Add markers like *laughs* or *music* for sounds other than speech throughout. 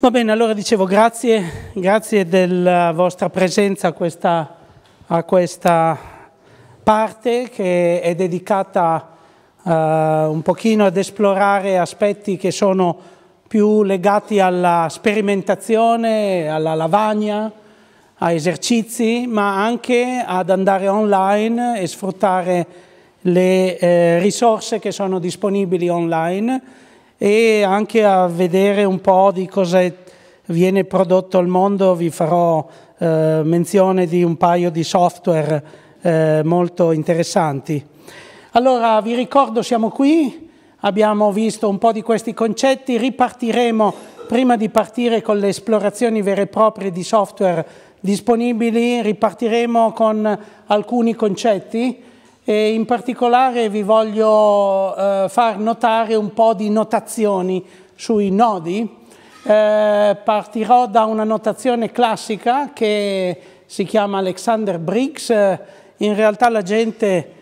Va bene, allora dicevo grazie, grazie della vostra presenza a questa, a questa parte che è dedicata uh, un pochino ad esplorare aspetti che sono più legati alla sperimentazione, alla lavagna, a esercizi, ma anche ad andare online e sfruttare le eh, risorse che sono disponibili online e anche a vedere un po' di cosa viene prodotto al mondo vi farò eh, menzione di un paio di software eh, molto interessanti. Allora vi ricordo siamo qui, abbiamo visto un po' di questi concetti, ripartiremo prima di partire con le esplorazioni vere e proprie di software disponibili, ripartiremo con alcuni concetti e in particolare vi voglio eh, far notare un po' di notazioni sui nodi. Eh, partirò da una notazione classica che si chiama Alexander Briggs, in realtà la gente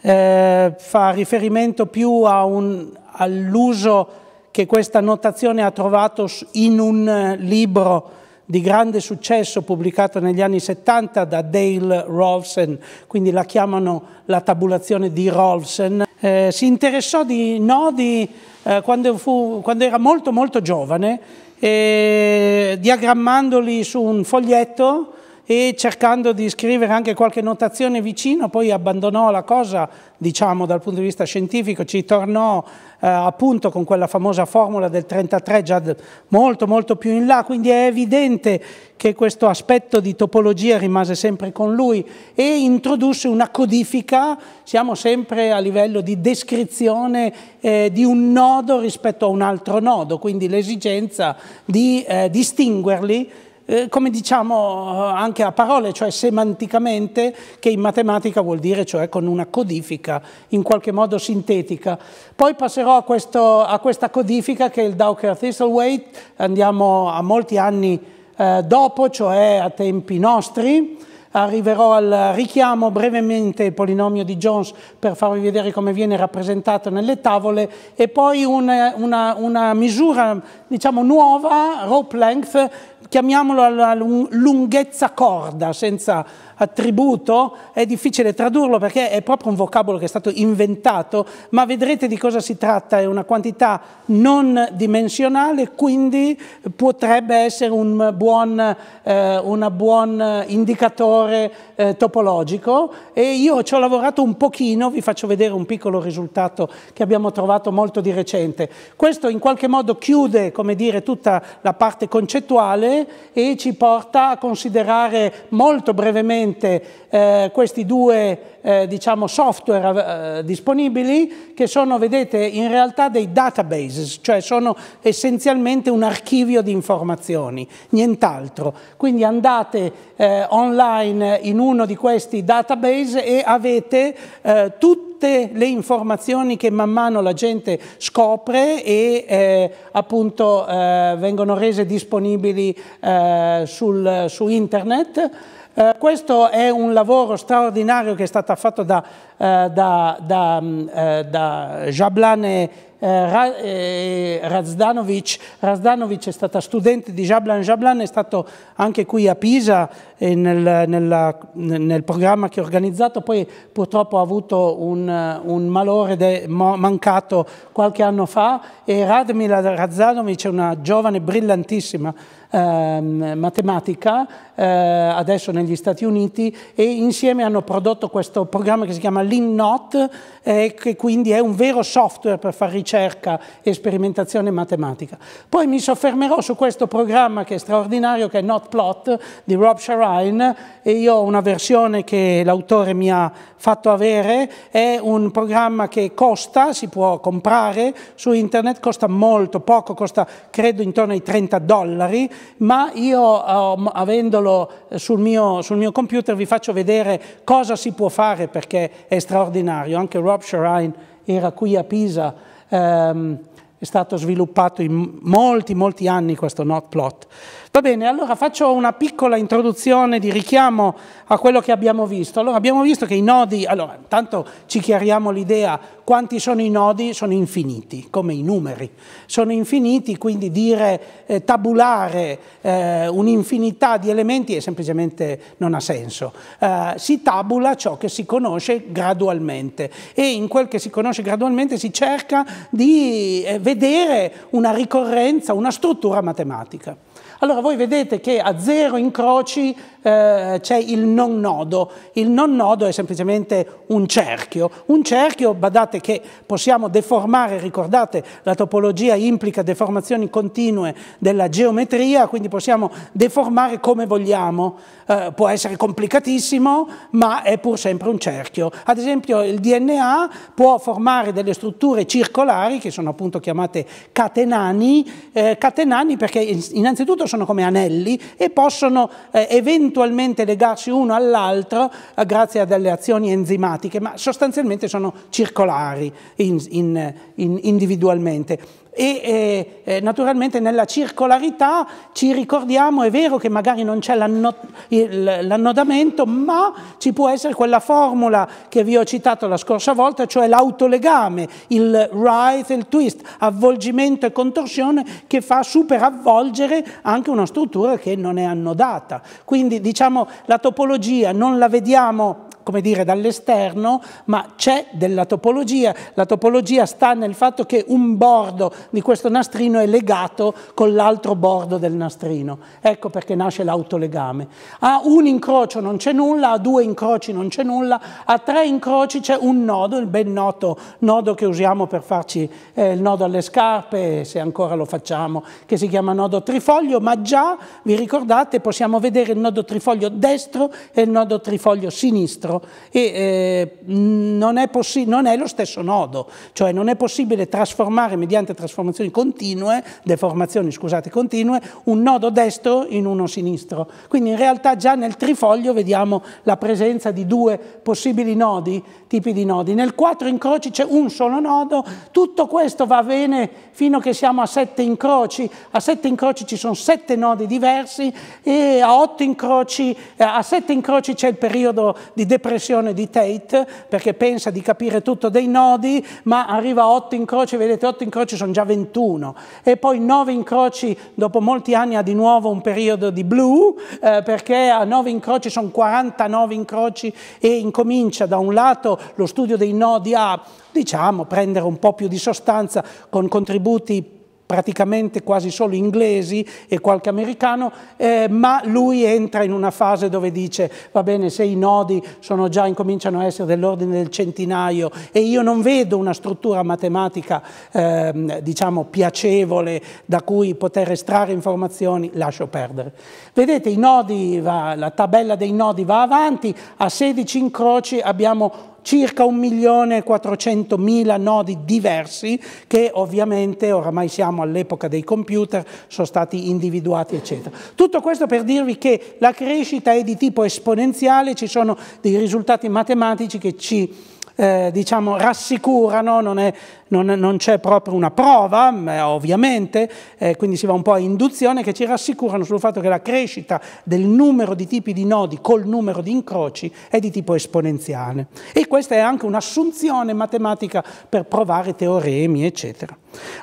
eh, fa riferimento più all'uso che questa notazione ha trovato in un eh, libro di grande successo pubblicato negli anni 70 da Dale Rolfsen, quindi la chiamano la tabulazione di Rolfsen. Eh, si interessò di nodi eh, quando, fu, quando era molto molto giovane, eh, diagrammandoli su un foglietto e cercando di scrivere anche qualche notazione vicino, poi abbandonò la cosa, diciamo dal punto di vista scientifico, ci tornò eh, appunto con quella famosa formula del 33 già molto molto più in là, quindi è evidente che questo aspetto di topologia rimase sempre con lui e introdusse una codifica, siamo sempre a livello di descrizione eh, di un nodo rispetto a un altro nodo, quindi l'esigenza di eh, distinguerli eh, come diciamo eh, anche a parole, cioè semanticamente, che in matematica vuol dire cioè con una codifica in qualche modo sintetica. Poi passerò a, questo, a questa codifica che è il Dowker-Thistlethwaite, andiamo a molti anni eh, dopo, cioè a tempi nostri, arriverò al richiamo brevemente il polinomio di Jones per farvi vedere come viene rappresentato nelle tavole e poi una, una, una misura diciamo nuova, rope length, chiamiamolo alla lunghezza corda, senza attributo è difficile tradurlo perché è proprio un vocabolo che è stato inventato, ma vedrete di cosa si tratta, è una quantità non dimensionale, quindi potrebbe essere un buon, eh, una buon indicatore eh, topologico e io ci ho lavorato un pochino, vi faccio vedere un piccolo risultato che abbiamo trovato molto di recente. Questo in qualche modo chiude, come dire, tutta la parte concettuale e ci porta a considerare molto brevemente presente eh, questi due eh, diciamo software eh, disponibili che sono, vedete, in realtà dei database, cioè sono essenzialmente un archivio di informazioni, nient'altro. Quindi andate eh, online in uno di questi database e avete eh, tutti le informazioni che man mano la gente scopre e eh, appunto eh, vengono rese disponibili eh, sul, su internet. Eh, questo è un lavoro straordinario che è stato fatto da, eh, da, da, mm, eh, da Jablan eh, Razdanovic. Eh, Razdanovic è stata studente di Jablan. Jablan è stato anche qui a Pisa eh, nel, nella, nel, programma che ho organizzato, poi purtroppo ha avuto un, un malore de, mancato qualche anno fa e Radmila Razdanovic è una giovane brillantissima ehm, matematica, eh, adesso negli Stati Uniti, e insieme hanno prodotto questo programma che si chiama LinNot, eh, che quindi è un vero software per fare ricerca ricerca e sperimentazione matematica. Poi mi soffermerò su questo programma che è straordinario, che è Notplot di Rob Sharine, e io ho una versione che l'autore mi ha fatto avere, è un programma che costa, si può comprare su internet, costa molto poco, costa credo intorno ai 30 dollari, ma io ehm, avendolo sul mio, sul mio computer vi faccio vedere cosa si può fare perché è straordinario, anche Rob Sharine era qui a Pisa ehm, è stato sviluppato in molti, molti anni questo not plot. Va bene, allora faccio una piccola introduzione di richiamo a quello che abbiamo visto. Allora abbiamo visto che i nodi, allora intanto ci chiariamo l'idea, quanti sono i nodi? Sono infiniti, come i numeri. Sono infiniti, quindi dire, eh, tabulare eh, un'infinità di elementi è semplicemente non ha senso. Eh, si tabula ciò che si conosce gradualmente e in quel che si conosce gradualmente si cerca di eh, vedere una ricorrenza, una struttura matematica. Allora voi vedete che a zero incroci eh, c'è il non nodo. Il non nodo è semplicemente un cerchio. Un cerchio, badate che possiamo deformare, ricordate, la topologia implica deformazioni continue della geometria, quindi possiamo deformare come vogliamo. Eh, può essere complicatissimo, ma è pur sempre un cerchio. Ad esempio il DNA può formare delle strutture circolari, che sono appunto chiamate catenani, eh, catenani perché innanzitutto sono come anelli e possono eh, eventualmente legarsi uno all'altro eh, grazie a delle azioni enzimatiche, ma sostanzialmente sono circolari in, in, eh, in individualmente e eh, eh, naturalmente nella circolarità ci ricordiamo, è vero che magari non c'è l'annodamento, ma ci può essere quella formula che vi ho citato la scorsa volta, cioè l'autolegame, il rise e il twist, avvolgimento e contorsione che fa superavvolgere anche una struttura che non è annodata. Quindi diciamo la topologia non la vediamo come dire, dall'esterno, ma c'è della topologia. La topologia sta nel fatto che un bordo di questo nastrino è legato con l'altro bordo del nastrino. Ecco perché nasce l'autolegame. A un incrocio non c'è nulla, a due incroci non c'è nulla, a tre incroci c'è un nodo, il ben noto nodo che usiamo per farci eh, il nodo alle scarpe, se ancora lo facciamo, che si chiama nodo trifoglio, ma già, vi ricordate, possiamo vedere il nodo trifoglio destro e il nodo trifoglio sinistro altro e eh, non, è non, è lo stesso nodo, cioè non è possibile trasformare mediante trasformazioni continue, deformazioni scusate continue, un nodo destro in uno sinistro. Quindi in realtà già nel trifoglio vediamo la presenza di due possibili nodi, tipi di nodi. Nel quattro incroci c'è un solo nodo, tutto questo va bene fino a che siamo a sette incroci, a sette incroci ci sono sette nodi diversi e a otto incroci, eh, a sette incroci c'è il periodo di deposizione depressione di Tate perché pensa di capire tutto dei nodi, ma arriva a 8 incroci, vedete 8 incroci sono già 21 e poi 9 incroci dopo molti anni ha di nuovo un periodo di blu eh, perché a 9 incroci sono 49 incroci e incomincia da un lato lo studio dei nodi a diciamo prendere un po' più di sostanza con contributi praticamente quasi solo inglesi e qualche americano, eh, ma lui entra in una fase dove dice va bene se i nodi sono già, incominciano a essere dell'ordine del centinaio e io non vedo una struttura matematica eh, diciamo piacevole da cui poter estrarre informazioni, lascio perdere. Vedete, i va, la tabella dei nodi va avanti, a 16 incroci abbiamo circa 1.400.000 nodi diversi che ovviamente, oramai siamo all'epoca dei computer, sono stati individuati eccetera. Tutto questo per dirvi che la crescita è di tipo esponenziale, ci sono dei risultati matematici che ci eh, diciamo, rassicurano, non è non, non c'è proprio una prova, eh, ovviamente, eh, quindi si va un po' a induzione, che ci rassicurano sul fatto che la crescita del numero di tipi di nodi col numero di incroci è di tipo esponenziale. E questa è anche un'assunzione matematica per provare teoremi, eccetera.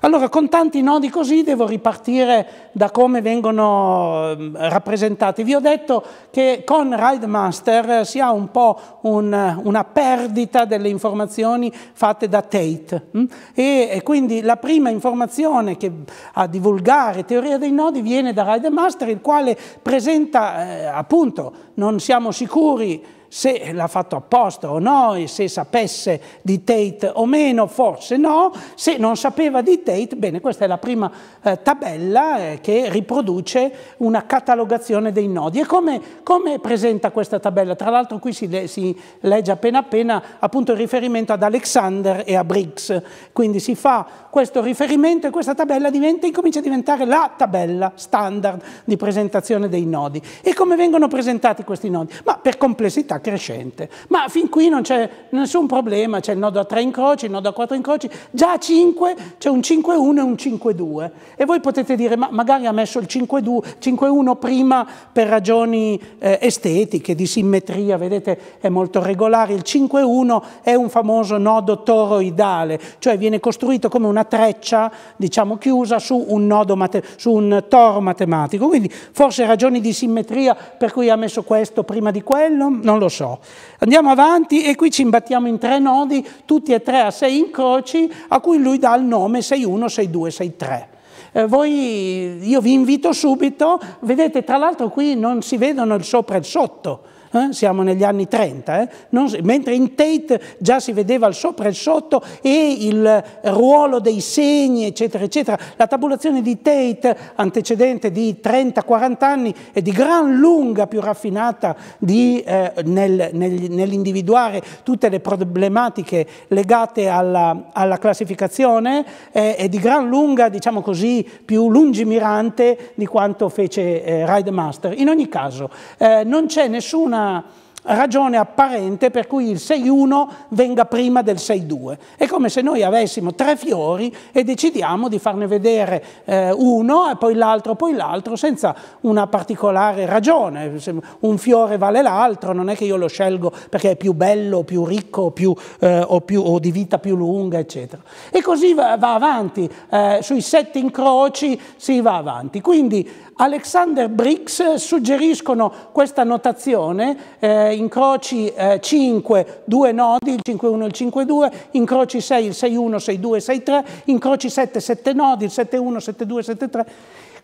Allora, con tanti nodi così devo ripartire da come vengono eh, rappresentati. Vi ho detto che con RideMaster si ha un po' un, una perdita delle informazioni fatte da Tate. Mm? e, quindi la prima informazione che, a divulgare teoria dei nodi viene da Rademacher, il quale presenta, eh, appunto, non siamo sicuri se l'ha fatto apposta o no, e se sapesse di Tate o meno, forse no, se non sapeva di Tate, bene, questa è la prima eh, tabella eh, che riproduce una catalogazione dei nodi. E come, come presenta questa tabella? Tra l'altro qui si, le, si, legge appena appena appunto il riferimento ad Alexander e a Briggs, quindi si fa questo riferimento e questa tabella diventa, incomincia a diventare la tabella standard di presentazione dei nodi. E come vengono presentati questi nodi? Ma per complessità crescente. Ma fin qui non c'è nessun problema, c'è il nodo a 3 incroci, il nodo a 4 incroci, già a 5 c'è un 5-1 e un 5-2. E voi potete dire, ma magari ha messo il 5-1 prima per ragioni eh, estetiche, di simmetria, vedete è molto regolare, il 5-1 è un famoso nodo toroidale, cioè viene costruito come una treccia, diciamo chiusa, su un, nodo su un toro matematico. Quindi forse ragioni di simmetria per cui ha messo questo prima di quello, non lo so. Andiamo avanti e qui ci imbattiamo in tre nodi, tutti e tre a sei incroci, a cui lui dà il nome 61, 62, 63. Eh, voi, io vi invito subito, vedete tra l'altro qui non si vedono il sopra e il sotto, eh? siamo negli anni 30, eh? non, mentre in Tate già si vedeva il sopra e il sotto e il ruolo dei segni, eccetera, eccetera. La tabulazione di Tate, antecedente di 30-40 anni, è di gran lunga più raffinata di, eh, nel, nel, nell'individuare tutte le problematiche legate alla, alla classificazione, eh, è di gran lunga, diciamo così, più lungimirante di quanto fece eh, Master. In ogni caso, eh, non c'è nessuna una ragione apparente per cui il 6-1 venga prima del 6-2. È come se noi avessimo tre fiori e decidiamo di farne vedere eh, uno e poi l'altro, poi l'altro, senza una particolare ragione. Un fiore vale l'altro, non è che io lo scelgo perché è più bello, più ricco più, eh, o, più, o, di vita più lunga, eccetera. E così va, va avanti, eh, sui sette incroci si va avanti. Quindi Alexander Briggs suggeriscono questa notazione eh, incroci 5, eh, 2 nodi, il 5-1 e il 5-2, incroci 6, il 6-1, 6-2, 6-3, incroci 7, 7 nodi, il 7-1, 7-2, 7-3.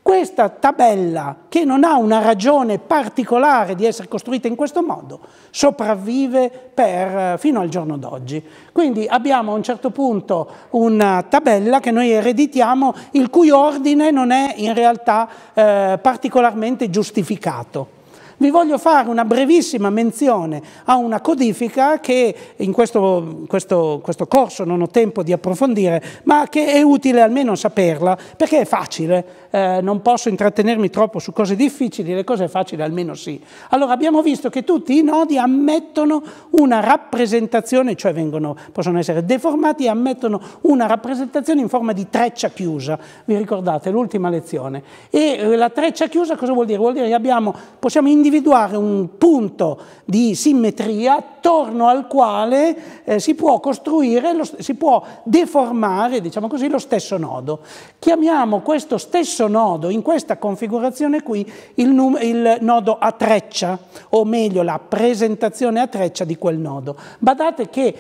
Questa tabella, che non ha una ragione particolare di essere costruita in questo modo, sopravvive per, eh, fino al giorno d'oggi. Quindi abbiamo a un certo punto una tabella che noi ereditiamo, il cui ordine non è in realtà eh, particolarmente giustificato vi voglio fare una brevissima menzione a una codifica che in questo, questo, questo corso non ho tempo di approfondire, ma che è utile almeno saperla perché è facile eh, non posso intrattenermi troppo su cose difficili, le cose facili almeno sì. Allora abbiamo visto che tutti i nodi ammettono una rappresentazione, cioè vengono, possono essere deformati e ammettono una rappresentazione in forma di treccia chiusa. Vi ricordate l'ultima lezione? E eh, la treccia chiusa cosa vuol dire? Vuol dire che abbiamo, possiamo individuare un punto di simmetria attorno al quale eh, si può costruire, lo, si può deformare, diciamo così, lo stesso nodo. Chiamiamo questo stesso stesso nodo, in questa configurazione qui, il, il, nodo a treccia, o meglio la presentazione a treccia di quel nodo. Badate che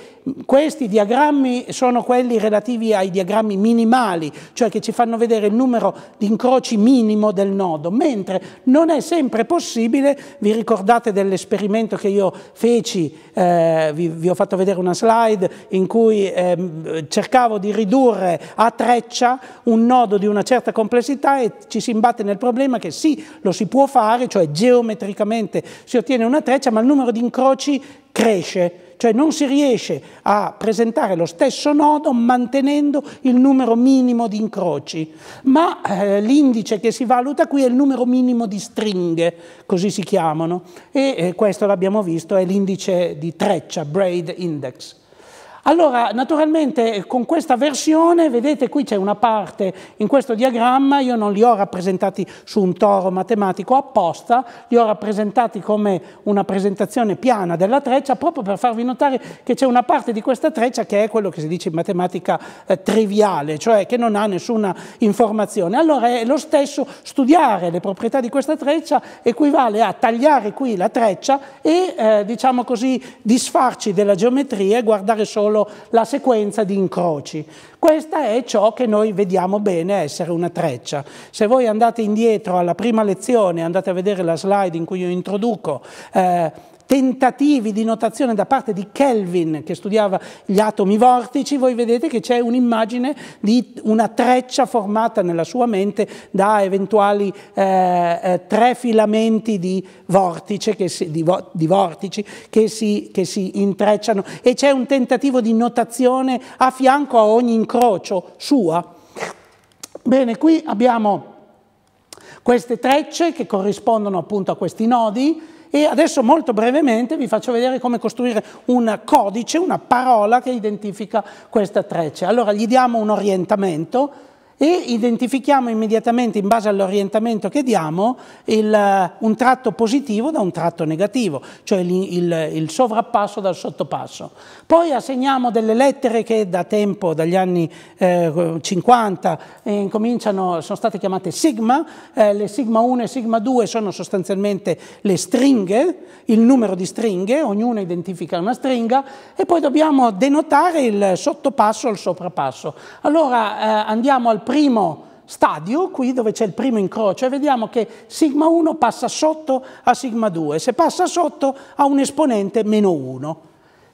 questi diagrammi sono quelli relativi ai diagrammi minimali, cioè che ci fanno vedere il numero di incroci minimo del nodo, mentre non è sempre possibile, vi ricordate dell'esperimento che io feci, eh, vi, vi, ho fatto vedere una slide in cui eh, cercavo di ridurre a treccia un nodo di una certa complessità e ci si imbatte nel problema che sì, lo si può fare, cioè geometricamente si ottiene una treccia, ma il numero di incroci cresce cioè non si riesce a presentare lo stesso nodo mantenendo il numero minimo di incroci, ma eh, l'indice che si valuta qui è il numero minimo di stringhe, così si chiamano, e eh, questo l'abbiamo visto, è l'indice di treccia, braid index. Allora, naturalmente eh, con questa versione, vedete qui c'è una parte in questo diagramma, io non li ho rappresentati su un toro matematico apposta, li ho rappresentati come una presentazione piana della treccia, proprio per farvi notare che c'è una parte di questa treccia che è quello che si dice in matematica eh, triviale, cioè che non ha nessuna informazione. Allora è lo stesso studiare le proprietà di questa treccia equivale a tagliare qui la treccia e, eh, diciamo così, disfarci della geometria e guardare solo solo la sequenza di incroci. Questo è ciò che noi vediamo bene essere una treccia. Se voi andate indietro alla prima lezione, andate a vedere la slide in cui io introduco eh, tentativi di notazione da parte di Kelvin che studiava gli atomi vortici, voi vedete che c'è un'immagine di una treccia formata nella sua mente da eventuali eh, eh, tre filamenti di, vortice che si, di, vo, di vortici che si, che si intrecciano e c'è un tentativo di notazione a fianco a ogni incrocio sua. Bene, qui abbiamo queste trecce che corrispondono appunto a questi nodi, e adesso molto brevemente vi faccio vedere come costruire un codice, una parola che identifica questa treccia. Allora gli diamo un orientamento, e identifichiamo immediatamente in base all'orientamento che diamo il, un tratto positivo da un tratto negativo, cioè il, il, il, sovrappasso dal sottopasso. Poi assegniamo delle lettere che da tempo, dagli anni eh, 50, eh, sono state chiamate sigma, eh, le sigma 1 e sigma 2 sono sostanzialmente le stringhe, il numero di stringhe, ognuna identifica una stringa e poi dobbiamo denotare il sottopasso o il sovrappasso. Allora eh, andiamo al primo stadio, qui dove c'è il primo incrocio, e vediamo che sigma 1 passa sotto a sigma 2, se passa sotto ha un esponente meno 1.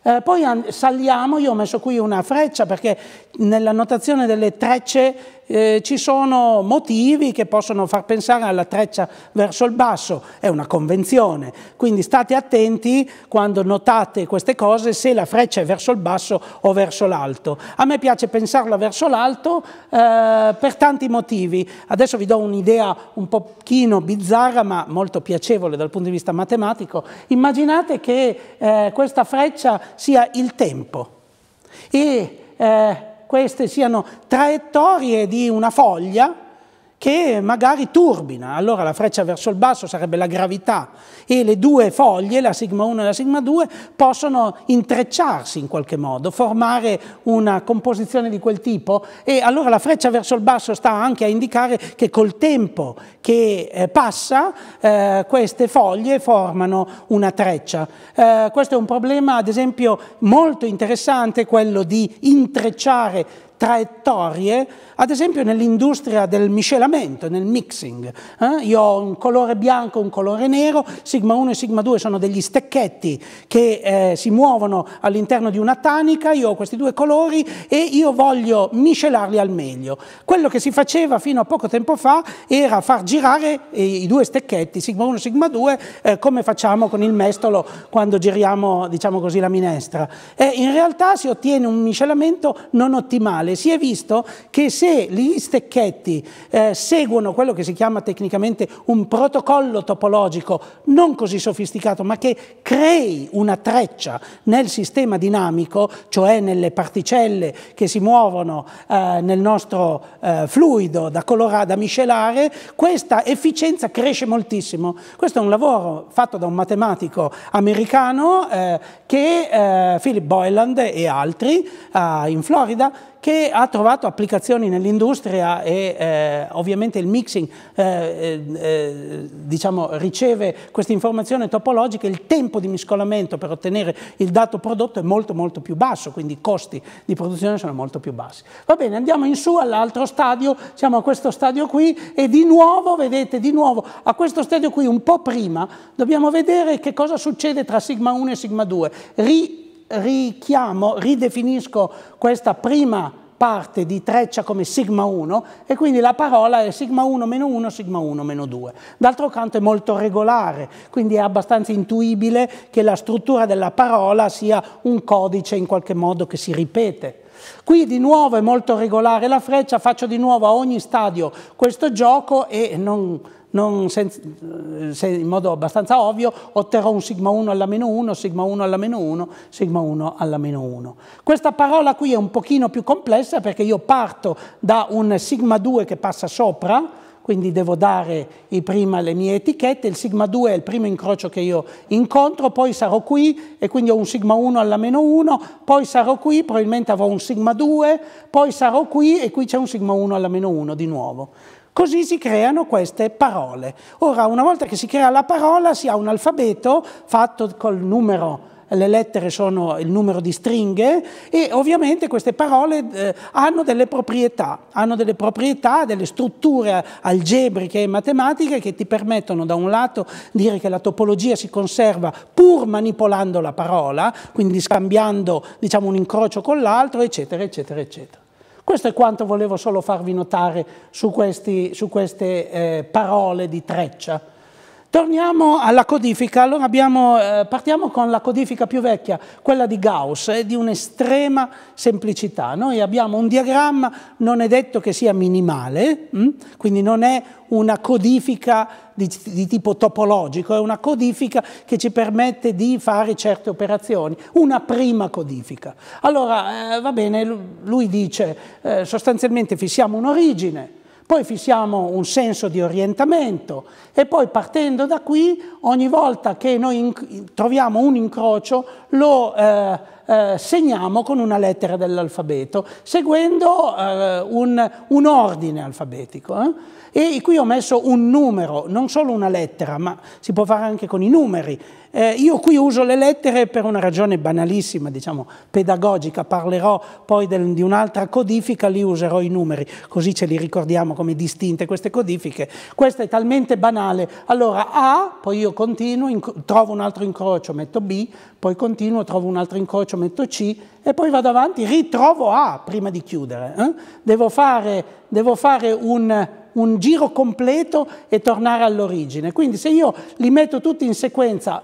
Eh, poi saliamo, io ho messo qui una freccia perché nella notazione delle trecce eh, ci sono motivi che possono far pensare alla treccia verso il basso, è una convenzione, quindi state attenti quando notate queste cose se la freccia è verso il basso o verso l'alto. A me piace pensarla verso l'alto eh, per tanti motivi, adesso vi do un'idea un pochino bizzarra ma molto piacevole dal punto di vista matematico, immaginate che eh, questa freccia sia il tempo e eh, queste siano traiettorie di una foglia che magari turbina. Allora la freccia verso il basso sarebbe la gravità e le due foglie, la sigma 1 e la sigma 2, possono intrecciarsi in qualche modo, formare una composizione di quel tipo e allora la freccia verso il basso sta anche a indicare che col tempo che eh, passa eh, queste foglie formano una treccia. Eh, questo è un problema ad esempio molto interessante, quello di intrecciare traiettorie ad esempio nell'industria del miscelamento, nel mixing. Eh? Io ho un colore bianco, e un colore nero, sigma 1 e sigma 2 sono degli stecchetti che eh, si muovono all'interno di una tanica, io ho questi due colori e io voglio miscelarli al meglio. Quello che si faceva fino a poco tempo fa era far girare i due stecchetti, sigma 1 e sigma 2, eh, come facciamo con il mestolo quando giriamo diciamo così, la minestra. in realtà si ottiene un miscelamento non ottimale. Si è visto che se gli stecchetti eh, seguono quello che si chiama tecnicamente un protocollo topologico non così sofisticato, ma che crei una treccia nel sistema dinamico, cioè nelle particelle che si muovono eh, nel nostro eh, fluido da colorare, da miscelare, questa efficienza cresce moltissimo. Questo è un lavoro fatto da un matematico americano eh, che eh, Philip Boyland e altri eh, in Florida che ha trovato applicazioni nell'industria e eh, ovviamente il mixing eh, eh, eh diciamo, riceve queste informazioni topologiche, il tempo di miscolamento per ottenere il dato prodotto è molto molto più basso, quindi i costi di produzione sono molto più bassi. Va bene, andiamo in su all'altro stadio, siamo a questo stadio qui e di nuovo, vedete, di nuovo a questo stadio qui un po' prima dobbiamo vedere che cosa succede tra sigma 1 e sigma 2 richiamo, ridefinisco questa prima parte di treccia come sigma 1 e quindi la parola è sigma 1 meno 1, sigma 1 meno 2. D'altro canto è molto regolare, quindi è abbastanza intuibile che la struttura della parola sia un codice in qualche modo che si ripete. Qui di nuovo è molto regolare la freccia, faccio di nuovo a ogni stadio questo gioco e non non, sen, se in modo abbastanza ovvio, otterrò un sigma 1 alla meno 1, sigma 1 alla meno 1, sigma 1 alla meno 1. Questa parola qui è un pochino più complessa perché io parto da un sigma 2 che passa sopra, quindi devo dare prima le mie etichette, il sigma 2 è il primo incrocio che io incontro, poi sarò qui e quindi ho un sigma 1 alla meno 1, poi sarò qui, probabilmente avrò un sigma 2, poi sarò qui e qui c'è un sigma 1 alla meno 1 di nuovo. Così si creano queste parole. Ora, una volta che si crea la parola, si ha un alfabeto fatto col numero le lettere sono il numero di stringhe e ovviamente queste parole eh, hanno delle proprietà, hanno delle proprietà, delle strutture algebriche e matematiche che ti permettono da un lato dire che la topologia si conserva pur manipolando la parola, quindi scambiando diciamo, un incrocio con l'altro, eccetera, eccetera, eccetera. Questo è quanto volevo solo farvi notare su, questi, su queste eh, parole di treccia. Torniamo alla codifica, allora abbiamo, eh, partiamo con la codifica più vecchia, quella di Gauss, è eh, di un'estrema semplicità. Noi abbiamo un diagramma, non è detto che sia minimale, mh? Mm? quindi non è una codifica di, di, tipo topologico, è una codifica che ci permette di fare certe operazioni, una prima codifica. Allora, eh, va bene, lui dice eh, sostanzialmente fissiamo un'origine, poi fissiamo un senso di orientamento e poi partendo da qui ogni volta che noi troviamo un incrocio lo eh, eh, segniamo con una lettera dell'alfabeto, seguendo eh, un, un, ordine alfabetico. Eh? E qui ho messo un numero, non solo una lettera, ma si può fare anche con i numeri. Eh, io qui uso le lettere per una ragione banalissima, diciamo, pedagogica. Parlerò poi del, di un'altra codifica, lì userò i numeri, così ce li ricordiamo come distinte queste codifiche. Questa è talmente banale. Allora A, poi io continuo, trovo un altro incrocio, metto B, poi continuo, trovo un altro incrocio, metto C e poi vado avanti, ritrovo A prima di chiudere. Eh? Devo fare, devo fare un, un giro completo e tornare all'origine. Quindi se io li metto tutti in sequenza,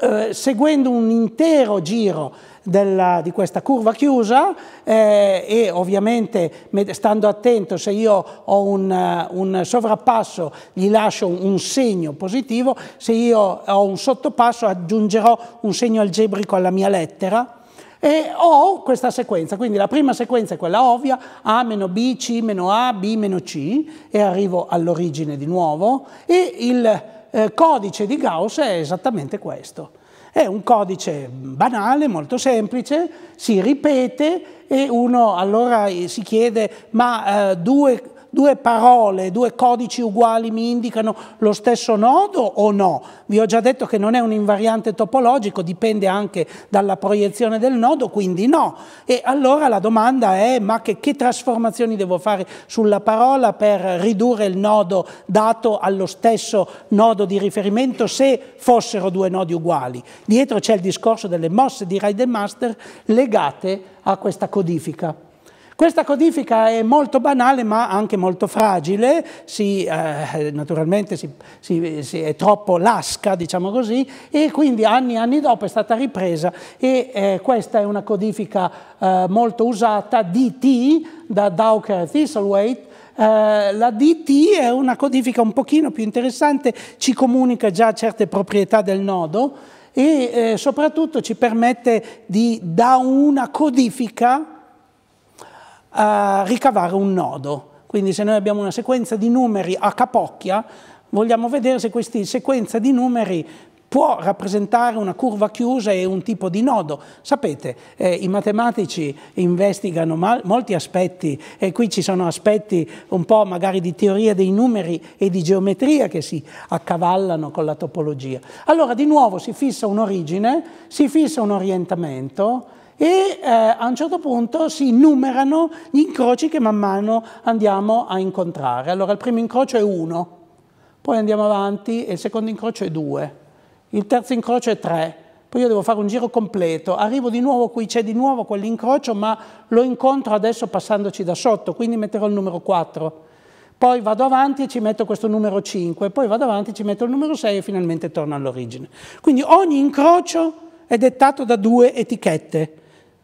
eh, seguendo un intero giro della, di questa curva chiusa eh, e ovviamente stando attento se io ho un, un, sovrappasso gli lascio un segno positivo, se io ho un sottopasso aggiungerò un segno algebrico alla mia lettera e ho questa sequenza, quindi la prima sequenza è quella ovvia, A meno B, C meno A, B meno C, e arrivo all'origine di nuovo, e il eh, codice di Gauss è esattamente questo. È un codice banale, molto semplice, si ripete e uno allora si chiede ma eh, due due parole, due codici uguali mi indicano lo stesso nodo o no? Vi ho già detto che non è un invariante topologico, dipende anche dalla proiezione del nodo, quindi no. E allora la domanda è ma che, che trasformazioni devo fare sulla parola per ridurre il nodo dato allo stesso nodo di riferimento se fossero due nodi uguali? Dietro c'è il discorso delle mosse di Raiden Master legate a questa codifica. Questa codifica è molto banale ma anche molto fragile, si, eh, naturalmente si, si, si è troppo lasca, diciamo così, e quindi anni e anni dopo è stata ripresa e eh, questa è una codifica eh, molto usata, DT, da Dauker e Thistlewaite, Uh, la DT è una codifica un pochino più interessante, ci comunica già certe proprietà del nodo e eh, soprattutto ci permette di, da una codifica a ricavare un nodo. Quindi se noi abbiamo una sequenza di numeri a capocchia, vogliamo vedere se questa sequenza di numeri può rappresentare una curva chiusa e un tipo di nodo. Sapete, eh, i matematici investigano mal, molti aspetti e qui ci sono aspetti un po' magari di teoria dei numeri e di geometria che si accavallano con la topologia. Allora di nuovo si fissa un'origine, si fissa un orientamento, e eh, a un certo punto si numerano gli incroci che man mano andiamo a incontrare. Allora il primo incrocio è 1, poi andiamo avanti e il secondo incrocio è 2, il terzo incrocio è 3, poi io devo fare un giro completo, arrivo di nuovo qui, c'è di nuovo quell'incrocio, ma lo incontro adesso passandoci da sotto, quindi metterò il numero 4. Poi vado avanti e ci metto questo numero 5, poi vado avanti e ci metto il numero 6 e finalmente torno all'origine. Quindi ogni incrocio è dettato da due etichette.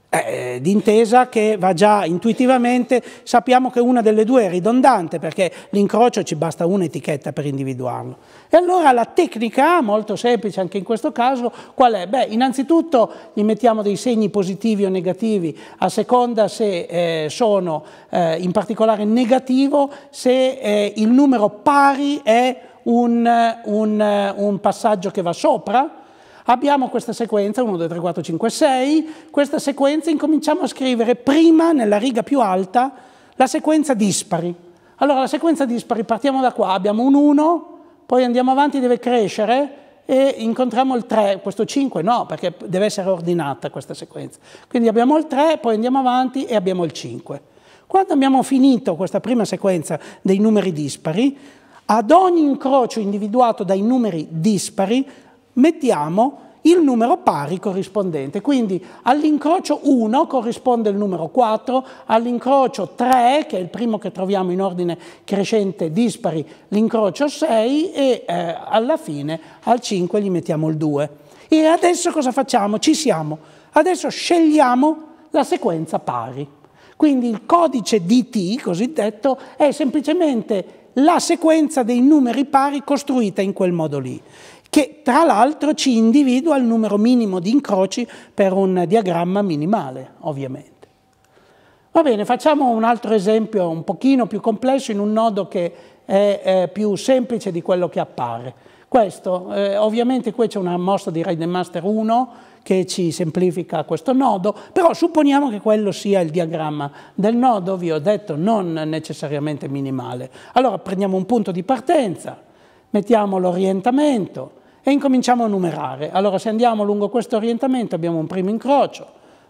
Eh, eh, d'intesa che va già intuitivamente, sappiamo che una delle due è ridondante perché l'incrocio ci basta un'etichetta per individuarlo. E allora la tecnica, molto semplice anche in questo caso, qual è? Beh, innanzitutto gli mettiamo dei segni positivi o negativi, a seconda se eh, sono eh, in particolare negativo, se eh, il numero pari è un, un, un passaggio che va sopra, Abbiamo questa sequenza, 1, 2, 3, 4, 5, 6, questa sequenza incominciamo a scrivere prima, nella riga più alta, la sequenza dispari. Allora la sequenza dispari, partiamo da qua, abbiamo un 1, poi andiamo avanti, deve crescere, e incontriamo il 3, questo 5 no, perché deve essere ordinata questa sequenza. Quindi abbiamo il 3, poi andiamo avanti e abbiamo il 5. Quando abbiamo finito questa prima sequenza dei numeri dispari, ad ogni incrocio individuato dai numeri dispari mettiamo il numero pari corrispondente. Quindi all'incrocio 1 corrisponde il numero 4, all'incrocio 3, che è il primo che troviamo in ordine crescente dispari, l'incrocio 6 e eh, alla fine al 5 gli mettiamo il 2. E adesso cosa facciamo? Ci siamo. Adesso scegliamo la sequenza pari. Quindi il codice DT, cosiddetto, è semplicemente la sequenza dei numeri pari costruita in quel modo lì che tra l'altro ci individua il numero minimo di incroci per un diagramma minimale, ovviamente. Va bene, facciamo un altro esempio un pochino più complesso in un nodo che è, è più semplice di quello che appare. Questo, eh, ovviamente qui c'è una mossa di Raiden Master 1 che ci semplifica questo nodo, però supponiamo che quello sia il diagramma del nodo, vi ho detto, non necessariamente minimale. Allora prendiamo un punto di partenza, mettiamo l'orientamento e incominciamo a numerare. Allora se andiamo lungo questo orientamento abbiamo un primo incrocio,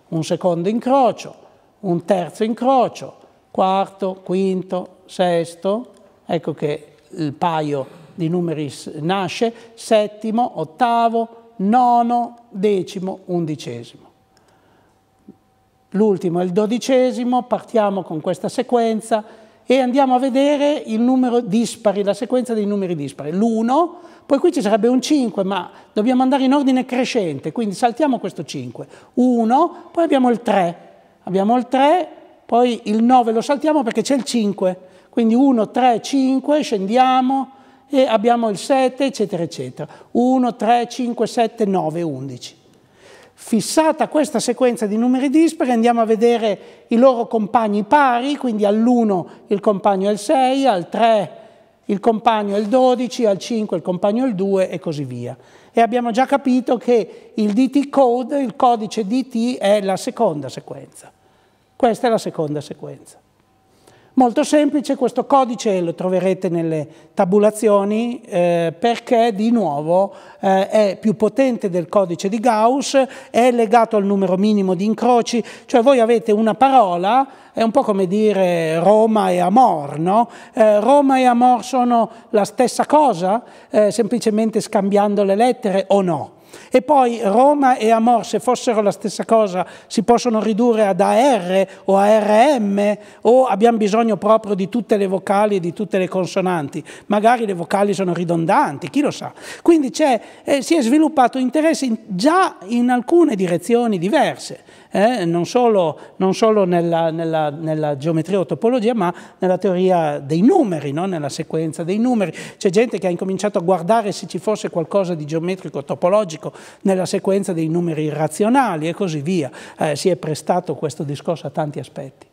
un secondo incrocio, un terzo incrocio, quarto, quinto, sesto, ecco che il paio di numeri nasce, settimo, ottavo, nono, decimo, undicesimo. L'ultimo è il dodicesimo, partiamo con questa sequenza, e andiamo a vedere il numero dispari, la sequenza dei numeri dispari. L'1, poi qui ci sarebbe un 5, ma dobbiamo andare in ordine crescente, quindi saltiamo questo 5. 1, poi abbiamo il 3, abbiamo il 3, poi il 9 lo saltiamo perché c'è il 5. Quindi 1, 3, 5, scendiamo e abbiamo il 7, eccetera, eccetera. 1, 3, 5, 7, 9, 11. Fissata questa sequenza di numeri dispari andiamo a vedere i loro compagni pari, quindi all'1 il compagno è il 6, al 3 il compagno è il 12, al 5 il compagno è il 2 e così via. E abbiamo già capito che il DT code, il codice DT, è la seconda sequenza. Questa è la seconda sequenza. Molto semplice, questo codice lo troverete nelle tabulazioni eh, perché di nuovo eh, è più potente del codice di Gauss, è legato al numero minimo di incroci, cioè voi avete una parola, è un po' come dire Roma e Amor, no? Eh, Roma e Amor sono la stessa cosa, eh, semplicemente scambiando le lettere o no? E poi Roma e Amor, se fossero la stessa cosa, si possono ridurre ad AR o ARM o abbiamo bisogno proprio di tutte le vocali e di tutte le consonanti. Magari le vocali sono ridondanti, chi lo sa. Quindi eh, si è sviluppato interesse in, già in alcune direzioni diverse eh, non solo, non solo nella, nella, nella, geometria o topologia, ma nella teoria dei numeri, no? nella sequenza dei numeri. C'è gente che ha incominciato a guardare se ci fosse qualcosa di geometrico topologico nella sequenza dei numeri razionali e così via. Eh, si è prestato questo discorso a tanti aspetti.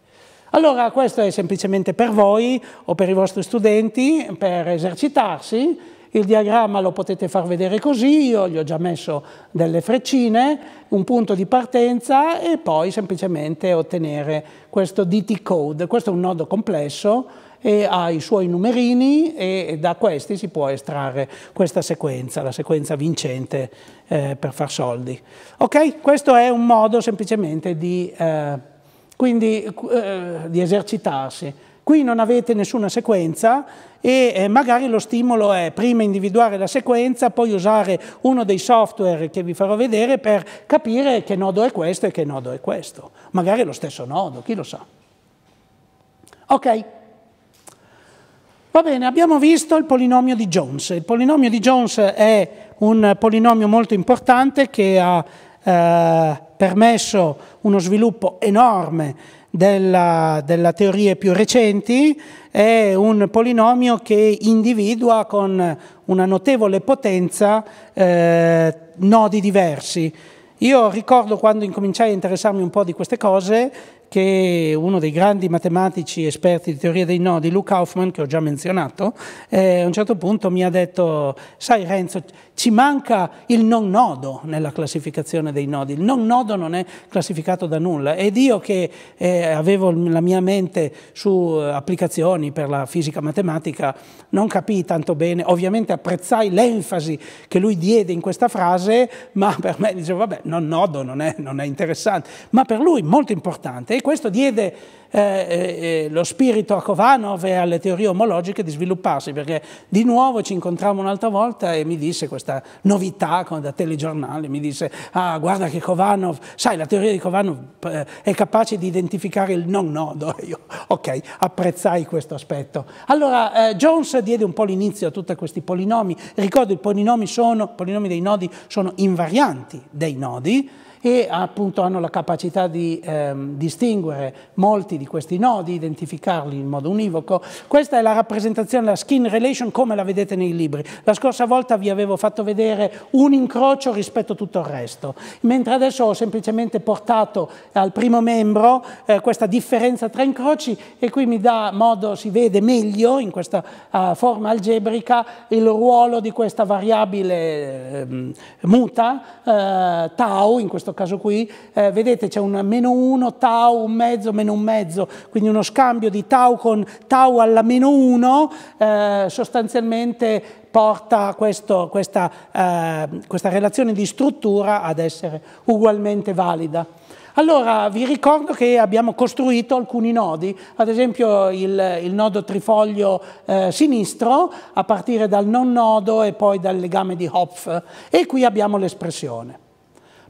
Allora questo è semplicemente per voi o per i vostri studenti, per esercitarsi, il diagramma lo potete far vedere così, io gli ho già messo delle freccine, un punto di partenza e poi semplicemente ottenere questo DT code. Questo è un nodo complesso e ha i suoi numerini e da questi si può estrarre questa sequenza, la sequenza vincente eh, per far soldi. Ok? Questo è un modo semplicemente di, eh, quindi, eh, di esercitarsi. Qui non avete nessuna sequenza e eh, magari lo stimolo è prima individuare la sequenza, poi usare uno dei software che vi farò vedere per capire che nodo è questo e che nodo è questo. Magari è lo stesso nodo, chi lo sa. Ok. Va bene, abbiamo visto il polinomio di Jones. Il polinomio di Jones è un polinomio molto importante che ha eh, permesso uno sviluppo enorme della, della teorie più recenti, è un polinomio che individua con una notevole potenza eh, nodi diversi. Io ricordo quando incominciai a interessarmi un po' di queste cose, che uno dei grandi matematici esperti di teoria dei nodi, Luke Kaufman, che ho già menzionato, eh, a un certo punto mi ha detto, sai Renzo, ci manca il non nodo nella classificazione dei nodi, il non nodo non è classificato da nulla ed io che eh, avevo la mia mente su eh, applicazioni per la fisica matematica non capii tanto bene, ovviamente apprezzai l'enfasi che lui diede in questa frase, ma per me dicevo vabbè, non nodo non è, non è interessante, ma per lui molto importante e questo diede eh, eh, eh, lo spirito a Kovanov e alle teorie omologiche di svilupparsi, perché di nuovo ci incontrammo un'altra volta e mi disse questa novità da telegiornale, mi disse, ah guarda che Kovanov, sai la teoria di Kovanov eh, è capace di identificare il non nodo, *laughs* io ok, apprezzai questo aspetto. Allora eh, Jones diede un po' l'inizio a tutti questi polinomi, ricordo i polinomi, sono, polinomi dei nodi sono invarianti dei nodi, e appunto hanno la capacità di ehm, distinguere molti di questi nodi, identificarli in modo univoco. Questa è la rappresentazione la skin relation come la vedete nei libri. La scorsa volta vi avevo fatto vedere un incrocio rispetto a tutto il resto, mentre adesso ho semplicemente portato al primo membro eh, questa differenza tra incroci e qui mi dà modo, si vede meglio in questa uh, forma algebrica il ruolo di questa variabile eh, muta, eh, tau in questo caso qui, eh, vedete c'è un meno 1, tau, un mezzo, meno un mezzo, quindi uno scambio di tau con tau alla meno 1 eh, sostanzialmente porta questo, questa, eh, questa relazione di struttura ad essere ugualmente valida. Allora vi ricordo che abbiamo costruito alcuni nodi, ad esempio il, il nodo trifoglio eh, sinistro a partire dal non nodo e poi dal legame di Hopf e qui abbiamo l'espressione.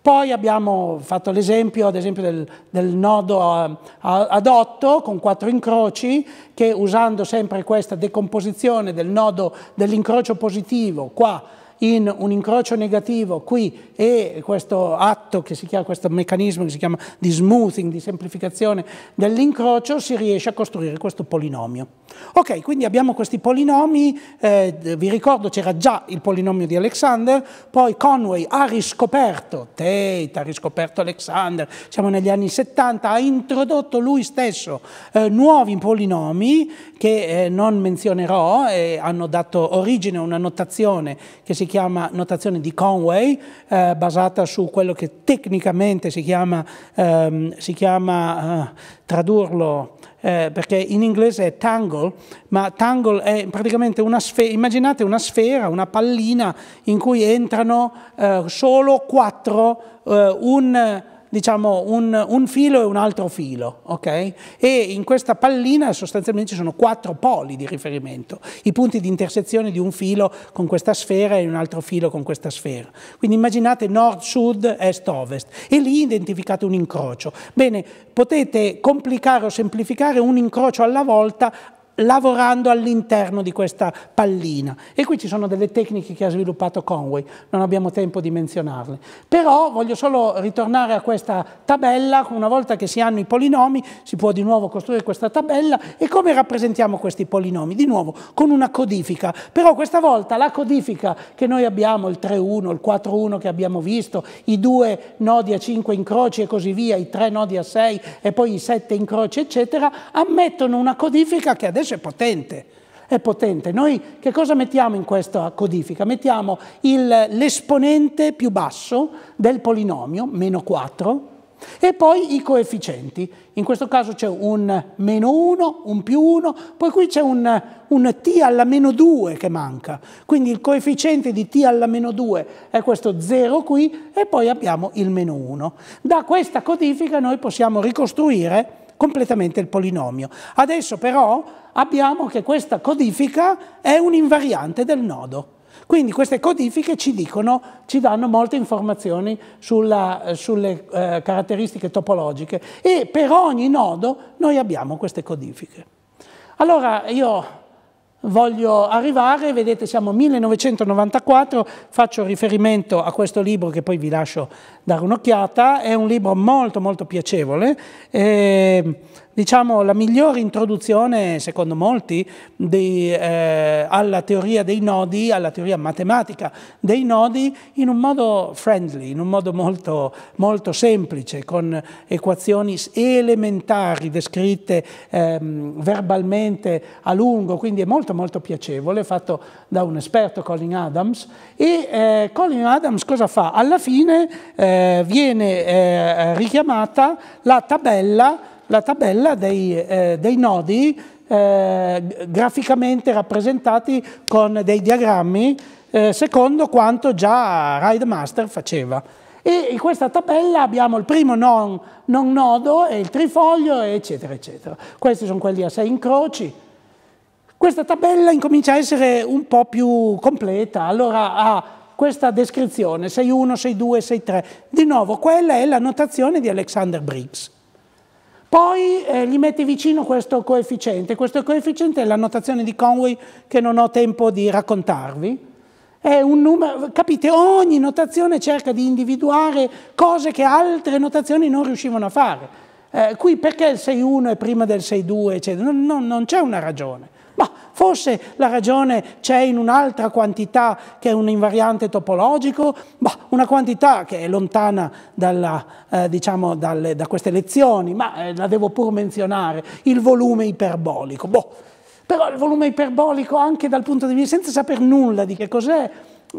Poi abbiamo fatto l'esempio, ad esempio, del, del nodo eh, ad 8 con quattro incroci che usando sempre questa decomposizione del nodo dell'incrocio positivo qua in un incrocio negativo qui e questo atto che si chiama, questo meccanismo che si chiama di smoothing, di semplificazione dell'incrocio, si riesce a costruire questo polinomio. Ok, quindi abbiamo questi polinomi, eh, vi ricordo c'era già il polinomio di Alexander, poi Conway ha riscoperto, Tate ha riscoperto Alexander, siamo negli anni 70, ha introdotto lui stesso eh, nuovi polinomi che eh, non menzionerò, eh, hanno dato origine a una notazione che si chiama notazione di Conway, eh, basata su quello che tecnicamente si chiama, ehm, si chiama eh, tradurlo, eh, perché in inglese è tangle, ma tangle è praticamente una sfera, immaginate una sfera, una pallina in cui entrano eh, solo quattro, eh, un diciamo, un, un, filo e un altro filo, okay? E in questa pallina sostanzialmente ci sono quattro poli di riferimento, i punti di intersezione di un filo con questa sfera e un altro filo con questa sfera. Quindi immaginate nord-sud, est-ovest, e lì identificate un incrocio. Bene, potete complicare o semplificare un incrocio alla volta lavorando all'interno di questa pallina. E qui ci sono delle tecniche che ha sviluppato Conway, non abbiamo tempo di menzionarle. Però voglio solo ritornare a questa tabella, una volta che si hanno i polinomi si può di nuovo costruire questa tabella e come rappresentiamo questi polinomi? Di nuovo con una codifica, però questa volta la codifica che noi abbiamo, il 3-1, il 4-1 che abbiamo visto, i due nodi a 5 incroci e così via, i tre nodi a 6 e poi i 7 incroci eccetera, ammettono una codifica che adesso adesso è potente, è potente. Noi che cosa mettiamo in questa codifica? Mettiamo l'esponente più basso del polinomio, meno 4, e poi i coefficienti. In questo caso c'è un meno 1, un più 1, poi qui c'è un, un, t alla meno 2 che manca. Quindi il coefficiente di t alla meno 2 è questo 0 qui e poi abbiamo il meno 1. Da questa codifica noi possiamo ricostruire completamente il polinomio. Adesso però abbiamo che questa codifica è un'invariante del nodo. Quindi queste codifiche ci dicono, ci danno molte informazioni sulla, sulle eh, caratteristiche topologiche e per ogni nodo noi abbiamo queste codifiche. Allora io voglio arrivare, vedete siamo 1994, faccio riferimento a questo libro che poi vi lascio dare un'occhiata, è un libro molto molto piacevole, eh, diciamo, la migliore introduzione, secondo molti, di, eh, alla teoria dei nodi, alla teoria matematica dei nodi, in un modo friendly, in un modo molto, molto semplice, con equazioni elementari descritte ehm, verbalmente a lungo, quindi è molto molto piacevole, fatto da un esperto, Colin Adams. E eh, Colin Adams cosa fa? Alla fine eh, viene eh, richiamata la tabella la tabella dei, eh, dei nodi eh, graficamente rappresentati con dei diagrammi eh, secondo quanto già RideMaster faceva. E in questa tabella abbiamo il primo non, non nodo e il trifoglio, eccetera, eccetera. Questi sono quelli a sei incroci, questa tabella incomincia a essere un po' più completa, allora ha questa descrizione, 6.1, 6.2, 6.3. Di nuovo, quella è la notazione di Alexander Briggs. Poi eh, gli mette vicino questo coefficiente, questo coefficiente è la notazione di Conway che non ho tempo di raccontarvi. È un Numero, capite, ogni notazione cerca di individuare cose che altre notazioni non riuscivano a fare. Eh, qui perché il 6,1 è prima del 6,2, eccetera? non, non, non c'è una ragione. Ma forse la ragione c'è in un'altra quantità che è un invariante topologico, ma una quantità che è lontana dalla, eh, diciamo dalle, da queste lezioni, ma eh, la devo pur menzionare, il volume iperbolico. Boh. Però il volume iperbolico anche dal punto di vista, senza sapere nulla di che cos'è,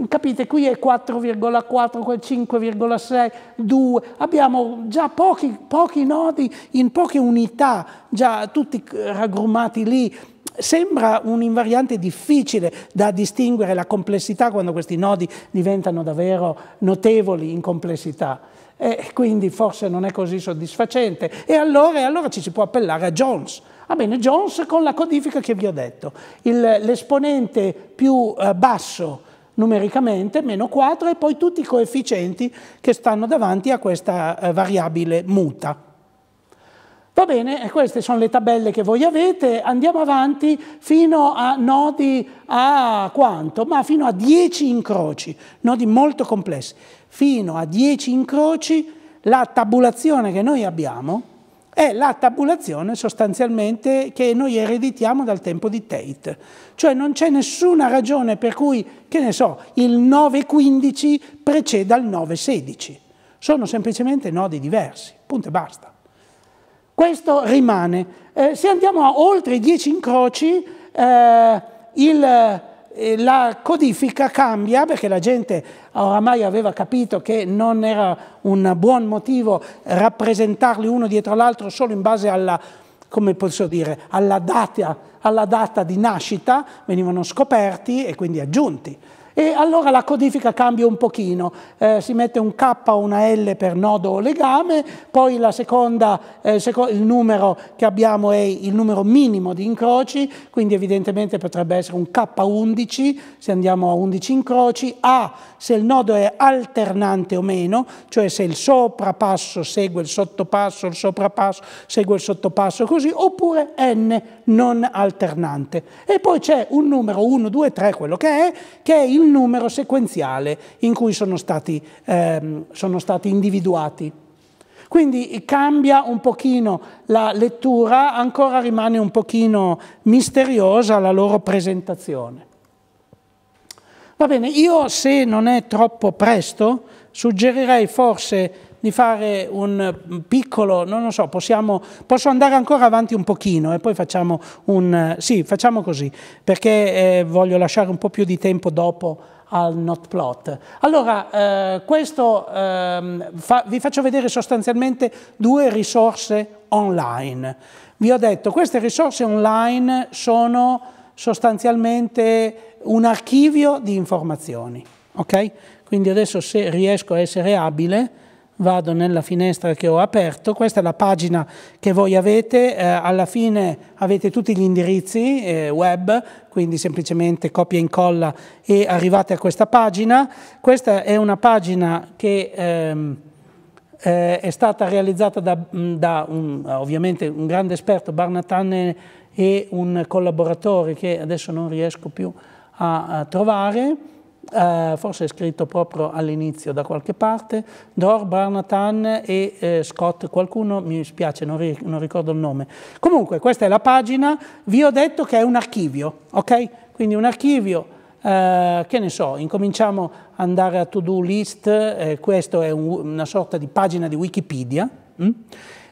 capite, qui è 4,4, quel 5,6, 2, abbiamo già pochi, pochi nodi in poche unità, già tutti raggrummati lì, Sembra un'invariante difficile da distinguere la complessità quando questi nodi diventano davvero notevoli in complessità. E quindi forse non è così soddisfacente. E allora, allora ci si può appellare a Jones. Va bene, Jones con la codifica che vi ho detto. l'esponente più eh, basso numericamente, meno 4, e poi tutti i coefficienti che stanno davanti a questa eh, variabile muta. Va bene, queste sono le tabelle che voi avete, andiamo avanti fino a nodi a quanto? Ma fino a 10 incroci, nodi molto complessi. Fino a 10 incroci la tabulazione che noi abbiamo è la tabulazione sostanzialmente che noi ereditiamo dal tempo di Tate. Cioè non c'è nessuna ragione per cui, che ne so, il 915 preceda il 916. Sono semplicemente nodi diversi, punto e basta. Questo rimane. Eh, se andiamo a oltre i dieci incroci, eh, il, eh, la codifica cambia perché la gente oramai aveva capito che non era un buon motivo rappresentarli uno dietro l'altro solo in base alla, dire, alla, data, alla data di nascita, venivano scoperti e quindi aggiunti. E allora la codifica cambia un pochino, eh, si mette un K o una L per nodo o legame, poi seconda, eh, il numero che abbiamo è il numero minimo di incroci, quindi evidentemente potrebbe essere un K11 se andiamo a 11 incroci, A se il nodo è alternante o meno, cioè se il soprapasso segue il sottopasso, il soprapasso segue il sottopasso così, oppure N non alternante. E poi c'è un numero 1, 2, 3, quello che è, che è il il numero sequenziale in cui sono stati, ehm, sono stati individuati. Quindi cambia un pochino la lettura, ancora rimane un pochino misteriosa la loro presentazione. Va bene, io se non è troppo presto, suggerirei forse di fare un mm, piccolo, non lo so, possiamo, posso andare ancora avanti un pochino e poi facciamo un, eh, sì, facciamo così, perché eh, voglio lasciare un po' più di tempo dopo al not plot. Allora, eh, questo eh, fa, vi faccio vedere sostanzialmente due risorse online. Vi ho detto, queste risorse online sono sostanzialmente un archivio di informazioni, ok? Quindi adesso se riesco a essere abile, vado nella finestra che ho aperto, questa è la pagina che voi avete, eh, alla fine avete tutti gli indirizzi eh, web, quindi semplicemente copia e incolla e arrivate a questa pagina. Questa è una pagina che ehm, eh, è stata realizzata da, mm, da un, ovviamente un grande esperto, Barnatane, e un collaboratore che adesso non riesco più a, a trovare, eh, forse è scritto proprio all'inizio da qualche parte, Dor, Barnatan e eh, Scott qualcuno, mi spiace, non, ri non, ricordo il nome. Comunque, questa è la pagina, vi ho detto che è un archivio, ok? Quindi un archivio, eh, che ne so, incominciamo ad andare a to-do list, eh, questo è un, una sorta di pagina di Wikipedia, mh? Mm?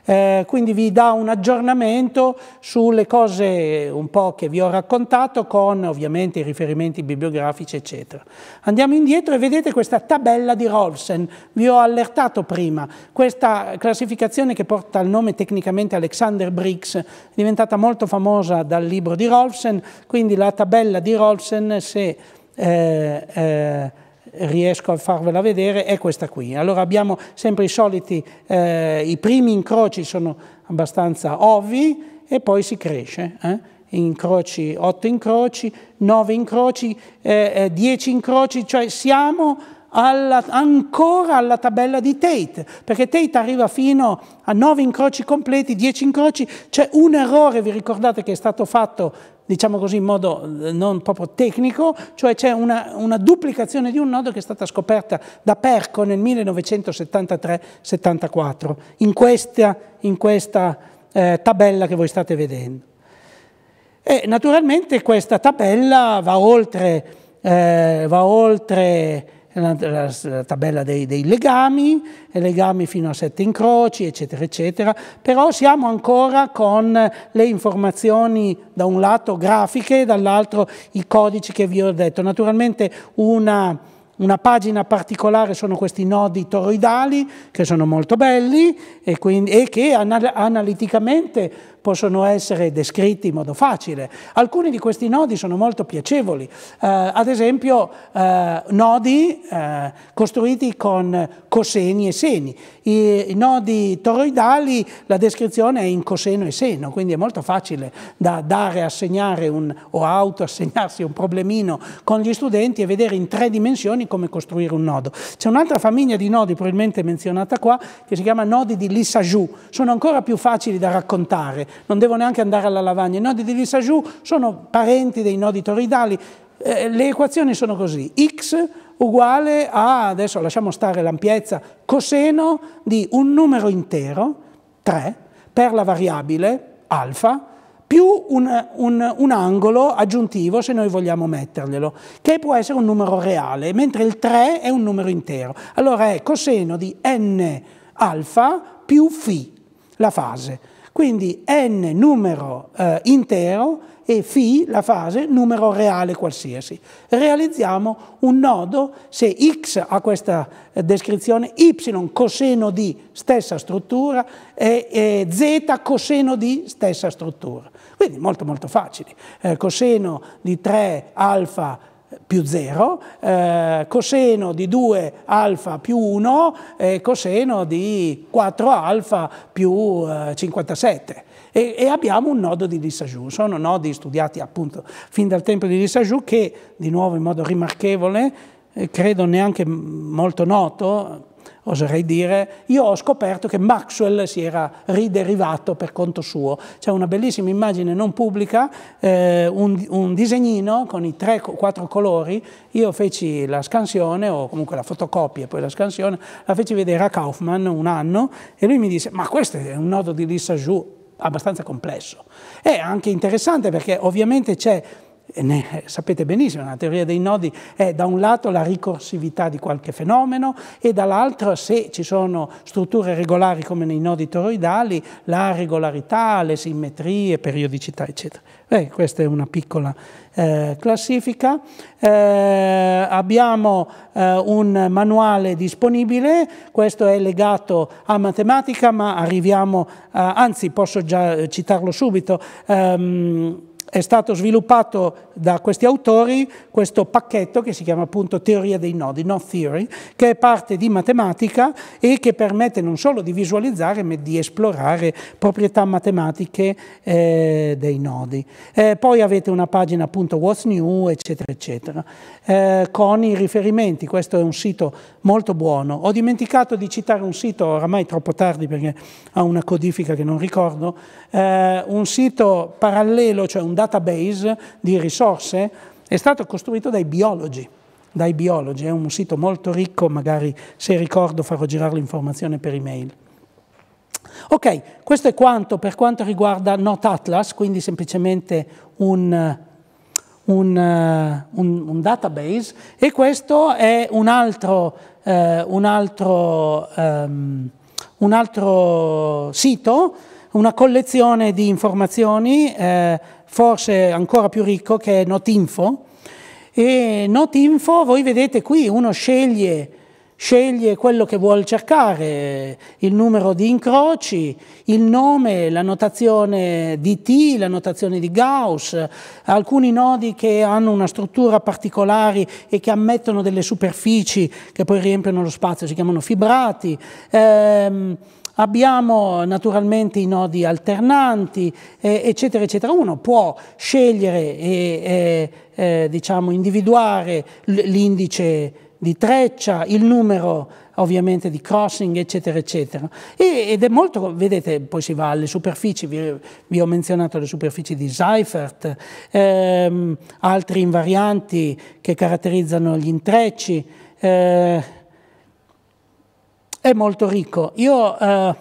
Eh, quindi vi dà un aggiornamento sulle cose un po' che vi ho raccontato con ovviamente i riferimenti bibliografici eccetera. Andiamo indietro e vedete questa tabella di Rolfsen, vi ho allertato prima, questa classificazione che porta il nome tecnicamente Alexander Briggs è diventata molto famosa dal libro di Rolfsen, quindi la tabella di Rolfsen se... Eh, eh, riesco a farvela vedere, è questa qui. Allora abbiamo sempre i soliti, eh, i primi incroci sono abbastanza ovvi e poi si cresce. Eh? Incroci, 8 incroci, 9 incroci, eh, 10 eh, incroci, cioè siamo alla, ancora alla tabella di Tate, perché Tate arriva fino a 9 incroci completi, 10 incroci, c'è un errore, vi ricordate che è stato fatto diciamo così, in modo eh, non proprio tecnico, cioè c'è una, una, duplicazione di un nodo che è stata scoperta da Perco nel 1973-74, in questa, in questa eh, tabella che voi state vedendo. E naturalmente questa tabella va oltre, eh, va oltre la, la, la tabella dei, dei, legami, legami fino a sette incroci, eccetera, eccetera, però siamo ancora con le informazioni da un lato grafiche dall'altro i codici che vi ho detto. Naturalmente una una pagina particolare sono questi nodi toroidali che sono molto belli e, quindi, e che anal analiticamente possono essere descritti in modo facile. Alcuni di questi nodi sono molto piacevoli, eh, ad esempio eh, nodi eh, costruiti con coseni e seni. I, I, nodi toroidali la descrizione è in coseno e seno, quindi è molto facile da dare, assegnare un, o auto autoassegnarsi un problemino con gli studenti e vedere in tre dimensioni come costruire un nodo. C'è un'altra famiglia di nodi probabilmente menzionata qua che si chiama nodi di Lissajou, sono ancora più facili da raccontare non devo neanche andare alla lavagna. I nodi di Lissajou sono parenti dei nodi toroidali. Eh, le equazioni sono così, x uguale a, adesso lasciamo stare l'ampiezza, coseno di un numero intero, 3, per la variabile alfa, più un, un, un, angolo aggiuntivo se noi vogliamo metterglielo, che può essere un numero reale, mentre il 3 è un numero intero. Allora è coseno di n alfa più φ, la fase. Quindi n numero eh, intero e φ, la fase, numero reale qualsiasi. Realizziamo un nodo se x ha questa eh, descrizione, y coseno di stessa struttura e, e z coseno di stessa struttura. Quindi molto molto facili. Eh, coseno di 3 alfa più 0, eh, coseno di 2 alfa più 1 e coseno di 4 alfa più eh, 57. E, e, abbiamo un nodo di Lissajou, sono nodi studiati appunto fin dal tempo di Lissajou che, di nuovo in modo rimarchevole, eh, credo neanche molto noto, oserei dire, io ho scoperto che Maxwell si era riderivato per conto suo. C'è una bellissima immagine non pubblica, eh, un, un, disegnino con i tre, quattro colori, io feci la scansione, o comunque la fotocopia e poi la scansione, la feci vedere a Kaufman un anno e lui mi disse, ma questo è un nodo di Lissajou abbastanza complesso. È anche interessante perché ovviamente c'è ne, eh, sapete benissimo, la teoria dei nodi è da un lato la ricorsività di qualche fenomeno e dall'altro se ci sono strutture regolari come nei nodi toroidali, la regolarità, le simmetrie, periodicità, eccetera. Eh, questa è una piccola eh, classifica. Eh, abbiamo eh, un manuale disponibile, questo è legato a matematica, ma arriviamo, a, anzi posso già eh, citarlo subito, ehm, è stato sviluppato da questi autori questo pacchetto che si chiama appunto teoria dei nodi, no theory, che è parte di matematica e che permette non solo di visualizzare ma di esplorare proprietà matematiche eh, dei nodi. Eh, poi avete una pagina appunto What's New, eccetera, eccetera, eh, con i riferimenti. Questo è un sito molto buono. Ho dimenticato di citare un sito, oramai troppo tardi perché ha una codifica che non ricordo, eh, un sito parallelo, cioè un un database di risorse, è stato costruito dai biologi. Dai biologi, è un sito molto ricco, magari se ricordo farò girare l'informazione per email. Ok, questo è quanto per quanto riguarda Not Atlas, quindi semplicemente un, un, un, un database, e questo è un altro, eh, altro, um, altro sito, una collezione di informazioni eh, forse ancora più ricco che è Notinfo. E Notinfo, voi vedete qui, uno sceglie, sceglie quello che vuole cercare, il numero di incroci, il nome, la notazione di T, la notazione di Gauss, alcuni nodi che hanno una struttura particolare e che ammettono delle superfici che poi riempiono lo spazio, si chiamano fibrati. Ehm, Abbiamo naturalmente i nodi alternanti, eh, eccetera, eccetera. Uno può scegliere e eh, diciamo individuare l'indice di treccia, il numero ovviamente di crossing, eccetera, eccetera. E, ed è molto, vedete, poi si va alle superfici, vi, vi ho menzionato le superfici di Seifert, ehm, altri invarianti che caratterizzano gli intrecci. Eh, è molto ricco. Io, eh,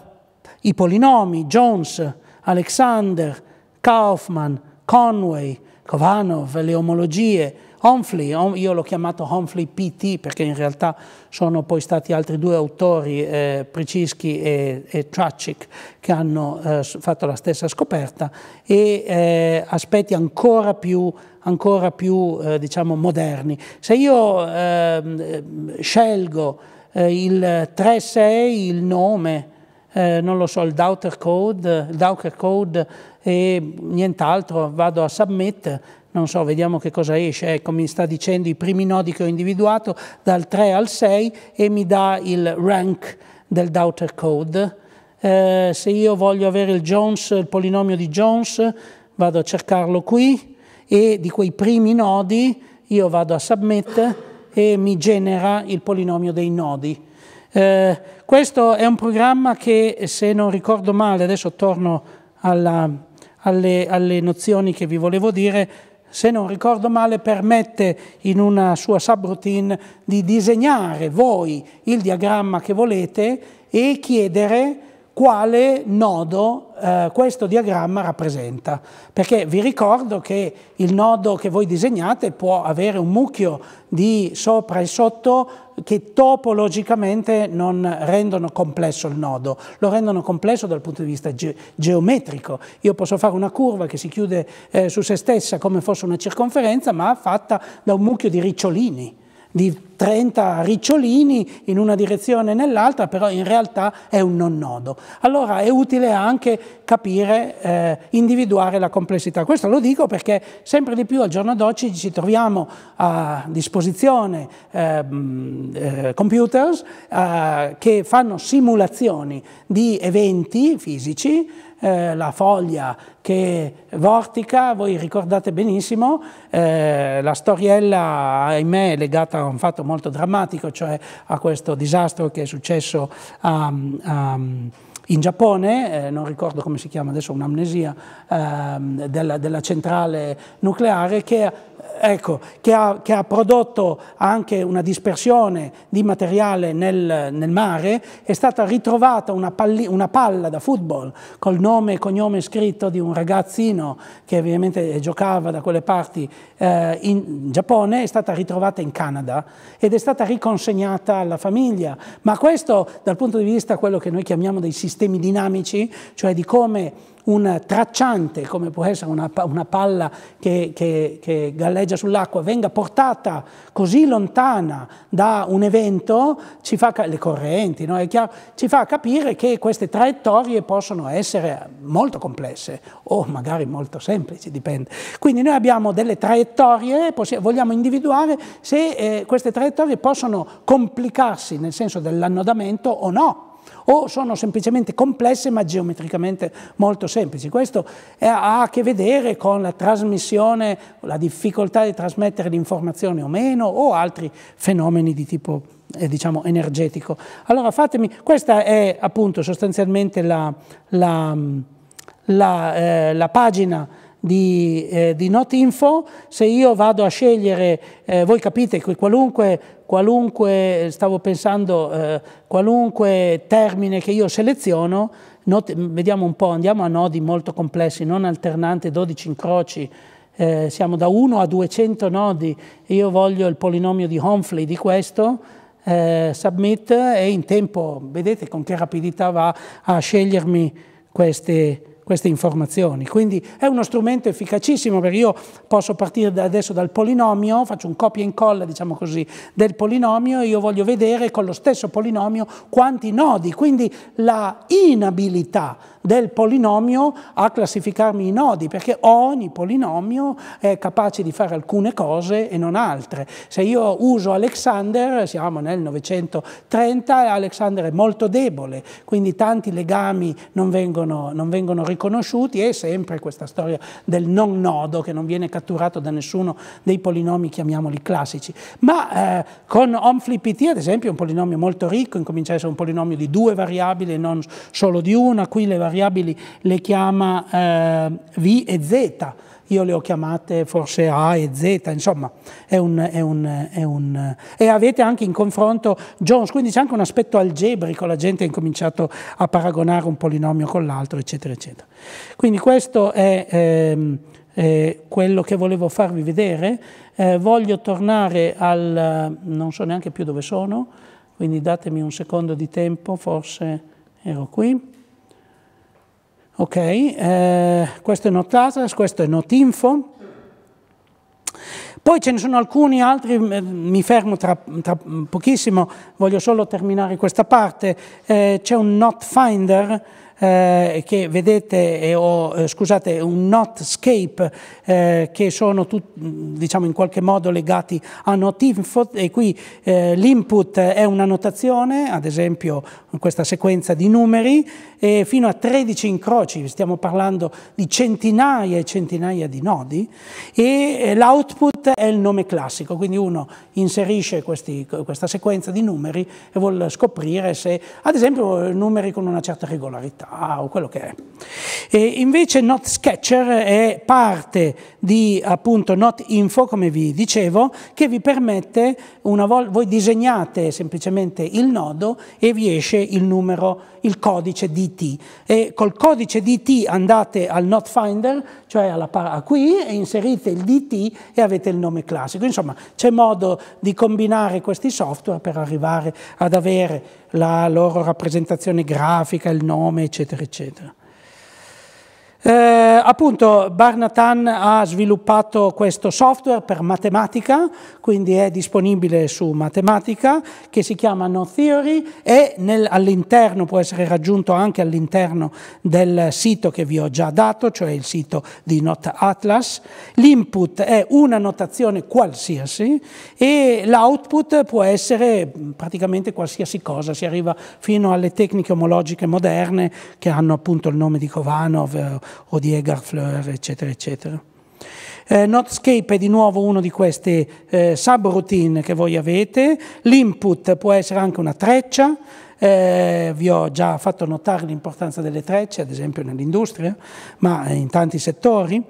i polinomi, Jones, Alexander, Kaufman, Conway, Kovanov, le omologie, Humphrey, io l'ho chiamato Humphrey PT perché in realtà sono poi stati altri due autori, eh, Precischi e, e Tracik, che hanno eh, fatto la stessa scoperta e eh, aspetti ancora più, ancora più eh, diciamo, moderni. Se io ehm, eh, scelgo eh, il 36, il nome, eh, non lo so, il Docker Code, il Docker Code e nient'altro, vado a submit, non so, vediamo che cosa esce, ecco mi sta dicendo i primi nodi che ho individuato dal 3 al 6 e mi dà il rank del Docker Code. Eh, se io voglio avere il Jones, il polinomio di Jones, vado a cercarlo qui e di quei primi nodi io vado a submit e mi genera il polinomio dei nodi. Eh, questo è un programma che, se non ricordo male, adesso torno alla, alle, alle nozioni che vi volevo dire, se non ricordo male, permette in una sua subroutine di disegnare voi il diagramma che volete e chiedere quale nodo eh, questo diagramma rappresenta. Perché vi ricordo che il nodo che voi disegnate può avere un mucchio di sopra e sotto che topologicamente non rendono complesso il nodo, lo rendono complesso dal punto di vista ge geometrico. Io posso fare una curva che si chiude eh, su se stessa come fosse una circonferenza, ma fatta da un mucchio di ricciolini di 30 ricciolini in una direzione e nell'altra, però in realtà è un non nodo. Allora è utile anche capire, eh, individuare la complessità. Questo lo dico perché sempre di più al giorno d'oggi ci troviamo a disposizione eh, eh, computers eh, che fanno simulazioni di eventi fisici, eh, la foglia che vortica, voi ricordate benissimo eh, la storiella, ahimè, legata a un fatto molto drammatico, cioè a questo disastro che è successo a, um, a um, in Giappone, eh, non ricordo come si chiama adesso, un'amnesia, eh, della, della, centrale nucleare che ecco, che, ha, che, ha, prodotto anche una dispersione di materiale nel, nel mare, è stata ritrovata una, palli, una, palla da football col nome e cognome scritto di un ragazzino che ovviamente giocava da quelle parti eh, in Giappone, è stata ritrovata in Canada ed è stata riconsegnata alla famiglia. Ma questo dal punto di vista quello che noi chiamiamo dei sistemi dinamici, cioè di come un tracciante, come può essere una, una palla che, che, che galleggia sull'acqua, venga portata così lontana da un evento, ci fa, le correnti, no? chiaro, ci fa capire che queste traiettorie possono essere molto complesse o magari molto semplici, dipende. Quindi noi abbiamo delle traiettorie, vogliamo individuare se eh, queste traiettorie possono complicarsi nel senso dell'annodamento o no o sono semplicemente complesse ma geometricamente molto semplici. Questo ha a che vedere con la trasmissione, la difficoltà di trasmettere l'informazione o meno o altri fenomeni di tipo eh, diciamo energetico. Allora fatemi, questa è appunto sostanzialmente la, la, la, eh, la pagina di, eh, di Notinfo, se io vado a scegliere, eh, voi capite che qualunque qualunque, stavo pensando, eh, qualunque termine che io seleziono, not, vediamo un po', andiamo a nodi molto complessi, non alternanti, 12 incroci, eh, siamo da 1 a 200 nodi, io voglio il polinomio di Honfley di questo, eh, submit e in tempo, vedete con che rapidità va a scegliermi queste queste informazioni. Quindi è uno strumento efficacissimo perché io posso partire da adesso dal polinomio, faccio un copia e incolla, diciamo così, del polinomio e io voglio vedere con lo stesso polinomio quanti nodi. Quindi la inabilità del polinomio a classificarmi i nodi, perché ogni polinomio è capace di fare alcune cose e non altre. Se io uso Alexander, siamo nel 930, Alexander è molto debole, quindi tanti legami non vengono, non vengono riconosciuti e sempre questa storia del non nodo che non viene catturato da nessuno dei polinomi, chiamiamoli classici. Ma eh, con OmFliPT, ad esempio, è un polinomio molto ricco, incomincia ad essere un polinomio di due variabili e non solo di una, qui le variabili variabili le chiama eh, V e Z, io le ho chiamate forse A e Z, insomma è un, è un, è un... E avete anche in confronto Jones, quindi c'è anche un aspetto algebrico, la gente ha incominciato a paragonare un polinomio con l'altro, eccetera, eccetera. Quindi questo è... Ehm, eh, quello che volevo farvi vedere, eh, voglio tornare al, non so neanche più dove sono, quindi datemi un secondo di tempo, forse ero qui. Ok, eh, questo è Notasas, questo è Notinfo. Poi ce ne sono alcuni altri, mi fermo tra, tra pochissimo, voglio solo terminare questa parte. Eh, c'è un NotFinder eh, che vedete, eh, o, scusate, un notscape eh, che sono tut, diciamo in qualche modo legati a notinfo e qui eh, l'input è una notazione, ad esempio questa sequenza di numeri, fino a 13 incroci, stiamo parlando di centinaia e centinaia di nodi e l'output è il nome classico, quindi uno inserisce questi, questa sequenza di numeri e vuol scoprire se, ad esempio, numeri con una certa regolarità o quello che è. E invece Not Sketcher è parte di appunto Not Info, come vi dicevo, che vi permette, una volta voi disegnate semplicemente il nodo e vi esce il numero, il codice DT. E col codice DT andate al Not Finder, cioè alla a qui, e inserite il DT e avete il nome classico. Insomma, c'è modo di combinare questi software per arrivare ad avere la loro rappresentazione grafica, il nome, eccetera eccetera, eccetera. Eh, appunto Barnatan ha sviluppato questo software per matematica, quindi è disponibile su matematica, che si chiama No Theory e all'interno può essere raggiunto anche all'interno del sito che vi ho già dato, cioè il sito di Not Atlas. L'input è una notazione qualsiasi e l'output può essere praticamente qualsiasi cosa, si arriva fino alle tecniche omologiche moderne che hanno appunto il nome di Kovanov eh, o di Edgar Fleur, eccetera, eccetera. Eh, Notescape è di nuovo una di queste eh, subroutine che voi avete, l'input può essere anche una treccia, eh, vi ho già fatto notare l'importanza delle trecce, ad esempio nell'industria, ma in tanti settori.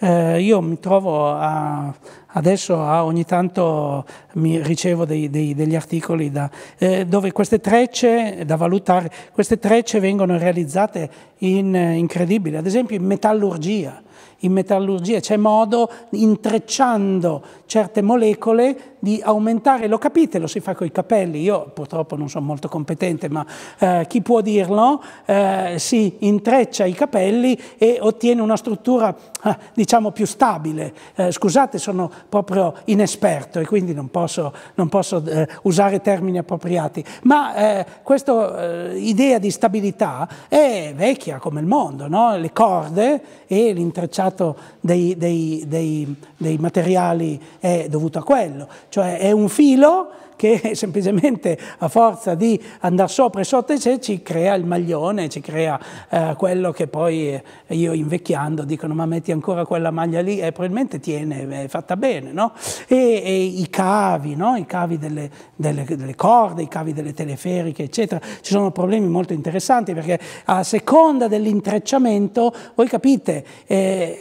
Eh, io mi trovo a, Adesso ah, ogni tanto ricevo dei, dei, degli articoli da, eh, dove queste trecce da valutare, queste trecce vengono realizzate in eh, incredibile, ad esempio in metallurgia. In metallurgia c'è modo, intrecciando certe molecole di aumentare, lo capite, lo si fa con i capelli, io purtroppo non sono molto competente, ma eh, chi può dirlo, eh, si intreccia i capelli e ottiene una struttura eh, diciamo più stabile. Eh, scusate, sono proprio inesperto e quindi non posso, non posso eh, usare termini appropriati, ma eh, questa idea di stabilità è vecchia come il mondo, no? le corde e l'intrecciato dei, dei, dei, dei materiali è dovuto a quello, cioè è un filo che *laughs* semplicemente a forza di andare sopra e sotto di sé ci crea il maglione, ci crea eh, quello che poi eh, io invecchiando dicono ma metti ancora quella maglia lì e probabilmente tiene, è fatta bene, no? E, e i cavi, no? I cavi delle, delle, delle corde, i cavi delle teleferiche, eccetera. Ci sono problemi molto interessanti perché a seconda dell'intrecciamento, voi capite, è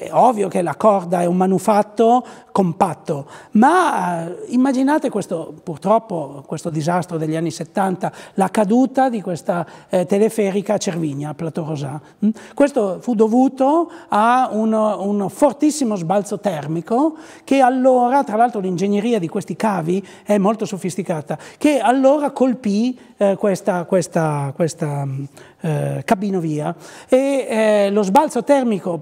eh, ovvio che la corda è un manufatto compatto, ma eh, immaginate questo purtroppo purtroppo questo disastro degli anni 70, la caduta di questa eh, teleferica a Cervigna, a Plateau Rosà. Mm? Questo fu dovuto a uno, un fortissimo sbalzo termico che allora, tra l'altro l'ingegneria di questi cavi è molto sofisticata, che allora colpì eh, questa, questa, questa mm, eh, cabinovia e eh, lo sbalzo termico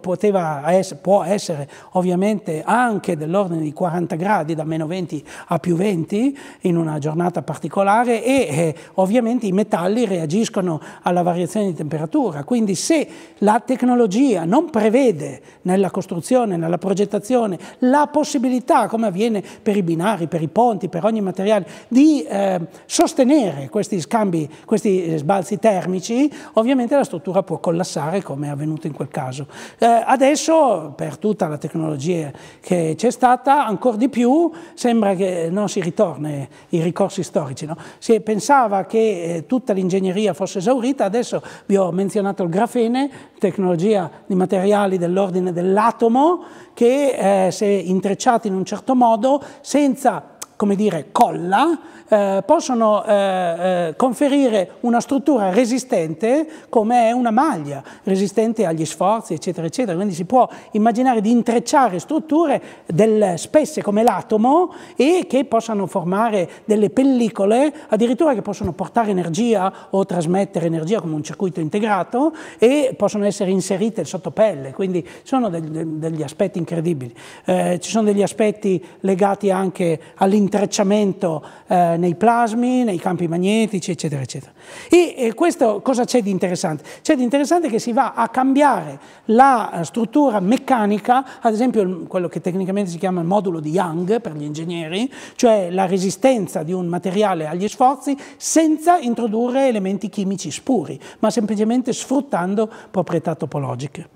es può essere ovviamente anche dell'ordine di 40 gradi da meno 20 a più 20 in una giornata particolare e eh, ovviamente i metalli reagiscono alla variazione di temperatura, quindi se la tecnologia non prevede nella costruzione, nella progettazione la possibilità, come avviene per i binari, per i ponti, per ogni materiale, di eh, sostenere questi scambi, questi eh, sbalzi termici, ovviamente la struttura può collassare come è avvenuto in quel caso. Eh, adesso, per tutta la tecnologia che c'è stata, ancora di più sembra che non si ritorni i ricorsi storici. No? Si pensava che eh, tutta l'ingegneria fosse esaurita, adesso vi ho menzionato il grafene, tecnologia di materiali dell'ordine dell'atomo, che eh, se intrecciati in un certo modo, senza come dire, colla, eh, possono eh, eh, conferire una struttura resistente come una maglia, resistente agli sforzi, eccetera, eccetera. Quindi si può immaginare di intrecciare strutture del, spesse come l'atomo e che possano formare delle pellicole, addirittura che possono portare energia o trasmettere energia come un circuito integrato e possono essere inserite sotto pelle. Quindi sono degli, degli aspetti incredibili. Eh, ci sono degli aspetti legati anche all'intrecciamento eh, nei plasmi, nei campi magnetici, eccetera, eccetera. E, e questo cosa c'è di interessante? C'è di interessante che si va a cambiare la eh, struttura meccanica, ad esempio quello che tecnicamente si chiama il modulo di Young per gli ingegneri, cioè la resistenza di un materiale agli sforzi senza introdurre elementi chimici spuri, ma semplicemente sfruttando proprietà topologiche.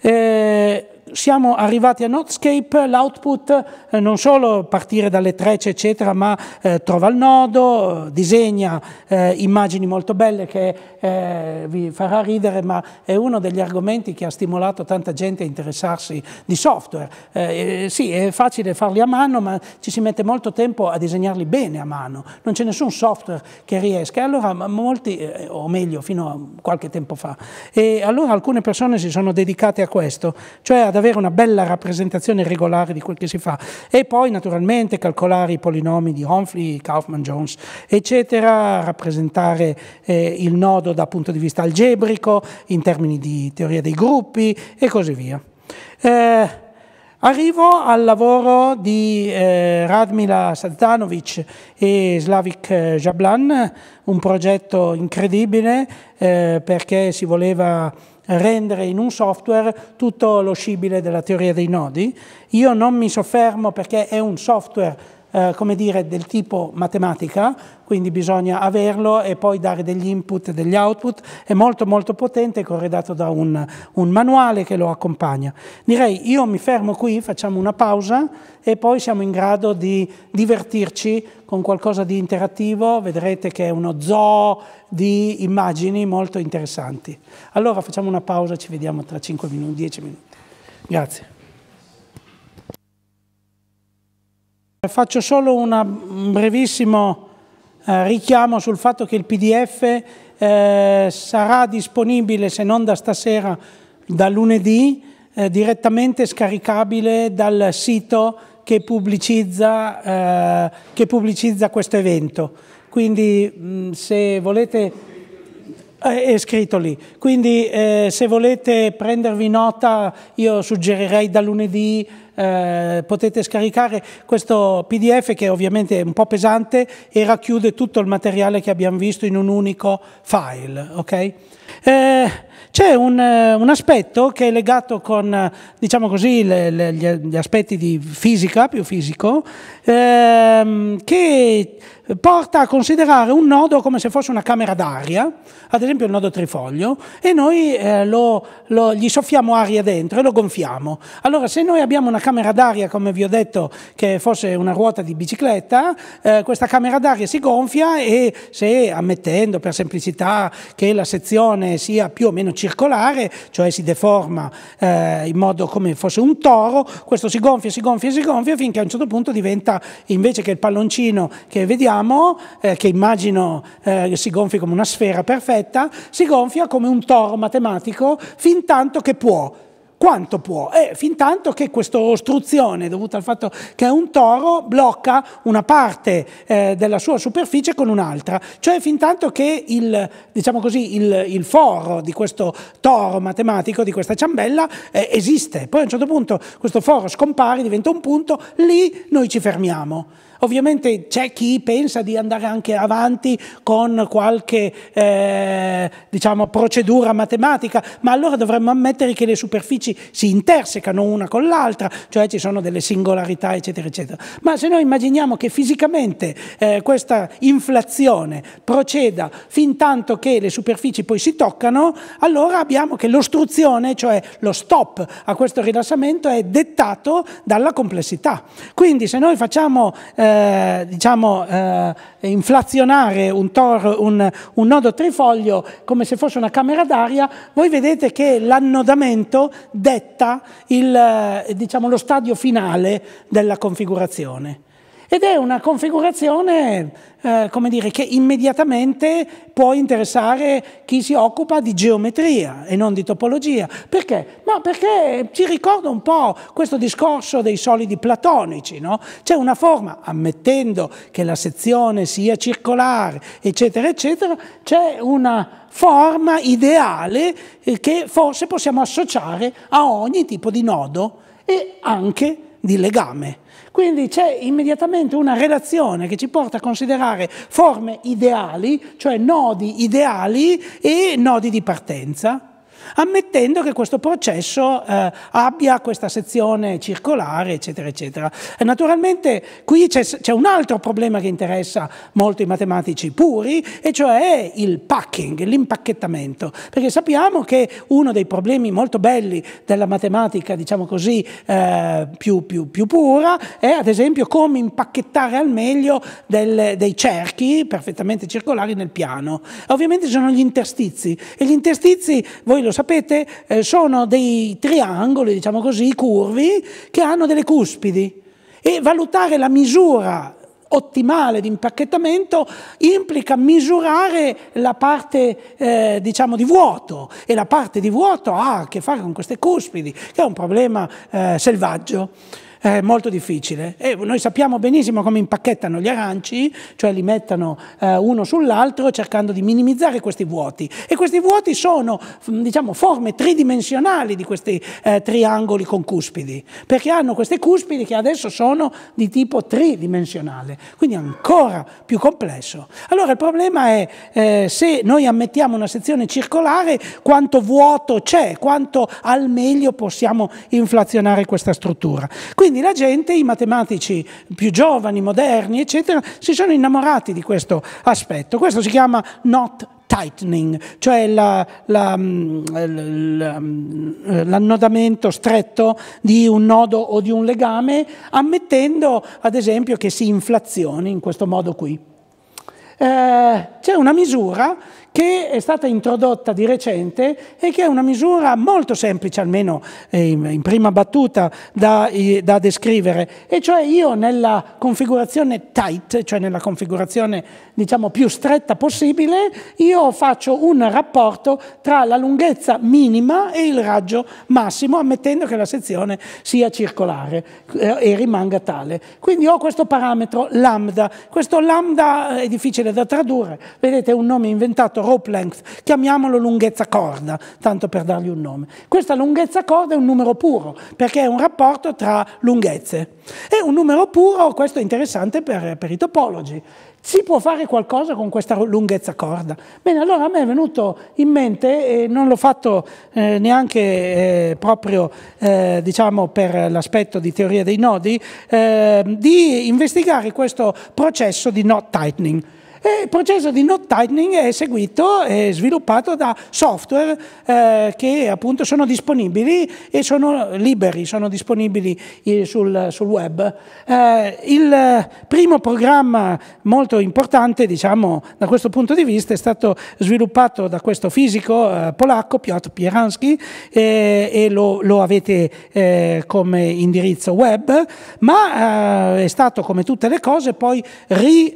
Eh, siamo arrivati a Nodescape, l'output eh, non solo partire dalle trecce eccetera, ma eh, trova il nodo, eh, disegna eh, immagini molto belle che eh, vi farà ridere, ma è uno degli argomenti che ha stimolato tanta gente a interessarsi di software. sì, è facile farli a mano, ma ci si mette molto tempo a disegnarli bene a mano, non c'è nessun software che riesca. E allora molti, o meglio, fino a qualche tempo fa. E allora alcune persone si sono dedicate a questo, cioè ad avere avere una bella rappresentazione regolare di quel che si fa. E poi naturalmente calcolare i polinomi di Honfley, Kaufman, Jones, eccetera, rappresentare eh, il nodo dal punto di vista algebrico, in termini di teoria dei gruppi e così via. Eh, arrivo al lavoro di eh, Radmila Sadanovic e Slavik eh, Jablan, un progetto incredibile eh, perché si voleva rendere in un software tutto lo scibile della teoria dei nodi. Io non mi soffermo perché è un software eh, come dire, del tipo matematica, quindi bisogna averlo e poi dare degli input e degli output, è molto molto potente, corredato da un, un manuale che lo accompagna. Direi io mi fermo qui, facciamo una pausa e poi siamo in grado di divertirci con qualcosa di interattivo, vedrete che è uno zoo di immagini molto interessanti. Allora facciamo una pausa, ci vediamo tra 5 minuti, 10 minuti. Grazie. Eh, faccio solo un brevissimo eh, richiamo sul fatto che il PDF eh, sarà disponibile, se non da stasera, da lunedì, eh, direttamente scaricabile dal sito che pubblicizza, eh, che pubblicizza questo evento. Quindi mh, mm, se volete... Eh, è scritto lì, quindi se volete prendervi nota io suggerirei da lunedì eh, potete scaricare questo PDF che ovviamente è un po' pesante e racchiude tutto il materiale che abbiamo visto in un unico file. Okay? Eh, c'è un, eh, un, aspetto che è legato con, diciamo così, le, le, gli aspetti di fisica, più fisico, ehm, che porta a considerare un nodo come se fosse una camera d'aria, ad esempio il nodo trifoglio, e noi eh, lo, lo, gli soffiamo aria dentro e lo gonfiamo. Allora, se noi abbiamo una camera d'aria, come vi ho detto, che fosse una ruota di bicicletta, eh, questa camera d'aria si gonfia e se, ammettendo per semplicità che la sezione sia più o meno meno circolare, cioè si deforma eh, in modo come fosse un toro, questo si gonfia, si gonfia, si gonfia finché a un certo punto diventa invece che il palloncino che vediamo, eh, che immagino eh, si gonfi come una sfera perfetta, si gonfia come un toro matematico fin tanto che può quanto può, eh, fin tanto che questa ostruzione dovuta al fatto che è un toro blocca una parte eh, della sua superficie con un'altra, cioè fin tanto che il, diciamo così, il, il, foro di questo toro matematico, di questa ciambella, eh, esiste. Poi a un certo punto questo foro scompare, diventa un punto, lì noi ci fermiamo. Ovviamente c'è chi pensa di andare anche avanti con qualche eh, diciamo, procedura matematica, ma allora dovremmo ammettere che le superfici si intersecano una con l'altra, cioè ci sono delle singolarità, eccetera, eccetera. Ma se noi immaginiamo che fisicamente eh, questa inflazione proceda fin tanto che le superfici poi si toccano, allora abbiamo che l'ostruzione, cioè lo stop a questo rilassamento, è dettato dalla complessità. Quindi se noi facciamo eh, eh, diciamo, eh, inflazionare un, tor, un, un, nodo trifoglio come se fosse una camera d'aria, voi vedete che l'annodamento detta il, eh, diciamo, lo stadio finale della configurazione. Ed è una configurazione, eh, come dire, che immediatamente può interessare chi si occupa di geometria e non di topologia. Perché? Ma perché ci ricorda un po' questo discorso dei solidi platonici, no? C'è una forma, ammettendo che la sezione sia circolare, eccetera, eccetera, c'è una forma ideale eh, che forse possiamo associare a ogni tipo di nodo e anche di legame. Quindi c'è immediatamente una relazione che ci porta a considerare forme ideali, cioè nodi ideali e nodi di partenza ammettendo che questo processo eh, abbia questa sezione circolare, eccetera, eccetera. E naturalmente qui c'è, un altro problema che interessa molto i matematici puri, e cioè il packing, l'impacchettamento, perché sappiamo che uno dei problemi molto belli della matematica, diciamo così, eh, più, più, più, pura, è ad esempio come impacchettare al meglio del, dei cerchi perfettamente circolari nel piano. Ovviamente ci sono gli interstizi, e gli interstizi voi lo lo sapete, eh, sono dei triangoli, diciamo così, curvi, che hanno delle cuspidi e valutare la misura ottimale di impacchettamento implica misurare la parte eh, diciamo di vuoto e la parte di vuoto ha a che fare con queste cuspidi che è un problema eh, selvaggio è molto difficile. E noi sappiamo benissimo come impacchettano gli aranci, cioè li mettono eh, uno sull'altro cercando di minimizzare questi vuoti. E questi vuoti sono mm, diciamo, forme tridimensionali di questi eh, triangoli con cuspidi, perché hanno queste cuspidi che adesso sono di tipo tridimensionale, quindi ancora più complesso. Allora il problema è eh, se noi ammettiamo una sezione circolare, quanto vuoto c'è, quanto al meglio possiamo inflazionare questa struttura. Quindi, quindi la gente, i matematici più giovani, moderni, eccetera, si sono innamorati di questo aspetto. Questo si chiama not tightening, cioè l'annodamento la, la, mm, mm, la, stretto di un nodo o di un legame, ammettendo ad esempio che si inflazioni in questo modo qui. Eh, c'è una misura che è stata introdotta di recente e che è una misura molto semplice, almeno eh, in prima battuta, da, da descrivere. E cioè io nella configurazione tight, cioè nella configurazione diciamo più stretta possibile, io faccio un rapporto tra la lunghezza minima e il raggio massimo, ammettendo che la sezione sia circolare eh, e rimanga tale. Quindi ho questo parametro lambda. Questo lambda eh, è difficile da tradurre, vedete è un nome inventato chiamato rope length, chiamiamolo lunghezza corda, tanto per dargli un nome. Questa lunghezza corda è un numero puro, perché è un rapporto tra lunghezze. È un numero puro, questo è interessante per, per i topologi, si può fare qualcosa con questa lunghezza corda. Bene, allora a me è venuto in mente, e non l'ho fatto eh, neanche eh, proprio eh, diciamo per l'aspetto di teoria dei nodi, eh, di investigare questo processo di knot tightening. E il processo di knot tightening è seguito e sviluppato da software eh, che appunto sono disponibili e sono liberi, sono disponibili eh, sul, sul web. Eh, il primo programma molto importante, diciamo, da questo punto di vista è stato sviluppato da questo fisico eh, polacco, Piotr Pieranski, e lo, lo avete eh, come indirizzo web, ma eh, è stato come tutte le cose poi ri,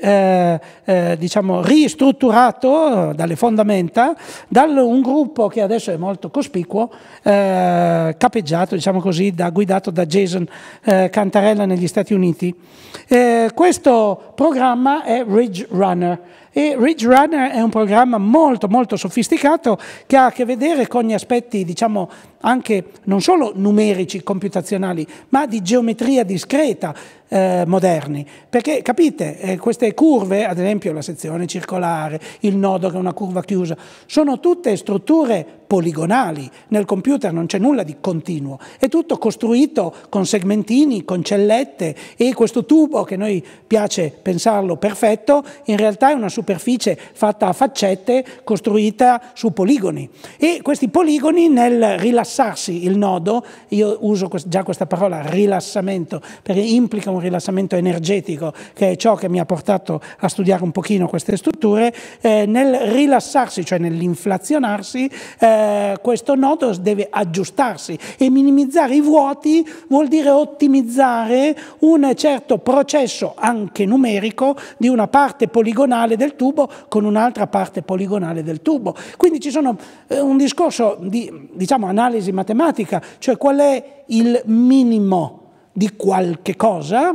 diciamo, ristrutturato dalle fondamenta da un gruppo che adesso è molto cospicuo, eh, capeggiato, diciamo così, da, guidato da Jason eh, Cantarella negli Stati Uniti. Eh, questo programma è Ridge Runner e Ridge Runner è un programma molto molto sofisticato che ha a che vedere con gli aspetti diciamo anche non solo numerici, computazionali, ma di geometria discreta eh, moderni. Perché capite, eh, queste curve, ad esempio la sezione circolare, il nodo che è una curva chiusa, sono tutte strutture poligonali, nel computer non c'è nulla di continuo, è tutto costruito con segmentini, con cellette e questo tubo che noi piace pensarlo perfetto, in realtà è una superficie fatta a faccette costruita su poligoni e questi poligoni nel rilassarsi il nodo, io uso già questa parola rilassamento perché implica un rilassamento energetico che è ciò che mi ha portato a studiare un pochino queste strutture, eh, nel rilassarsi, cioè nell'inflazionarsi, eh, eh, questo nodo deve aggiustarsi e minimizzare i vuoti vuol dire ottimizzare un certo processo anche numerico di una parte poligonale del tubo con un'altra parte poligonale del tubo. Quindi ci sono eh, un discorso di diciamo, analisi matematica, cioè qual è il minimo di qualche cosa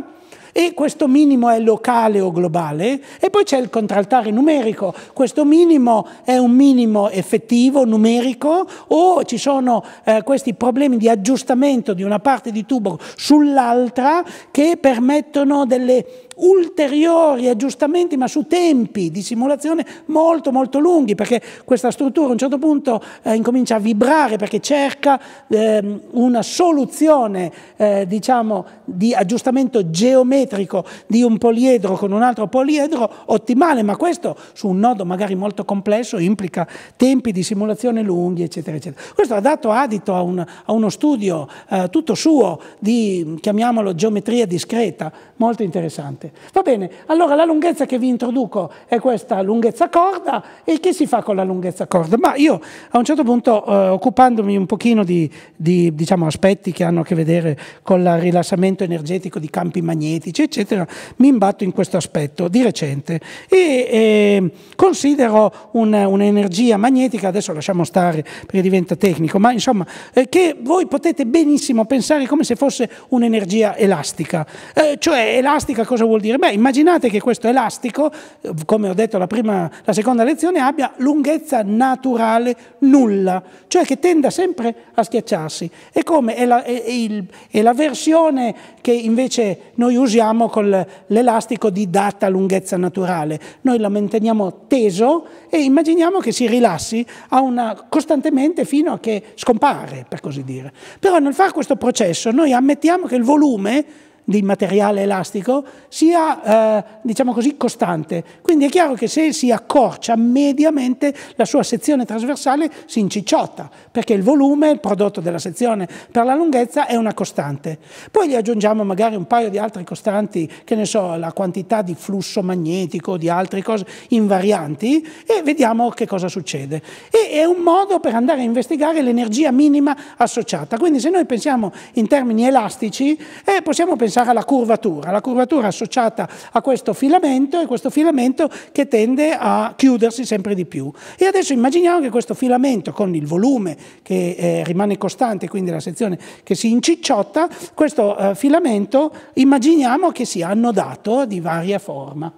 e questo minimo è locale o globale e poi c'è il contraltare numerico, questo minimo è un minimo effettivo, numerico o ci sono eh, questi problemi di aggiustamento di una parte di tubo sull'altra che permettono delle ulteriori aggiustamenti, ma su tempi di simulazione molto molto lunghi, perché questa struttura a un certo punto eh, incomincia a vibrare perché cerca eh, una soluzione eh, diciamo, di aggiustamento geometrico di un poliedro con un altro poliedro ottimale, ma questo su un nodo magari molto complesso implica tempi di simulazione lunghi, eccetera, eccetera. Questo ha dato adito a, un, a uno studio eh, tutto suo di, chiamiamolo, geometria discreta, molto interessante interessante. Va bene, allora la lunghezza che vi introduco è questa lunghezza corda e che si fa con la lunghezza corda? Ma io a un certo punto, eh, occupandomi un pochino di, di diciamo, aspetti che hanno a che vedere con il rilassamento energetico di campi magnetici, eccetera, mi imbatto in questo aspetto di recente e eh, considero un'energia magnetica, adesso lasciamo stare perché diventa tecnico, ma insomma, eh, che voi potete benissimo pensare come se fosse un'energia elastica. Eh, cioè, elastica cosa vuol dire? vuol dire? Beh, immaginate che questo elastico, eh, come ho detto la, prima, la seconda lezione, abbia lunghezza naturale nulla, cioè che tenda sempre a schiacciarsi. E come è la, è, è il, è la versione che invece noi usiamo con l'elastico di data lunghezza naturale. Noi la manteniamo teso e immaginiamo che si rilassi una, costantemente fino a che scompare, per così dire. Però nel fare questo processo noi ammettiamo che il volume di materiale elastico sia, eh, diciamo così, costante. Quindi è chiaro che se si accorcia mediamente la sua sezione trasversale si incicciotta, perché il volume, il prodotto della sezione per la lunghezza, è una costante. Poi gli aggiungiamo magari un paio di altre costanti, che ne so, la quantità di flusso magnetico, di altre cose invarianti, e vediamo che cosa succede. E è un modo per andare a investigare l'energia minima associata. Quindi se noi pensiamo in termini elastici, eh, possiamo pensare sarà la curvatura, la curvatura associata a questo filamento e questo filamento che tende a chiudersi sempre di più. E adesso immaginiamo che questo filamento con il volume che eh, rimane costante, quindi la sezione che si incicciotta, questo eh, filamento immaginiamo che sia annodato di varia forma.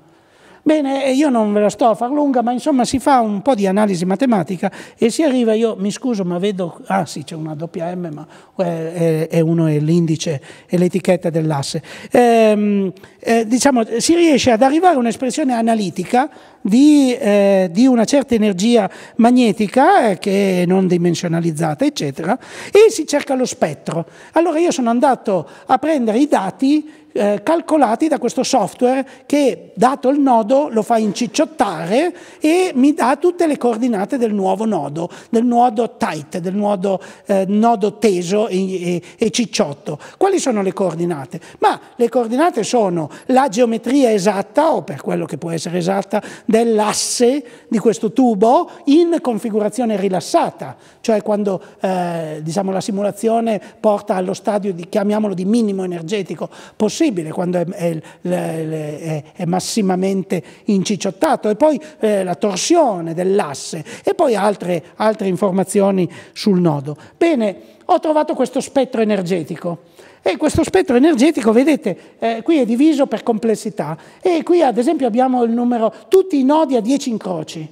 Bene, io non ve la sto a far lunga, ma insomma si fa un po' di analisi matematica e si arriva, io mi scuso ma vedo, ah sì c'è una doppia M, ma eh, è, è uno è l'indice e l'etichetta dell'asse. Ehm, eh, diciamo, si riesce ad arrivare a un'espressione analitica di, eh, di, una certa energia magnetica eh, che è non dimensionalizzata, eccetera, e si cerca lo spettro. Allora io sono andato a prendere i dati eh, calcolati da questo software che, dato il nodo, lo fa incicciottare e mi dà tutte le coordinate del nuovo nodo, del nodo tight, del nodo, eh, nodo teso e, e, e cicciotto. Quali sono le coordinate? Ma le coordinate sono la geometria esatta, o per quello che può essere esatta, dell'asse di questo tubo in configurazione rilassata, cioè quando eh, diciamo, la simulazione porta allo stadio, di, chiamiamolo di minimo energetico possibile, possibile quando è, è, è, è massimamente incicciottato e poi eh, la torsione dell'asse e poi altre, altre informazioni sul nodo. Bene, ho trovato questo spettro energetico. E questo spettro energetico, vedete, eh, qui è diviso per complessità. E qui ad esempio abbiamo il numero, tutti i nodi a 10 incroci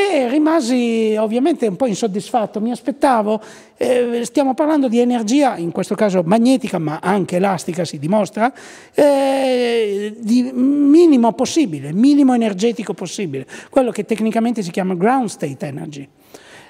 e rimasi ovviamente un po' insoddisfatto, mi aspettavo, eh, stiamo parlando di energia, in questo caso magnetica ma anche elastica si dimostra, eh, di minimo possibile, minimo energetico possibile, quello che tecnicamente si chiama ground state energy.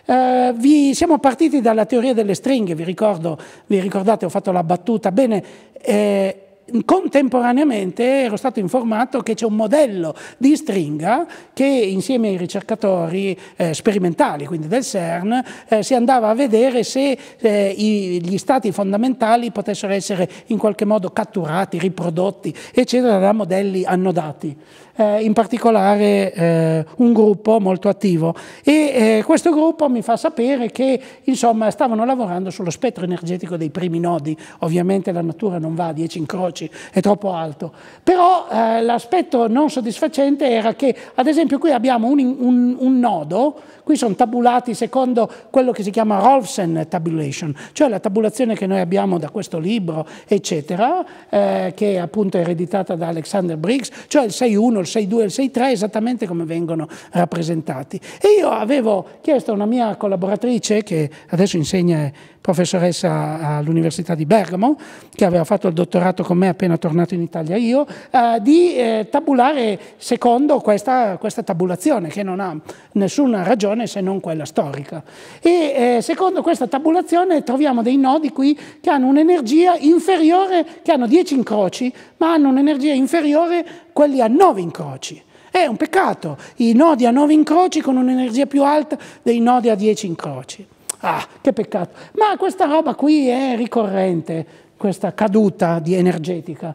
Eh, vi, siamo partiti dalla teoria delle stringhe, vi ricordo, vi ricordate, ho fatto la battuta, bene, eh, Contemporaneamente ero stato informato che c'è un modello di stringa che insieme ai ricercatori eh, sperimentali, quindi del CERN, eh, si andava a vedere se eh, i, gli stati fondamentali potessero essere in qualche modo catturati, riprodotti, eccetera, da modelli annodati eh, in particolare eh, un gruppo molto attivo e eh, questo gruppo mi fa sapere che insomma stavano lavorando sullo spettro energetico dei primi nodi, ovviamente la natura non va a 10 incroci, è troppo alto, però eh, l'aspetto non soddisfacente era che ad esempio qui abbiamo un, un, un nodo, qui sono tabulati secondo quello che si chiama Rolfsen tabulation, cioè la tabulazione che noi abbiamo da questo libro, eccetera, eh, che è appunto ereditata da Alexander Briggs, cioè il 6-1, il 6-2 e il 6-3 esattamente come vengono rappresentati. E io avevo chiesto a una mia collaboratrice, che adesso insegna professoressa all'Università di Bergamo, che aveva fatto il dottorato con me appena tornato in Italia io, eh, di eh, tabulare secondo questa, questa, tabulazione, che non ha nessuna ragione se non quella storica. E eh, secondo questa tabulazione troviamo dei nodi qui che hanno un'energia inferiore, che hanno 10 incroci, ma hanno un'energia inferiore quelli a 9 incroci. È un peccato, i nodi a 9 incroci con un'energia più alta dei nodi a 10 incroci ah, che peccato. Ma questa roba qui è ricorrente, questa caduta di energetica.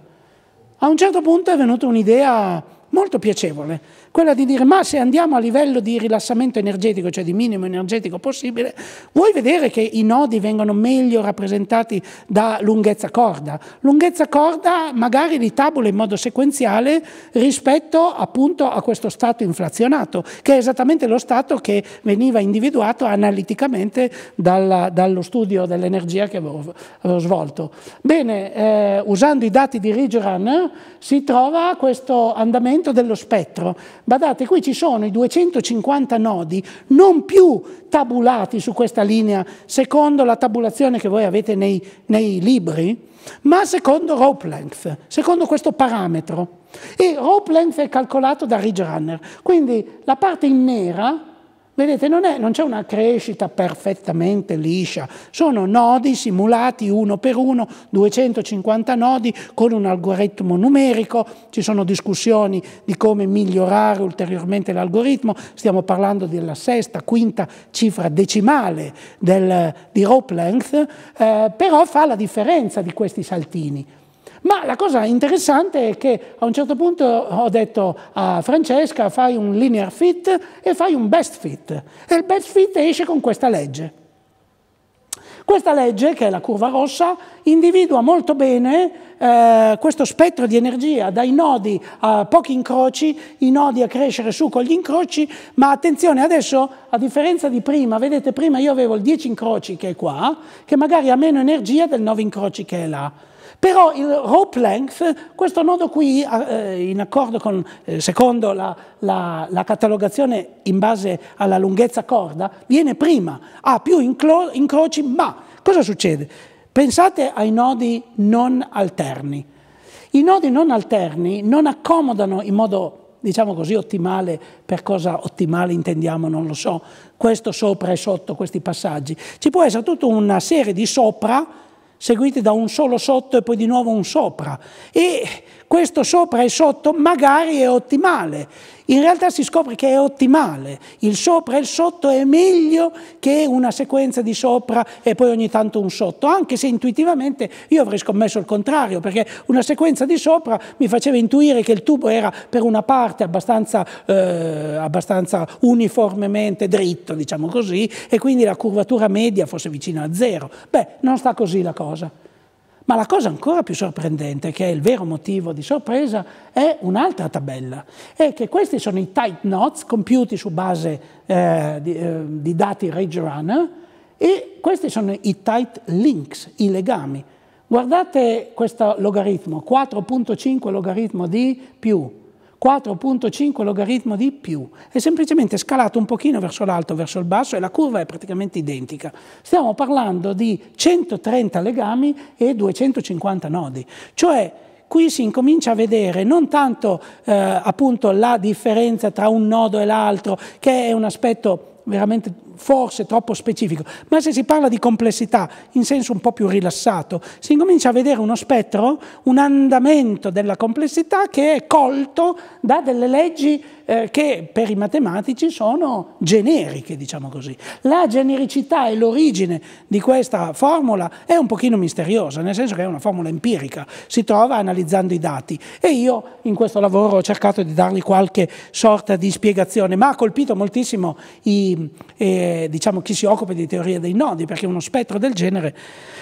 A un certo punto è venuta un'idea molto piacevole quella di dire ma se andiamo a livello di rilassamento energetico, cioè di minimo energetico possibile, vuoi vedere che i nodi vengono meglio rappresentati da lunghezza corda? Lunghezza corda magari li tabula in modo sequenziale rispetto appunto a questo stato inflazionato, che è esattamente lo stato che veniva individuato analiticamente dalla, dallo studio dell'energia che avevo, avevo, svolto. Bene, eh, usando i dati di Rigeran si trova questo andamento dello spettro. Badate, qui ci sono i 250 nodi non più tabulati su questa linea secondo la tabulazione che voi avete nei, nei libri, ma secondo rope length, secondo questo parametro. E rope length è calcolato da Ridge Runner. Quindi la parte in nera Vedete, non, c'è una crescita perfettamente liscia, sono nodi simulati uno per uno, 250 nodi con un algoritmo numerico, ci sono discussioni di come migliorare ulteriormente l'algoritmo, stiamo parlando della sesta, quinta cifra decimale del, di rope length, eh, però fa la differenza di questi saltini. Ma la cosa interessante è che a un certo punto ho detto a Francesca fai un linear fit e fai un best fit. E il best fit esce con questa legge. Questa legge, che è la curva rossa, individua molto bene eh, questo spettro di energia dai nodi a pochi incroci, i nodi a crescere su con gli incroci, ma attenzione adesso, a differenza di prima, vedete prima io avevo il 10 incroci che è qua, che magari ha meno energia del 9 incroci che è là. Però il rope length, questo nodo qui, eh, in accordo con, eh, secondo la, la, la catalogazione in base alla lunghezza corda, viene prima, ha più inclo, incroci, ma cosa succede? Pensate ai nodi non alterni. I nodi non alterni non accomodano in modo diciamo così, ottimale, per cosa ottimale intendiamo, non lo so, questo sopra e sotto, questi passaggi. Ci può essere tutta una serie di sopra seguite da un solo sotto e poi di nuovo un sopra. E questo sopra e sotto magari è ottimale. In realtà si scopre che è ottimale, il sopra e il sotto è meglio che una sequenza di sopra e poi ogni tanto un sotto, anche se intuitivamente io avrei scommesso il contrario, perché una sequenza di sopra mi faceva intuire che il tubo era per una parte abbastanza, eh, abbastanza uniformemente dritto, diciamo così, e quindi la curvatura media fosse vicina a zero. Beh, non sta così la cosa. Ma la cosa ancora più sorprendente, che è il vero motivo di sorpresa, è un'altra tabella, è che questi sono i tight knots compiuti su base eh, di, eh, di, dati Ridge Runner e questi sono i tight links, i legami. Guardate questo logaritmo, 4.5 logaritmo di più 4.5 logaritmo di più, è semplicemente scalato un pochino verso l'alto, verso il basso e la curva è praticamente identica. Stiamo parlando di 130 legami e 250 nodi, cioè qui si incomincia a vedere non tanto eh, appunto la differenza tra un nodo e l'altro, che è un aspetto veramente forse troppo specifico, ma se si parla di complessità in senso un po' più rilassato, si incomincia a vedere uno spettro, un andamento della complessità che è colto da delle leggi eh, che per i matematici sono generiche, diciamo così. La genericità e l'origine di questa formula è un pochino misteriosa, nel senso che è una formula empirica, si trova analizzando i dati e io in questo lavoro ho cercato di dargli qualche sorta di spiegazione, ma ha colpito moltissimo i... Eh, anche diciamo, chi si occupa di teoria dei nodi, perché uno spettro del genere.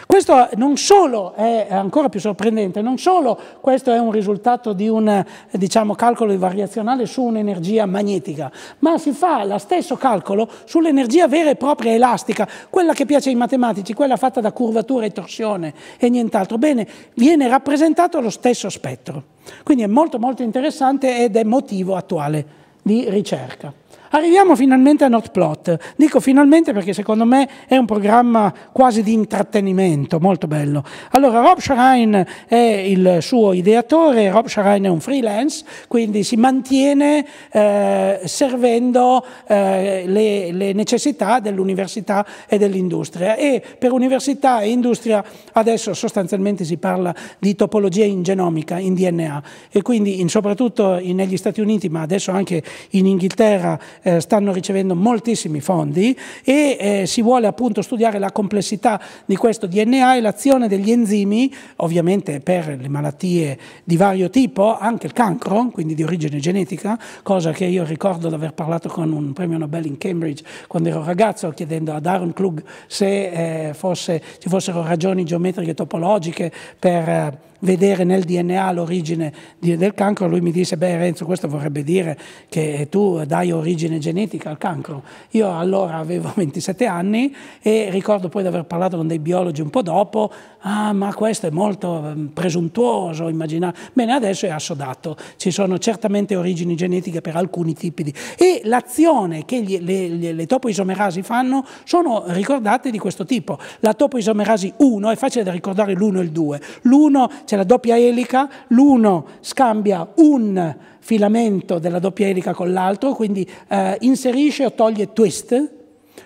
Questo non solo è ancora più sorprendente, non solo questo è un risultato di un diciamo, calcolo variazionale su un'energia magnetica, ma si fa lo stesso calcolo sull'energia vera e propria elastica, quella che piace ai matematici, quella fatta da curvatura e torsione e nient'altro. Bene, viene rappresentato lo stesso spettro. Quindi è molto molto interessante ed è motivo attuale di ricerca. Arriviamo finalmente a Notplot. Dico finalmente perché secondo me è un programma quasi di intrattenimento, molto bello. Allora, Rob Sharain è il suo ideatore, Rob Sharain è un freelance, quindi si mantiene eh, servendo eh, le, le necessità dell'università e dell'industria. E per università e industria adesso sostanzialmente si parla di topologia in genomica, in DNA, e quindi in, soprattutto negli Stati Uniti, ma adesso anche in Inghilterra eh, stanno ricevendo moltissimi fondi e eh, si vuole appunto studiare la complessità di questo DNA e l'azione degli enzimi, ovviamente per le malattie di vario tipo, anche il cancro, quindi di origine genetica, cosa che io ricordo di aver parlato con un premio Nobel in Cambridge quando ero ragazzo, chiedendo ad Aaron Klug se eh, fosse, ci fossero ragioni geometriche e topologiche per eh, vedere nel DNA l'origine del cancro, lui mi disse, beh Renzo, questo vorrebbe dire che tu dai origine genetica al cancro. Io allora avevo 27 *laughs* anni e ricordo poi di aver parlato con dei biologi un po' dopo, ah ma questo è molto ehm, presuntuoso, immaginare. Bene, adesso è assodato, ci sono certamente origini genetiche per alcuni tipi di... E l'azione che gli, le, le, le topoisomerasi fanno sono ricordate di questo tipo. La topoisomerasi 1 è facile da ricordare l'1 e il 2. L'1 c'è la doppia elica, l'uno scambia un filamento della doppia elica con l'altro, quindi eh, inserisce o toglie twist,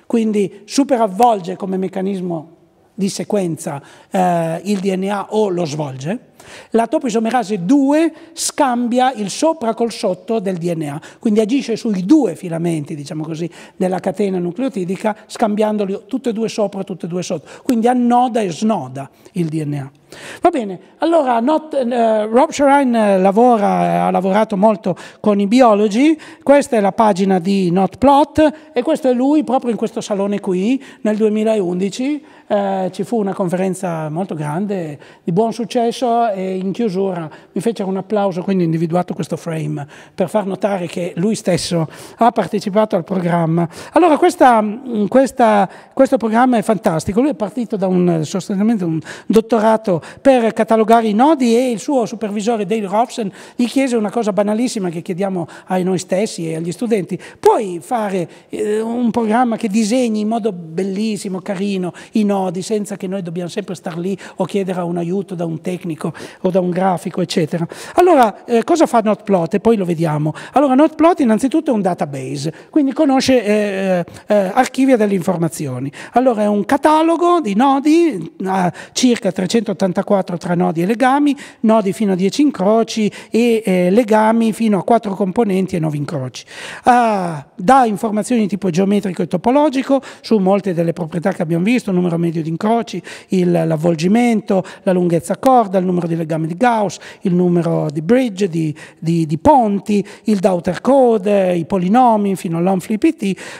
quindi superavvolge come meccanismo di sequenza eh, il DNA o lo svolge. La topoisomerasi 2 scambia il sopra col sotto del DNA, quindi agisce sui due filamenti, diciamo così, della catena nucleotidica, scambiandoli tutti e due sopra, tutti e due sotto, quindi annoda e snoda il DNA. Va bene, allora not, eh, Rob Schrein eh, lavora, eh, ha lavorato molto con i biologi, questa è la pagina di NotPlot e questo è lui proprio in questo salone qui nel 2011, eh, ci fu una conferenza molto grande di buon successo e in chiusura mi fecero un applauso, quindi ho individuato questo frame per far notare che lui stesso ha partecipato al programma. Allora questa, mm, questa, questo programma è fantastico, lui è partito da un, sostanzialmente un dottorato per catalogare i nodi e il suo supervisore Dale Robson gli chiese una cosa banalissima che chiediamo a noi stessi e agli studenti. Puoi fare eh, un programma che disegni in modo bellissimo, carino, i nodi, senza che noi dobbiamo sempre star lì o chiedere un aiuto da un tecnico o da un grafico, eccetera. Allora, eh, cosa fa NotPlot? E poi lo vediamo. Allora, NotPlot innanzitutto è un database, quindi conosce eh, eh, eh archivia delle informazioni. Allora, è un catalogo di nodi, mm, circa 380 34 tra nodi e legami, nodi fino a 10 incroci e eh, legami fino a 4 componenti e 9 incroci. Ah, dà informazioni di tipo geometrico e topologico su molte delle proprietà che abbiamo visto, il numero medio di incroci, l'avvolgimento, la lunghezza corda, il numero di legami di Gauss, il numero di bridge, di, di, di ponti, il Daughter code, i polinomi fino all'onflipt.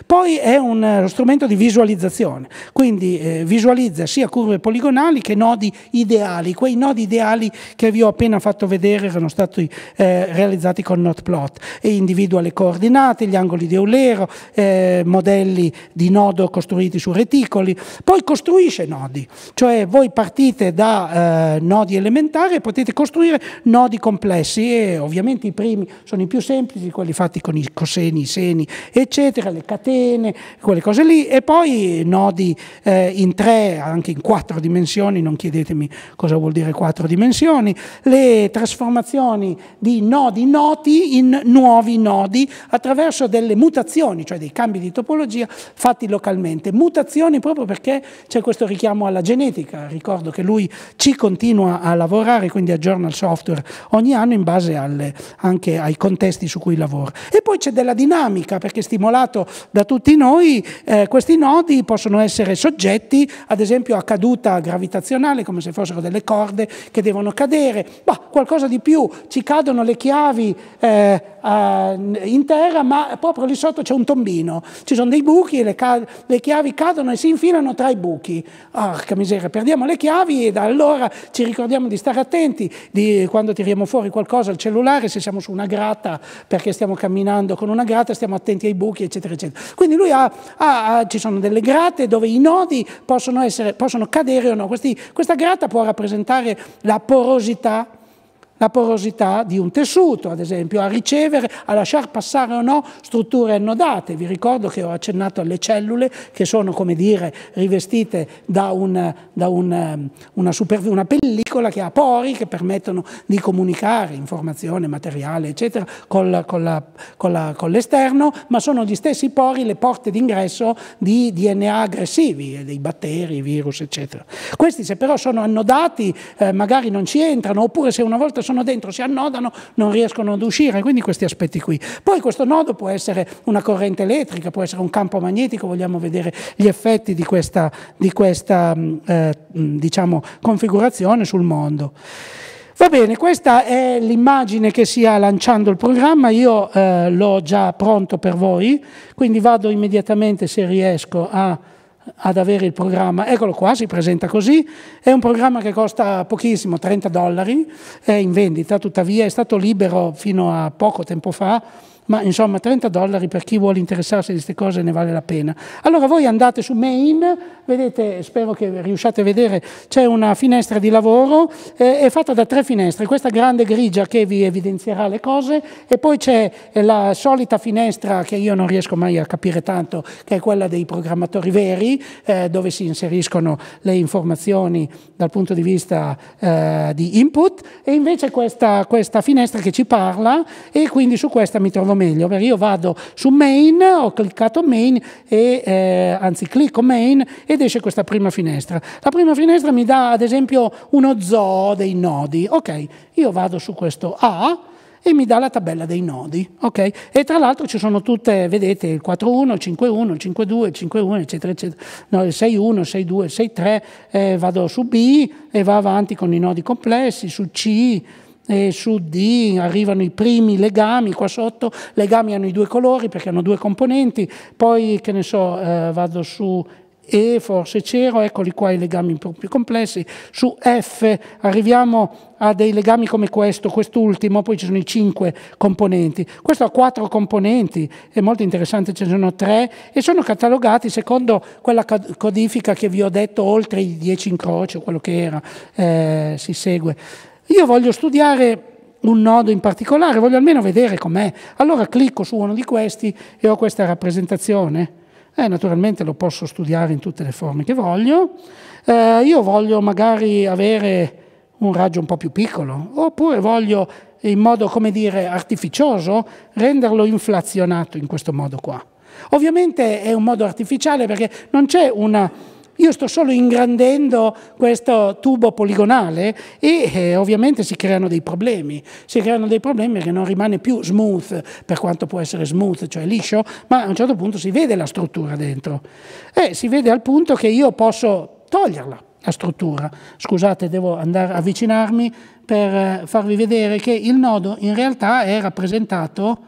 Poi è uno eh, strumento di visualizzazione, quindi eh, visualizza sia curve poligonali che nodi ideali ideali, quei nodi ideali che vi ho appena fatto vedere erano stati eh, realizzati con NotPlot e individua le coordinate, gli angoli di Eulero, eh, modelli di nodo costruiti su reticoli, poi costruisce nodi, cioè voi partite da eh, nodi elementari e potete costruire nodi complessi e ovviamente i primi sono i più semplici, quelli fatti con i coseni, i seni, eccetera, le catene, quelle cose lì e poi nodi eh, in tre, anche in quattro dimensioni, non chiedetemi cosa vuol dire quattro dimensioni, le trasformazioni di nodi noti in nuovi nodi attraverso delle mutazioni, cioè dei cambi di topologia fatti localmente. Mutazioni proprio perché c'è questo richiamo alla genetica. Ricordo che lui ci continua a lavorare, quindi aggiorna il software ogni anno in base alle, anche ai contesti su cui lavora. E poi c'è della dinamica, perché stimolato da tutti noi, eh, questi nodi possono essere soggetti, ad esempio, a caduta gravitazionale, come se fossero fossero delle corde che devono cadere, ma qualcosa di più, ci cadono le chiavi eh, eh, in terra, ma proprio lì sotto c'è un tombino. Ci sono dei buchi, le, le, chiavi cadono e si infilano tra i buchi. Orca miseria, perdiamo le chiavi e da allora ci ricordiamo di stare attenti di quando tiriamo fuori qualcosa, il cellulare, se siamo su una grata, perché stiamo camminando con una grata, stiamo attenti ai buchi, eccetera, eccetera. Quindi lui ha, ha, ha ci sono delle grate dove i nodi possono, essere, possono cadere o no. Questi, questa grata può rappresentare la porosità la porosità di un tessuto, ad esempio, a ricevere, a lasciar passare o no strutture annodate. Vi ricordo che ho accennato alle cellule che sono, come dire, rivestite da, un, da un, ehm, una, super, una, pellicola che ha pori che permettono di comunicare informazione, materiale, eccetera, col, col, col, con l'esterno, ma sono gli stessi pori le porte d'ingresso di DNA aggressivi, eh, dei batteri, virus, eccetera. Questi se però sono annodati eh, magari non ci entrano, oppure se una volta sono dentro, si annodano, non riescono ad uscire, quindi questi aspetti qui. Poi questo nodo può essere una corrente elettrica, può essere un campo magnetico, vogliamo vedere gli effetti di questa, di questa mm, eh, mm, diciamo, configurazione sul mondo. Va bene, questa è l'immagine che si ha lanciando il programma, io eh, l'ho già pronto per voi, quindi vado immediatamente se riesco a ad avere il programma. Eccolo qua, si presenta così. È un programma che costa pochissimo, 30 dollari, è in vendita, tuttavia è stato libero fino a poco tempo fa ma insomma 30 dollari per chi vuole interessarsi di queste cose ne vale la pena. Allora voi andate su main, vedete, spero che riusciate a vedere, c'è una finestra di lavoro, eh, è fatta da tre finestre, questa grande grigia che vi evidenzierà le cose e poi c'è la solita finestra che io non riesco mai a capire tanto, che è quella dei programmatori veri, eh, dove si inseriscono le informazioni dal punto di vista eh, di input e invece questa, questa finestra che ci parla e quindi su questa mi trovo meglio, perché io vado su main, ho cliccato main, e, eh, anzi clicco main ed esce questa prima finestra. La prima finestra mi dà ad esempio uno zoo dei nodi. Ok, io vado su questo A e mi dà la tabella dei nodi. ok? E tra l'altro ci sono tutte, vedete, il 4.1, il 5.1, il 5.2, il 5.1, eccetera, eccetera, no, il 6.1, il 6.2, il 6.3, eh, vado su B e va avanti con i nodi complessi, su C, e su D arrivano i primi legami, qua sotto legami hanno i due colori perché hanno due componenti, poi che ne so, eh, vado su e forse c'ero, eccoli qua i legami un po' più complessi. Su F arriviamo a dei legami come questo, quest'ultimo, poi ci sono i cinque componenti. Questo ha quattro componenti, è molto interessante, ce ne sono tre e sono catalogati secondo quella codifica che vi ho detto oltre i dieci incroci, quello che era, eh, si segue. Io voglio studiare un nodo in particolare, voglio almeno vedere com'è. Allora clicco su uno di questi e ho questa rappresentazione. Eh, naturalmente lo posso studiare in tutte le forme che voglio. Eh, io voglio magari avere un raggio un po' più piccolo, oppure voglio in modo, come dire, artificioso renderlo inflazionato in questo modo qua. Ovviamente è un modo artificiale perché non c'è una io sto solo ingrandendo questo tubo poligonale e eh, ovviamente si creano dei problemi, si creano dei problemi perché non rimane più smooth, per quanto può essere smooth, cioè liscio, ma a un certo punto si vede la struttura dentro e eh, si vede al punto che io posso toglierla la struttura. Scusate, devo andare a avvicinarmi per eh, farvi vedere che il nodo in realtà è rappresentato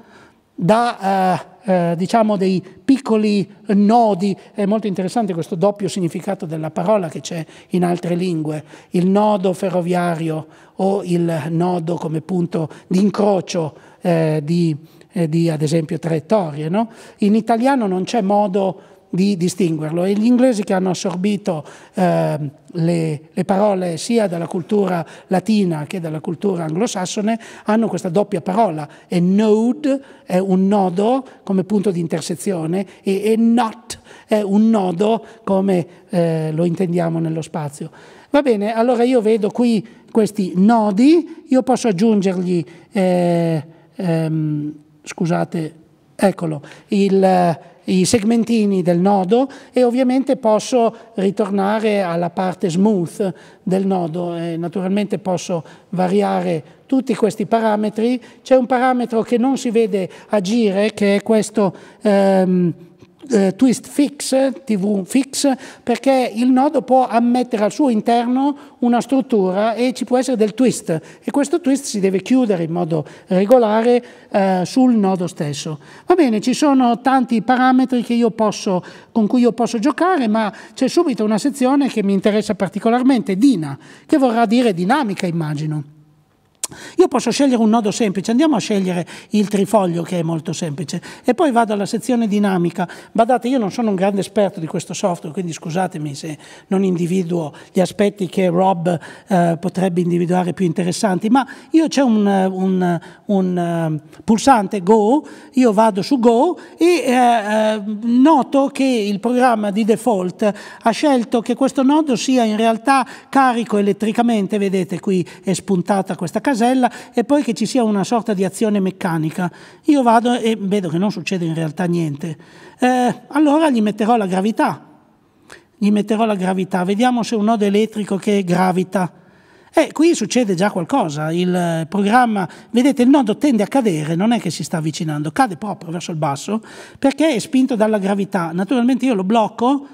da eh, eh, diciamo dei piccoli nodi, è molto interessante questo doppio significato della parola che c'è in altre lingue, il nodo ferroviario o il nodo come punto di incrocio eh, di, eh, di, ad esempio traiettorie. No? In italiano non c'è modo di distinguerlo e gli inglesi che hanno assorbito eh, le, le, parole sia dalla cultura latina che dalla cultura anglosassone hanno questa doppia parola e node è un nodo come punto di intersezione e, e not è un nodo come eh, lo intendiamo nello spazio. Va bene, allora io vedo qui questi nodi, io posso aggiungergli, eh, ehm, scusate, eccolo, il i segmentini del nodo e ovviamente posso ritornare alla parte smooth del nodo. E naturalmente posso variare tutti questi parametri. C'è un parametro che non si vede agire, che è questo... Ehm, eh, twist fix, TV fix, perché il nodo può ammettere al suo interno una struttura e ci può essere del twist e questo twist si deve chiudere in modo regolare eh, sul nodo stesso. Va bene, ci sono tanti parametri posso, con cui io posso giocare, ma c'è subito una sezione che mi interessa particolarmente, DINA, che vorrà dire dinamica immagino. Io posso scegliere un nodo semplice, andiamo a scegliere il trifoglio che è molto semplice e poi vado alla sezione dinamica. Badate, io non sono un grande esperto di questo software, quindi scusatemi se non individuo gli aspetti che Rob eh, potrebbe individuare più interessanti, ma io c'è un, un, un uh, pulsante Go, io vado su Go e eh, eh, noto che il programma di default ha scelto che questo nodo sia in realtà carico elettricamente, vedete qui è spuntata questa casella, casella e poi che ci sia una sorta di azione meccanica. Io vado e vedo che non succede in realtà niente. Eh, allora gli metterò la gravità. Gli metterò la gravità. Vediamo se un nodo elettrico che gravita. E eh, qui succede già qualcosa, il programma, vedete il nodo tende a cadere, non è che si sta avvicinando, cade proprio verso il basso perché è spinto dalla gravità. Naturalmente io lo blocco,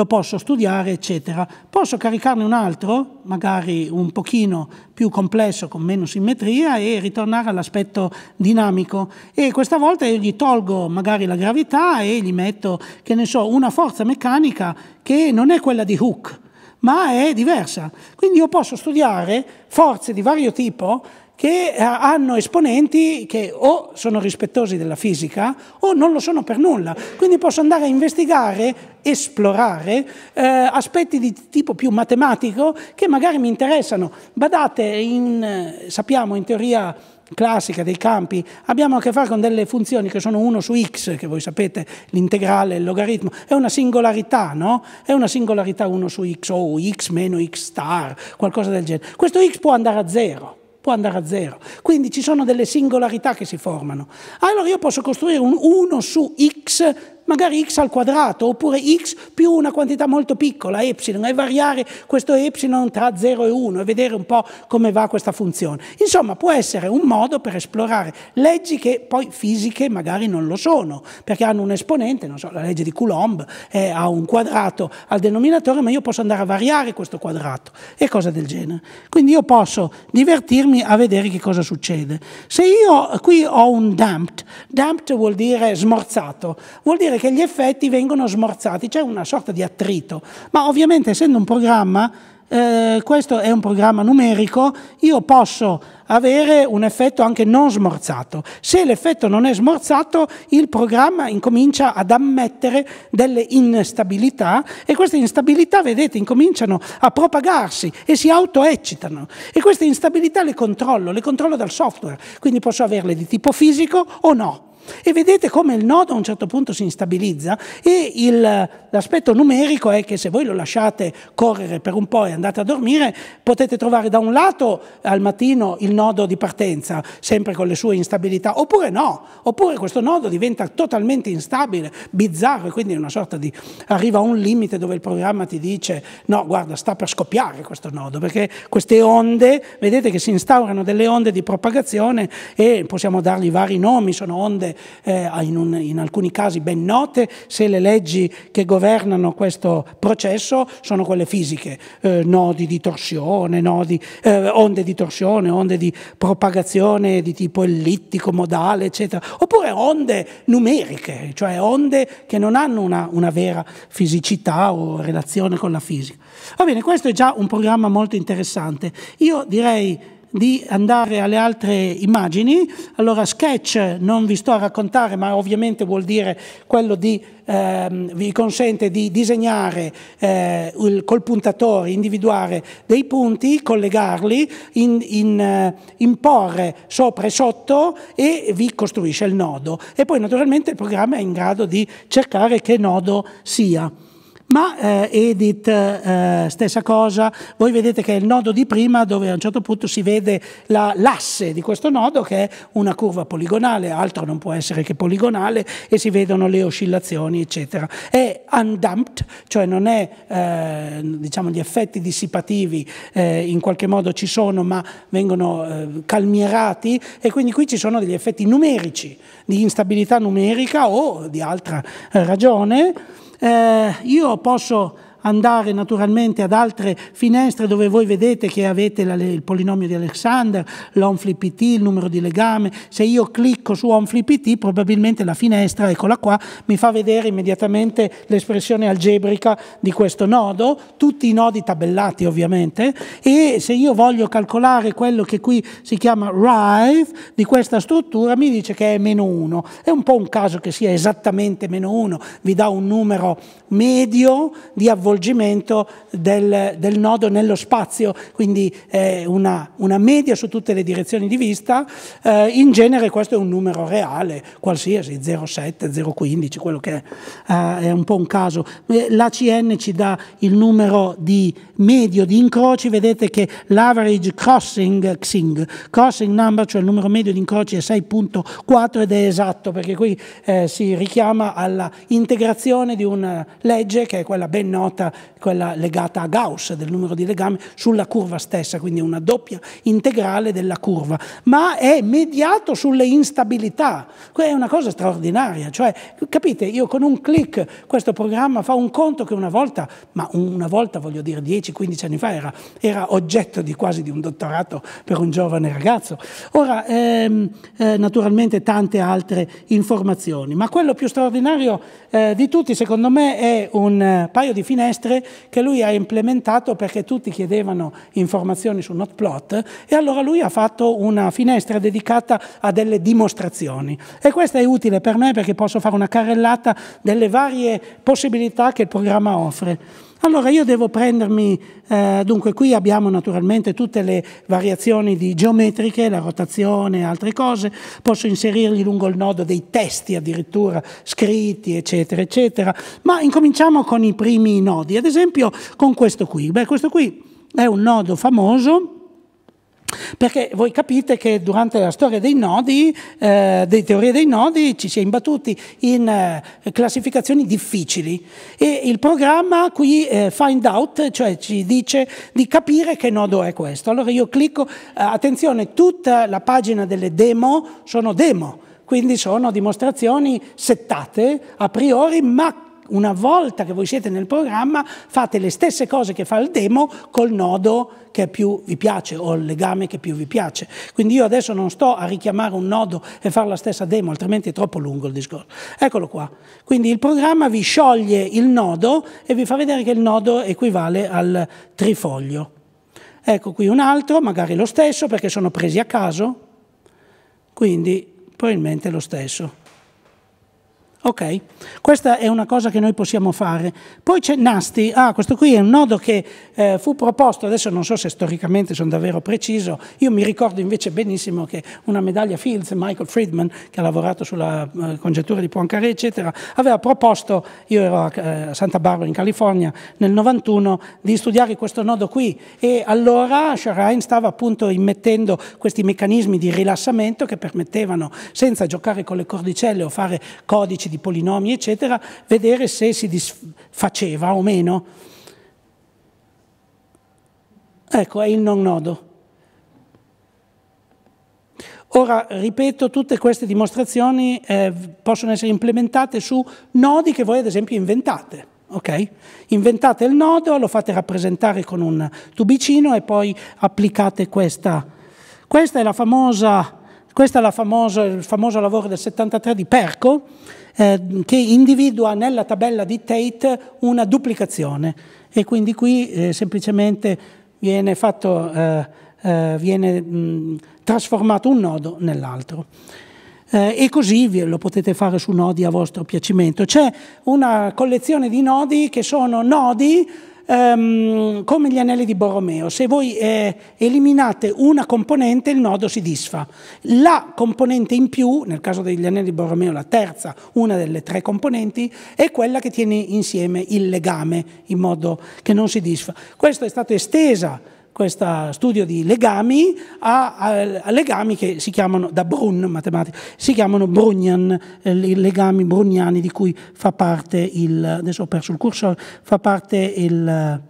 lo posso studiare, eccetera. Posso caricarne un altro, magari un pochino più complesso, con meno simmetria, e ritornare all'aspetto dinamico. E questa volta io gli tolgo magari la gravità e gli metto, che ne so, una forza meccanica che non è quella di Hooke, ma è diversa. Quindi io posso studiare forze di vario tipo che eh, hanno esponenti che o sono rispettosi della fisica o non lo sono per nulla. Quindi posso andare a investigare, esplorare eh, aspetti di tipo più matematico che magari mi interessano. Badate, in, eh, sappiamo in teoria classica dei campi, abbiamo a che fare con delle funzioni che sono 1 su x, che voi sapete, l'integrale, il logaritmo, è una singolarità, no? È una singolarità 1 su x o x meno x star, qualcosa del genere. Questo x può andare a 0 può andare a zero. Quindi ci sono delle singolarità che si formano. Allora io posso costruire un 1 su x magari x al quadrato, oppure x più una quantità molto piccola, y, e variare questo y tra 0 e 1 e vedere un po' come va questa funzione. Insomma, può essere un modo per esplorare leggi che poi fisiche magari non lo sono, perché hanno un esponente, non so, la legge di Coulomb eh, ha un quadrato al denominatore, ma io posso andare a variare questo quadrato e cose del genere. Quindi io posso divertirmi a vedere che cosa succede. Se io qui ho un dumped, dumped vuol dire smorzato, vuol dire che gli effetti vengono smorzati, c'è una sorta di attrito. Ma ovviamente essendo un programma, eh, questo è un programma numerico, io posso avere un effetto anche non smorzato. Se l'effetto non è smorzato, il programma incomincia ad ammettere delle instabilità e queste instabilità, vedete, incominciano a propagarsi e si autoeccitano. E queste instabilità le controllo, le controllo dal software, quindi posso averle di tipo fisico o no. E vedete come il nodo a un certo punto si instabilizza e il, l'aspetto numerico è che se voi lo lasciate correre per un po' e andate a dormire, potete trovare da un lato al mattino il nodo di partenza, sempre con le sue instabilità, oppure no, oppure questo nodo diventa totalmente instabile, bizzarro e quindi è una sorta di arriva a un limite dove il programma ti dice no, guarda, sta per scoppiare questo nodo, perché queste onde, vedete che si instaurano delle onde di propagazione e possiamo dargli vari nomi, sono onde eh, eh, in, un, in, alcuni casi ben note, se le leggi che governano questo processo sono quelle fisiche, eh, nodi di torsione, nodi, eh, onde di torsione, onde di propagazione di tipo ellittico, modale, eccetera, oppure onde numeriche, cioè onde che non hanno una, una vera fisicità o relazione con la fisica. Va bene, questo è già un programma molto interessante. Io direi di andare alle altre immagini. Allora sketch non vi sto a raccontare, ma ovviamente vuol dire quello di ehm, vi consente di disegnare eh, il, col puntatore, individuare dei punti, collegarli, in, in, eh, imporre sopra e sotto e vi costruisce il nodo. E poi naturalmente il programma è in grado di cercare che nodo sia. Ma eh, Edit, eh, stessa cosa, voi vedete che è il nodo di prima dove a un certo punto si vede l'asse di questo nodo che è una curva poligonale, altro non può essere che poligonale e si vedono le oscillazioni eccetera. È undumped, cioè non è, eh, diciamo, gli effetti dissipativi eh, in qualche modo ci sono ma vengono eh, calmierati e quindi qui ci sono degli effetti numerici di instabilità numerica o di altra eh, ragione eh, io posso andare naturalmente ad altre finestre dove voi vedete che avete la, il polinomio di Alexander, l'onflipt, il numero di legame. Se io clicco su onflipt probabilmente la finestra, eccola qua, mi fa vedere immediatamente l'espressione algebrica di questo nodo, tutti i nodi tabellati ovviamente, e se io voglio calcolare quello che qui si chiama RIVE di questa struttura mi dice che è meno 1. È un po' un caso che sia esattamente meno 1, vi dà un numero medio di avvolgimento svolgimento del, del nodo nello spazio, quindi eh, una, una, media su tutte le direzioni di vista, eh, in genere questo è un numero reale, qualsiasi, 0,7, 0,15, quello che è, eh, è un po' un caso. Eh, L'ACN ci dà il numero di medio di incroci, vedete che l'average crossing, xing, crossing number, cioè il numero medio di incroci è 6.4 ed è esatto perché qui eh, si richiama alla integrazione di una legge che è quella ben nota quota, quella legata a Gauss, del numero di legami, sulla curva stessa, quindi una doppia integrale della curva, ma è mediato sulle instabilità. È una cosa straordinaria, cioè, capite, io con un clic questo programma fa un conto che una volta, ma una volta voglio dire 10-15 anni fa, era, era oggetto di quasi di un dottorato per un giovane ragazzo. Ora, ehm, eh, naturalmente tante altre informazioni, ma quello più straordinario eh, di tutti, secondo me, è un eh, paio di finestre finestre che lui ha implementato perché tutti chiedevano informazioni su Notplot e allora lui ha fatto una finestra dedicata a delle dimostrazioni. E questa è utile per me perché posso fare una carrellata delle varie possibilità che il programma offre. Allora io devo prendermi, eh, dunque qui abbiamo naturalmente tutte le variazioni geometriche, la rotazione e altre cose, posso inserirgli lungo il nodo dei testi addirittura scritti eccetera eccetera, ma incominciamo con i primi nodi, ad esempio con questo qui. Beh questo qui è un nodo famoso perché voi capite che durante la storia dei nodi, eh, delle teorie dei nodi, ci si è imbattuti in eh, classificazioni difficili e il programma qui eh, find out, cioè ci dice di capire che nodo è questo. Allora io clicco, eh, attenzione, tutta la pagina delle demo sono demo, quindi sono dimostrazioni settate a priori, ma una volta che voi siete nel programma fate le stesse cose che fa il demo col nodo che più vi piace o il legame che più vi piace. Quindi io adesso non sto a richiamare un nodo e fare la stessa demo, altrimenti è troppo lungo il discorso. Eccolo qua. Quindi il programma vi scioglie il nodo e vi fa vedere che il nodo equivale al trifoglio. Ecco qui un altro, magari lo stesso perché sono presi a caso, quindi probabilmente lo stesso. Ok? Questa è una cosa che noi possiamo fare. Poi c'è Nasti, ah, questo qui è un nodo che eh, fu proposto, adesso non so se storicamente sono davvero preciso, io mi ricordo invece benissimo che una medaglia Fields, Michael Friedman, che ha lavorato sulla eh, congettura di Poincaré, eccetera, aveva proposto, io ero a eh, Santa Barbara in California nel 91, di studiare questo nodo qui e allora Sharain stava appunto immettendo questi meccanismi di rilassamento che permettevano, senza giocare con le cordicelle o fare codici di polinomi, eccetera, vedere se si disfaceva o meno. Ecco, è il non nodo. Ora, ripeto, tutte queste dimostrazioni eh, possono essere implementate su nodi che voi ad esempio inventate. Okay? Inventate il nodo, lo fate rappresentare con un tubicino e poi applicate questa. Questa è la famosa, questo è la famosa, il famoso lavoro del 73 di Perco, eh, che individua nella tabella di Tate una duplicazione e quindi qui eh, semplicemente viene, fatto, eh, eh viene mh, trasformato un nodo nell'altro. Eh, e così lo potete fare su nodi a vostro piacimento. C'è una collezione di nodi che sono nodi ehm, come gli anelli di Borromeo, se voi eh, eliminate una componente il nodo si disfa. La componente in più, nel caso degli anelli di Borromeo la terza, una delle tre componenti, è quella che tiene insieme il legame in modo che non si disfa. Questo è stato estesa questo studio di legami a, a, a, legami che si chiamano, da Brun matematica, si chiamano Brunian, eh, i legami bruniani di cui fa parte il, adesso ho perso il cursore, fa parte il, eh,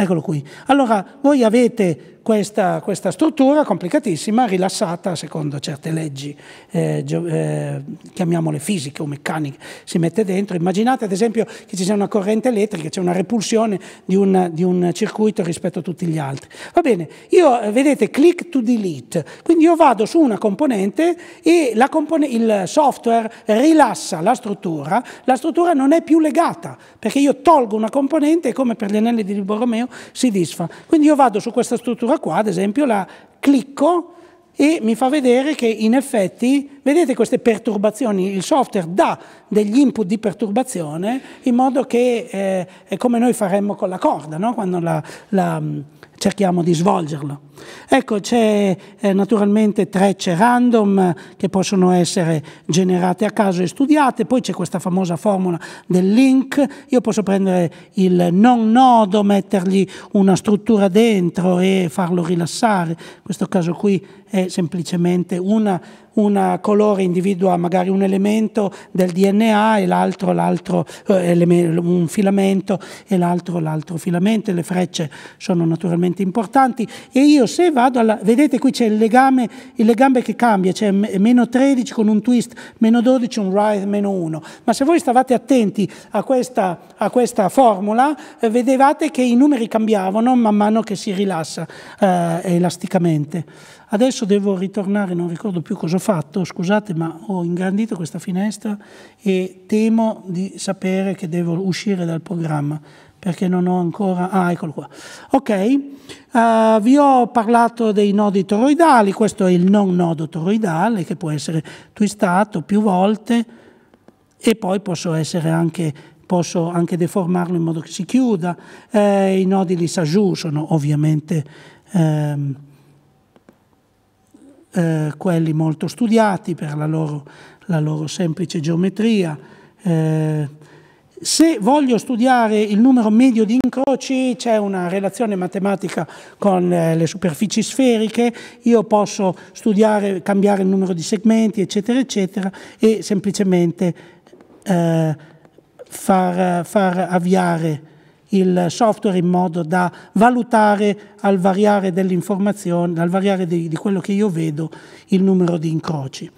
eccolo qui. Allora, voi avete questa, questa struttura complicatissima rilassata secondo certe leggi, eh, eh, chiamiamole fisiche o meccaniche, si mette dentro. Immaginate ad esempio che ci sia una corrente elettrica, c'è una repulsione di un, di un, circuito rispetto a tutti gli altri. Va bene, io eh, vedete click to delete, quindi io vado su una componente e compone il software rilassa la struttura, la struttura non è più legata perché io tolgo una componente e come per gli anelli di Borromeo si disfa. Quindi io vado su questa struttura allora qua ad esempio la clicco e mi fa vedere che in effetti, vedete queste perturbazioni, il software dà degli input di perturbazione in modo che eh, è come noi faremmo con la corda, no? quando la, la cerchiamo di svolgerlo. Ecco, c'è eh, naturalmente trecce random che possono essere generate a caso e studiate, poi c'è questa famosa formula del link, io posso prendere il non nodo, mettergli una struttura dentro e farlo rilassare, in questo caso qui è semplicemente una un colore individua magari un elemento del DNA e l'altro, l'altro eh, un filamento e l'altro l'altro filamento. Le frecce sono naturalmente importanti. E io se vado alla... Vedete qui c'è il legame, il legame che cambia, c'è cioè meno 13 con un twist, meno 12, un rise, meno 1. Ma se voi stavate attenti a questa, a questa formula, eh, vedevate che i numeri cambiavano man mano che si rilassa eh, elasticamente. Adesso devo ritornare, non ricordo più cosa ho fatto, scusate, ma ho ingrandito questa finestra e temo di sapere che devo uscire dal programma perché non ho ancora... Ah, eccolo qua. Ok, uh, vi ho parlato dei nodi toroidali, questo è il non nodo toroidale che può essere twistato più volte e poi posso essere anche posso anche deformarlo in modo che si chiuda, eh, i nodi di Lissajou sono ovviamente ehm, eh, quelli molto studiati per la loro, la loro semplice geometria. Eh, se voglio studiare il numero medio di incroci c'è una relazione matematica con eh, le superfici sferiche, io posso studiare, cambiare il numero di segmenti, eccetera, eccetera, e semplicemente eh, far, far avviare il software in modo da valutare al variare dell'informazione, al variare di, di, quello che io vedo, il numero di incroci.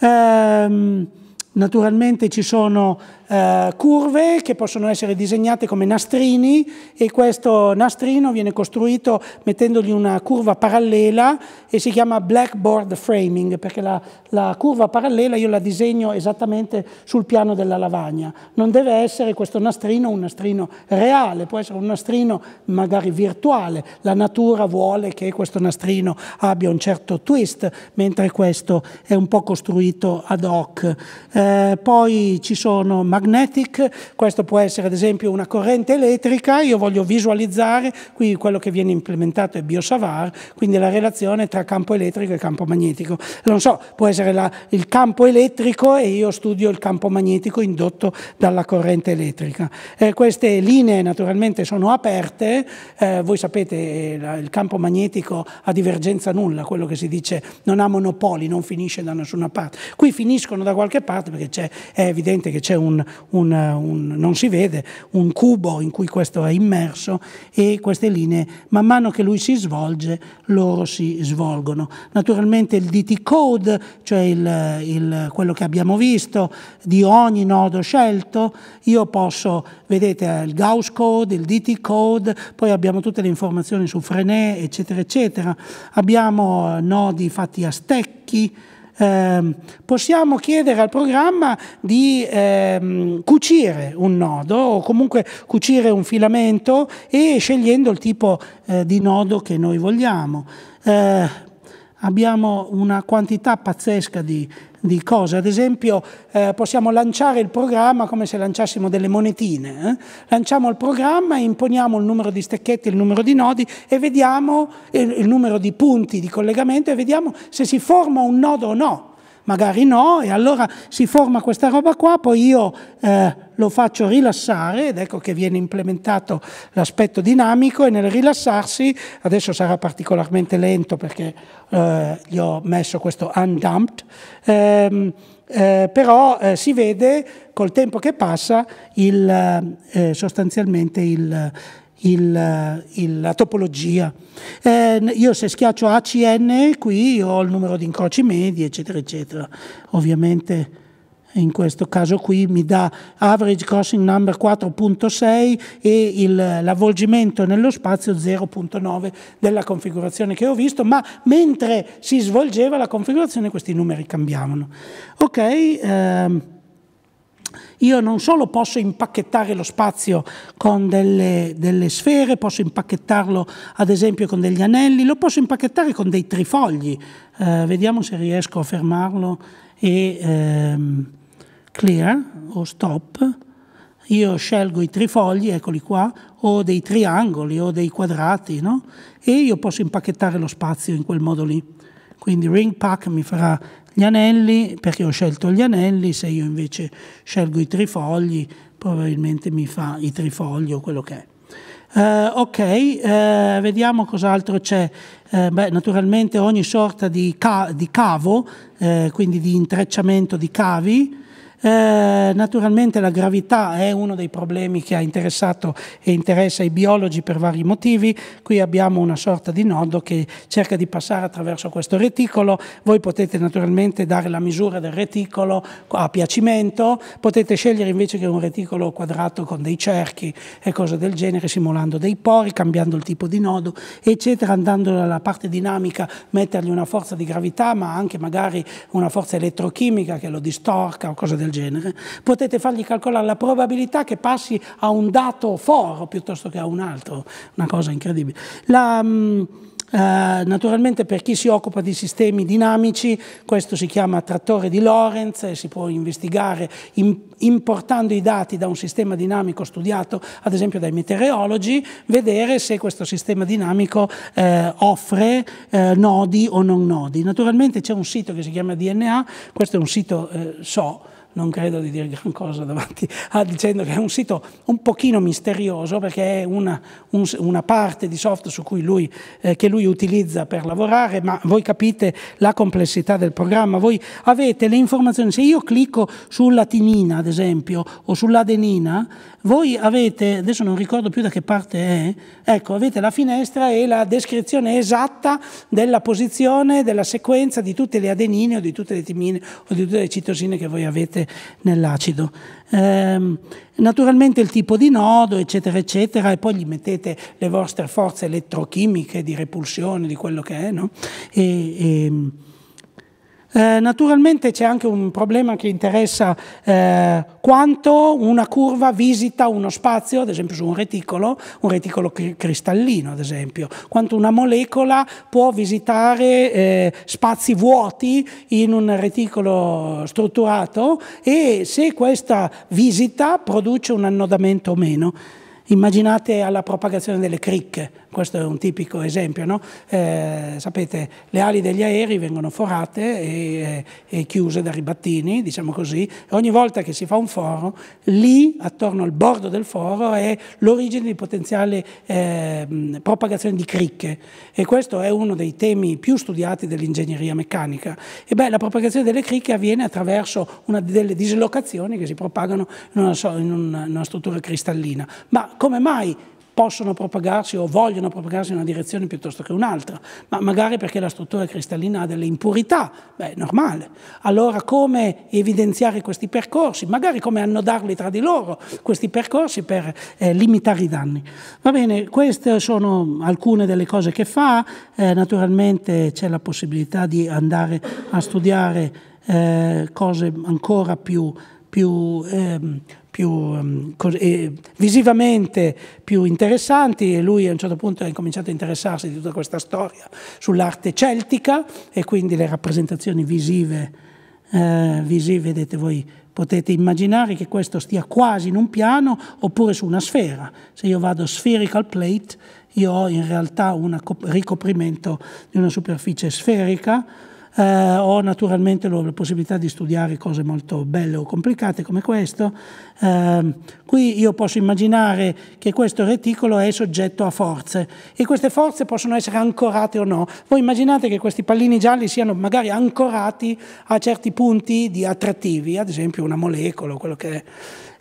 Ehm, naturalmente ci sono eh, curve che possono essere disegnate come nastrini e questo nastrino viene costruito mettendogli una curva parallela e si chiama blackboard framing perché la, la curva parallela io la disegno esattamente sul piano della lavagna. Non deve essere questo nastrino un nastrino reale, può essere un nastrino magari virtuale. La natura vuole che questo nastrino abbia un certo twist, mentre questo è un po' costruito ad hoc. Eh, poi ci sono magnetic, questo può essere ad esempio una corrente elettrica, io voglio visualizzare, qui quello che viene implementato è BioSavar, quindi la relazione tra campo elettrico e campo magnetico. Non so, può essere la, il campo elettrico e io studio il campo magnetico indotto dalla corrente elettrica. Eh, queste linee naturalmente sono aperte, eh, voi sapete eh, il campo magnetico ha divergenza nulla, quello che si dice non ha monopoli, non finisce da nessuna parte. Qui finiscono da qualche parte perché è evidente che c'è un, un, un, non si vede, un cubo in cui questo è immerso e queste linee man mano che lui si svolge loro si svolgono. Naturalmente il DT code, cioè il, il, quello che abbiamo visto di ogni nodo scelto, io posso, vedete il Gauss code, il DT code, poi abbiamo tutte le informazioni su Frenet, eccetera, eccetera. Abbiamo eh, nodi fatti a stecchi, eh, possiamo chiedere al programma di eh, cucire un nodo o comunque cucire un filamento e scegliendo il tipo eh, di nodo che noi vogliamo. Eh, abbiamo una quantità pazzesca di di cose. Ad esempio eh, possiamo lanciare il programma come se lanciassimo delle monetine. Eh? Lanciamo il programma, imponiamo il numero di stecchetti, il numero di nodi e vediamo il, il numero di punti di collegamento e vediamo se si forma un nodo o no magari no, e allora si forma questa roba qua, poi io eh, lo faccio rilassare ed ecco che viene implementato l'aspetto dinamico e nel rilassarsi, adesso sarà particolarmente lento perché eh, gli ho messo questo undumped, ehm, eh, però eh, si vede col tempo che passa il, eh, sostanzialmente il, il, il, la topologia. Eh, io se schiaccio ACN qui ho il numero di incroci medi, eccetera, eccetera. Ovviamente in questo caso qui mi dà average crossing number 4.6 e il, l'avvolgimento nello spazio 0.9 della configurazione che ho visto, ma mentre si svolgeva la configurazione questi numeri cambiavano. Ok, ehm, io non solo posso impacchettare lo spazio con delle, delle, sfere, posso impacchettarlo ad esempio con degli anelli, lo posso impacchettare con dei trifogli. Eh, vediamo se riesco a fermarlo e... Ehm, clear o stop, io scelgo i trifogli, eccoli qua, o dei triangoli o dei quadrati, no? e io posso impacchettare lo spazio in quel modo lì. Quindi ring pack mi farà gli anelli, perché ho scelto gli anelli, se io invece scelgo i trifogli, probabilmente mi fa i trifogli o quello che è. Uh, ok, uh, vediamo cos'altro c'è. Uh, beh, naturalmente ogni sorta di, ca di cavo, quindi di intrecciamento di cavi, eh, naturalmente la gravità è uno dei problemi che ha interessato e interessa i biologi per vari motivi. Qui abbiamo una sorta di nodo che cerca di passare attraverso questo reticolo. Voi potete naturalmente dare la misura del reticolo a piacimento, potete scegliere invece che un reticolo quadrato con dei cerchi e cose del genere, simulando dei pori, cambiando il tipo di nodo, eccetera, andando alla parte dinamica, mettergli una forza di gravità, ma anche magari una forza elettrochimica che lo distorca o cose del genere del genere, potete fargli calcolare la probabilità che passi a un dato foro piuttosto che a un altro, una cosa incredibile. La, Uh, naturalmente per chi si occupa di sistemi dinamici, questo si chiama trattore di Lorentz e si può investigare in, importando i dati da un sistema dinamico studiato ad esempio dai meteorologi, vedere se questo sistema dinamico eh, offre eh, nodi o non nodi. Naturalmente c'è un sito che si chiama DNA, questo è un sito, eh, so, non credo di dire gran cosa davanti, a, dicendo che è un sito un pochino misterioso perché è una, un, una parte di software lui, eh, che lui utilizza per lavorare, ma voi capite la complessità del programma, voi avete le informazioni, se io clicco sulla timina ad esempio o sull'adenina, voi avete, adesso non ricordo più da che parte è, ecco, avete la finestra e la descrizione esatta della posizione, della sequenza di tutte le adenine o di tutte le timine o di tutte le citosine che voi avete nell'acido. Ehm, naturalmente il tipo di nodo, eccetera, eccetera, e poi gli mettete le vostre forze elettrochimiche di repulsione, di quello che è, no? E, e, ehm, eh, naturalmente c'è anche un problema che interessa eh, quanto una curva visita uno spazio, ad esempio su un reticolo, un reticolo cristallino ad esempio, quanto una molecola può visitare eh, spazi vuoti in un reticolo strutturato e se questa visita produce un annodamento o meno. Immaginate alla propagazione delle cricche, questo è un tipico esempio, no? eh, sapete le ali degli aerei vengono forate e, eh, e, chiuse da ribattini, diciamo così, e ogni volta che si fa un foro, lì attorno al bordo del foro è l'origine di potenziale eh, propagazione di cricche e questo è uno dei temi più studiati dell'ingegneria meccanica. E beh, la propagazione delle cricche avviene attraverso una delle dislocazioni che si propagano in una, in una struttura cristallina. Ma come mai possono propagarsi o vogliono propagarsi in una direzione piuttosto che un'altra, ma magari perché la struttura cristallina ha delle impurità, beh, è normale. Allora come evidenziare questi percorsi? Magari come annodarli tra di loro, questi percorsi per eh, limitare i danni. Va bene, queste sono alcune delle cose che fa, eh, naturalmente c'è la possibilità di andare a studiare eh, cose ancora più più ehm, più ehm, visivamente più interessanti e lui a un certo punto ha incominciato a interessarsi di tutta questa storia sull'arte celtica e quindi le rappresentazioni visive, eh, visive, vedete voi potete immaginare che questo stia quasi in un piano oppure su una sfera. Se io vado spherical plate io ho in realtà un ricoprimento di una superficie sferica eh, ho naturalmente la possibilità di studiare cose molto belle o complicate come questo. Eh, qui io posso immaginare che questo reticolo è soggetto a forze e queste forze possono essere ancorate o no. Voi immaginate che questi pallini gialli siano magari ancorati a certi punti di attrattivi, ad esempio una molecola o quello che è.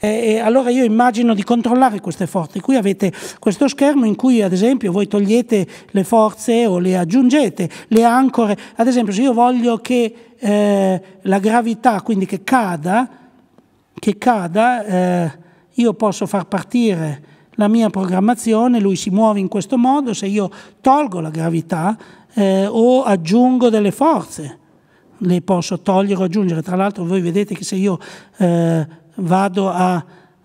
Eh, e allora io immagino di controllare queste forze. Qui avete questo schermo in cui ad esempio voi togliete le forze o le aggiungete, le ancore. Ad esempio se io voglio che eh, la gravità, quindi che cada, che cada eh, io posso far partire la mia programmazione, lui si muove in questo modo, se io tolgo la gravità eh, o aggiungo delle forze le posso togliere o aggiungere. Tra l'altro voi vedete che se io eh, vado a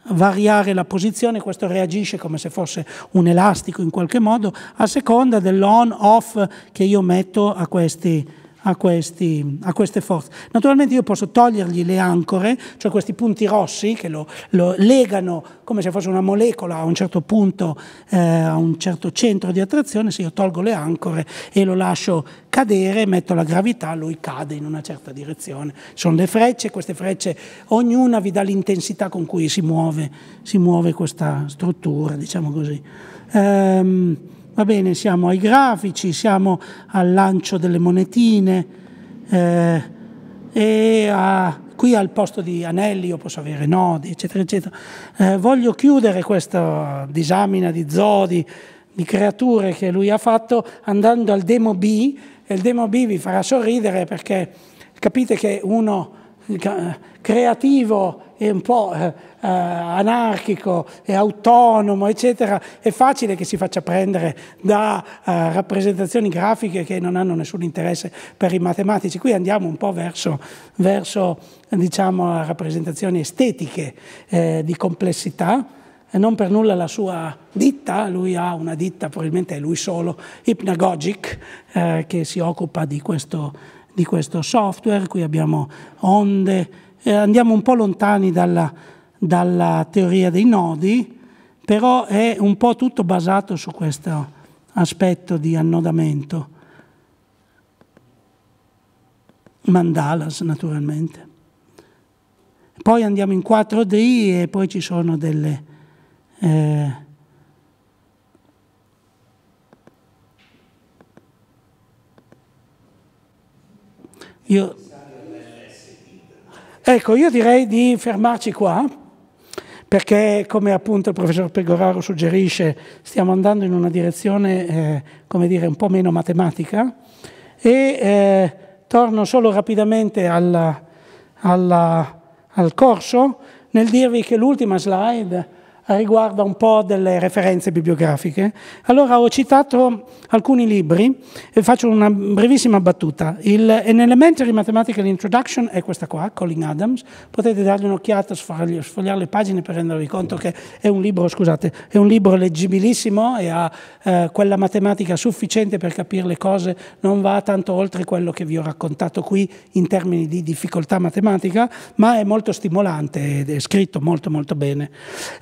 variare la posizione, questo reagisce come se fosse un elastico in qualche modo, a seconda dell'on-off che io metto a questi a, questi, a, queste forze. Naturalmente io posso togliergli le ancore, cioè questi punti rossi che lo, lo legano come se fosse una molecola a un certo punto, eh, a un certo centro di attrazione, se io tolgo le ancore e lo lascio cadere, metto la gravità, lui cade in una certa direzione. Sono le frecce, queste frecce, ognuna vi dà l'intensità con cui si muove, si muove questa struttura, diciamo così. Ehm, Va bene, siamo ai grafici, siamo al lancio delle monetine eh, e a, qui al posto di anelli io posso avere nodi, eccetera, eccetera. Eh, voglio chiudere questa disamina di zodi, di creature che lui ha fatto andando al demo B e il demo B vi farà sorridere perché capite che uno creativo e un po' eh, eh, anarchico e autonomo, eccetera, è facile che si faccia prendere da eh, rappresentazioni grafiche che non hanno nessun interesse per i matematici. Qui andiamo un po' verso, verso diciamo, rappresentazioni estetiche eh, di complessità. E non per nulla la sua ditta, lui ha una ditta, probabilmente è lui solo, Hypnagogic, eh, che si occupa di questo, di questo software, qui abbiamo onde, eh, andiamo un po' lontani dalla, dalla, teoria dei nodi, però è un po' tutto basato su questo aspetto di annodamento. Mandalas naturalmente. Poi andiamo in 4D e poi ci sono delle... Eh, Io... Ecco, io direi di fermarci qua, perché come appunto il professor Pegoraro suggerisce, stiamo andando in una direzione, eh, come dire, un po' meno matematica, e eh, torno solo rapidamente alla, alla, al corso nel dirvi che l'ultima slide riguarda un po' delle referenze bibliografiche. Allora ho citato alcuni libri e faccio una brevissima battuta. Il, An Elementary Mathematical Introduction è questa qua, Colin Adams, potete dargli un'occhiata, sfogliare, le pagine per rendervi conto che è un libro, scusate, è un libro leggibilissimo e ha eh, quella matematica sufficiente per capire le cose, non va tanto oltre quello che vi ho raccontato qui in termini di difficoltà matematica, ma è molto stimolante ed è scritto molto molto bene.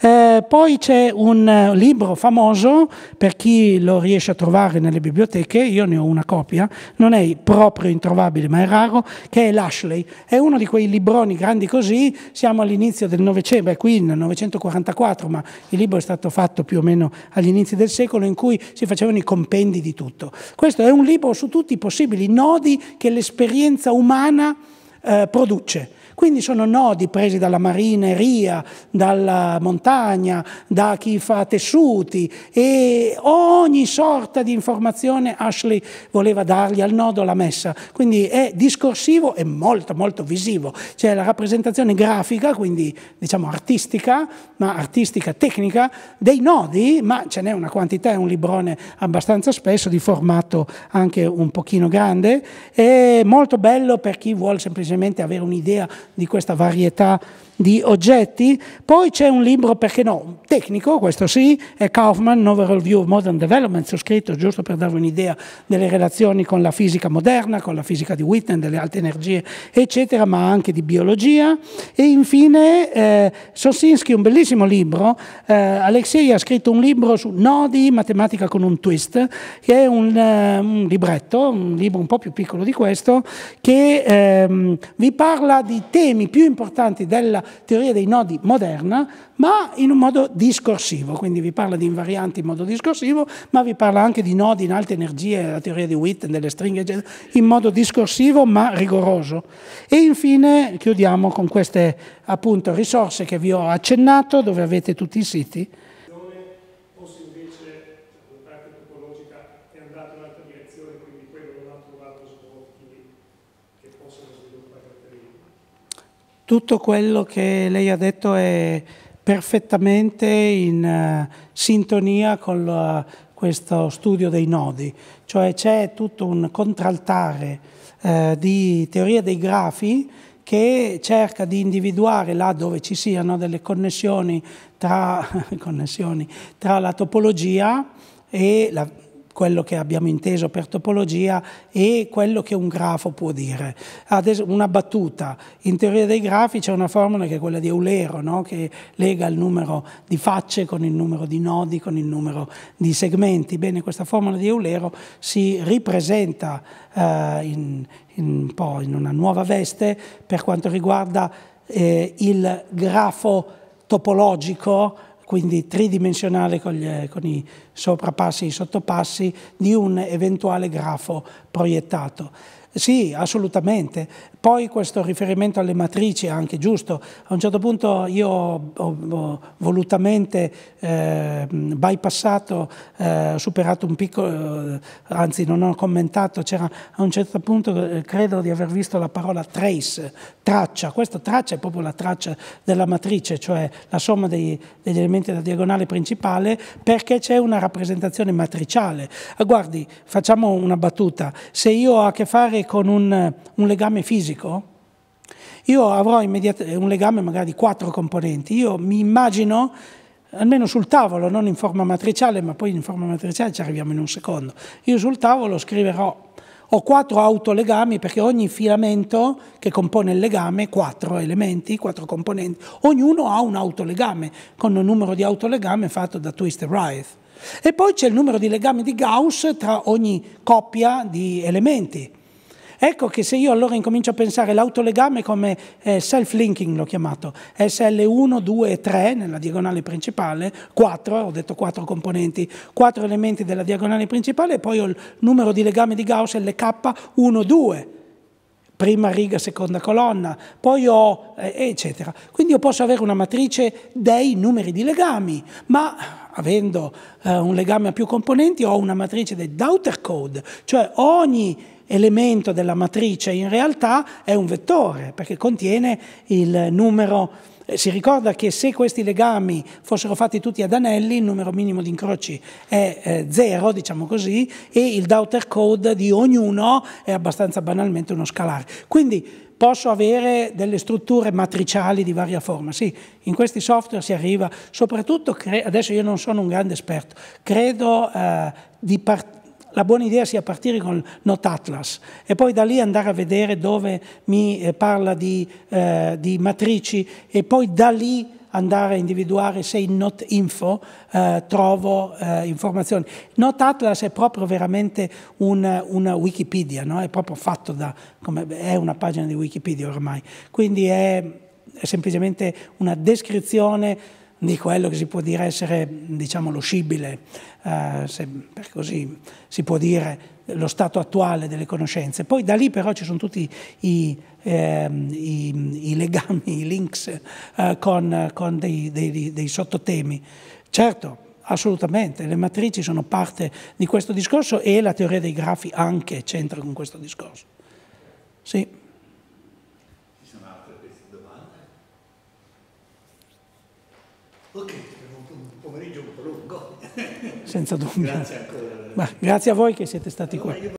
Eh, poi c'è un eh, libro famoso, per chi lo riesce a trovare nelle biblioteche, io ne ho una copia, non è proprio introvabile ma è raro, che è l'Ashley. È uno di quei libroni grandi così, siamo all'inizio del Novecento, beh qui nel 944, ma il libro è stato fatto più o meno agli inizi del secolo, in cui si facevano i compendi di tutto. Questo è un libro su tutti i possibili nodi che l'esperienza umana eh, produce quindi sono nodi presi dalla marineria, dalla montagna, da chi fa tessuti e ogni sorta di informazione Ashley voleva dargli al nodo la messa. Quindi è discorsivo e molto molto visivo. C'è la rappresentazione grafica, quindi diciamo artistica, ma artistica tecnica, dei nodi, ma ce n'è una quantità, è un librone abbastanza spesso di formato anche un pochino grande. È molto bello per chi vuole semplicemente avere un'idea di questa varietà di oggetti. Poi c'è un libro, perché no, tecnico, questo sì, è Kaufman, Novel View of Modern Development, ho scritto giusto per darvi un'idea delle relazioni con la fisica moderna, con la fisica di Witten, delle alte energie, eccetera, ma anche di biologia. E infine eh, Sosinski, un bellissimo libro, eh, Alexei ha scritto un libro su nodi, matematica con un twist, che è un, eh, un libretto, un libro un po' più piccolo di questo, che ehm, vi parla di temi più importanti della teoria dei nodi moderna, ma in un modo discorsivo, quindi vi parla di invarianti in modo discorsivo, ma vi parla anche di nodi in alte energie, la teoria di Witten, delle stringhe, eccetera, in modo discorsivo ma rigoroso. E infine chiudiamo con queste appunto risorse che vi ho accennato, dove avete tutti i siti. Tutto quello che lei ha detto è perfettamente in uh, sintonia con la, questo studio dei nodi, cioè c'è tutto un contraltare uh, di teoria dei grafi che cerca di individuare là dove ci siano delle connessioni tra, *laughs* connessioni, tra la topologia e la, quello che abbiamo inteso per topologia e quello che un grafo può dire. Adesso una battuta, in teoria dei grafi c'è una formula che è quella di Eulero, no? che lega il numero di facce con il numero di nodi, con il numero di segmenti. Bene, questa formula di Eulero si ripresenta eh, in, in, poi in una nuova veste per quanto riguarda eh, il grafo topologico quindi tridimensionale con, gli, con i soprapassi e i sottopassi, di un eventuale grafo proiettato. Sì, assolutamente. Poi questo riferimento alle matrici è anche giusto. A un certo punto io ho, volutamente eh, bypassato, eh, superato un piccolo, eh, anzi non ho commentato, c'era a un certo punto eh, credo di aver visto la parola trace, traccia. Questa traccia è proprio la traccia della matrice, cioè la somma dei, degli elementi della diagonale principale perché c'è una rappresentazione matriciale. Ah, guardi, facciamo una battuta. Se io ho a che fare con un, un legame fisico, io avrò un legame magari di quattro componenti. Io mi immagino, almeno sul tavolo, non in forma matriciale, ma poi in forma matriciale ci arriviamo in un secondo. Io sul tavolo scriverò, ho quattro autolegami perché ogni filamento che compone il legame, quattro elementi, quattro componenti, ognuno ha un autolegame, con un numero di autolegame fatto da twist e Wright. E poi c'è il numero di legami di Gauss tra ogni coppia di elementi Ecco che se io allora incomincio a pensare l'autolegame come eh, self-linking, l'ho chiamato, SL1, 2 e 3 nella diagonale principale, 4, ho detto 4 componenti, 4 elementi della diagonale principale, e poi ho il numero di legame di Gauss LK1, 2 prima riga, seconda colonna, poi ho eh, eccetera. Quindi io posso avere una matrice dei numeri di legami, ma avendo eh, un legame a più componenti ho una matrice dei daughter code, cioè ogni elemento della matrice in realtà è un vettore, perché contiene il numero eh, si ricorda che se questi legami fossero fatti tutti ad anelli, il numero minimo di incroci è eh, zero, diciamo così, e il daughter code di ognuno è abbastanza banalmente uno scalare. Quindi posso avere delle strutture matriciali di varia forma. Sì, in questi software si arriva, soprattutto, adesso io non sono un grande esperto, credo eh, di partire la buona idea sia partire con il Not Atlas e poi da lì andare a vedere dove mi eh, parla di, eh, di matrici e poi da lì andare a individuare se in Not Info eh, trovo eh, informazioni. Not Atlas è proprio veramente una, una Wikipedia, no? è proprio fatto da, come, è una pagina di Wikipedia ormai, quindi è, è semplicemente una descrizione di quello che si può dire essere, diciamo, lo scibile, eh, se per così si può dire, lo stato attuale delle conoscenze. Poi da lì però ci sono tutti i, eh, i, i legami, i links eh, con, con dei, dei, dei sottotemi. Certo, assolutamente, le matrici sono parte di questo discorso e la teoria dei grafi anche c'entra con questo discorso. Sì. Ok, un pomeriggio un po' lungo. Senza dubbio. grazie ancora. Ma grazie a voi che siete stati allora, qua.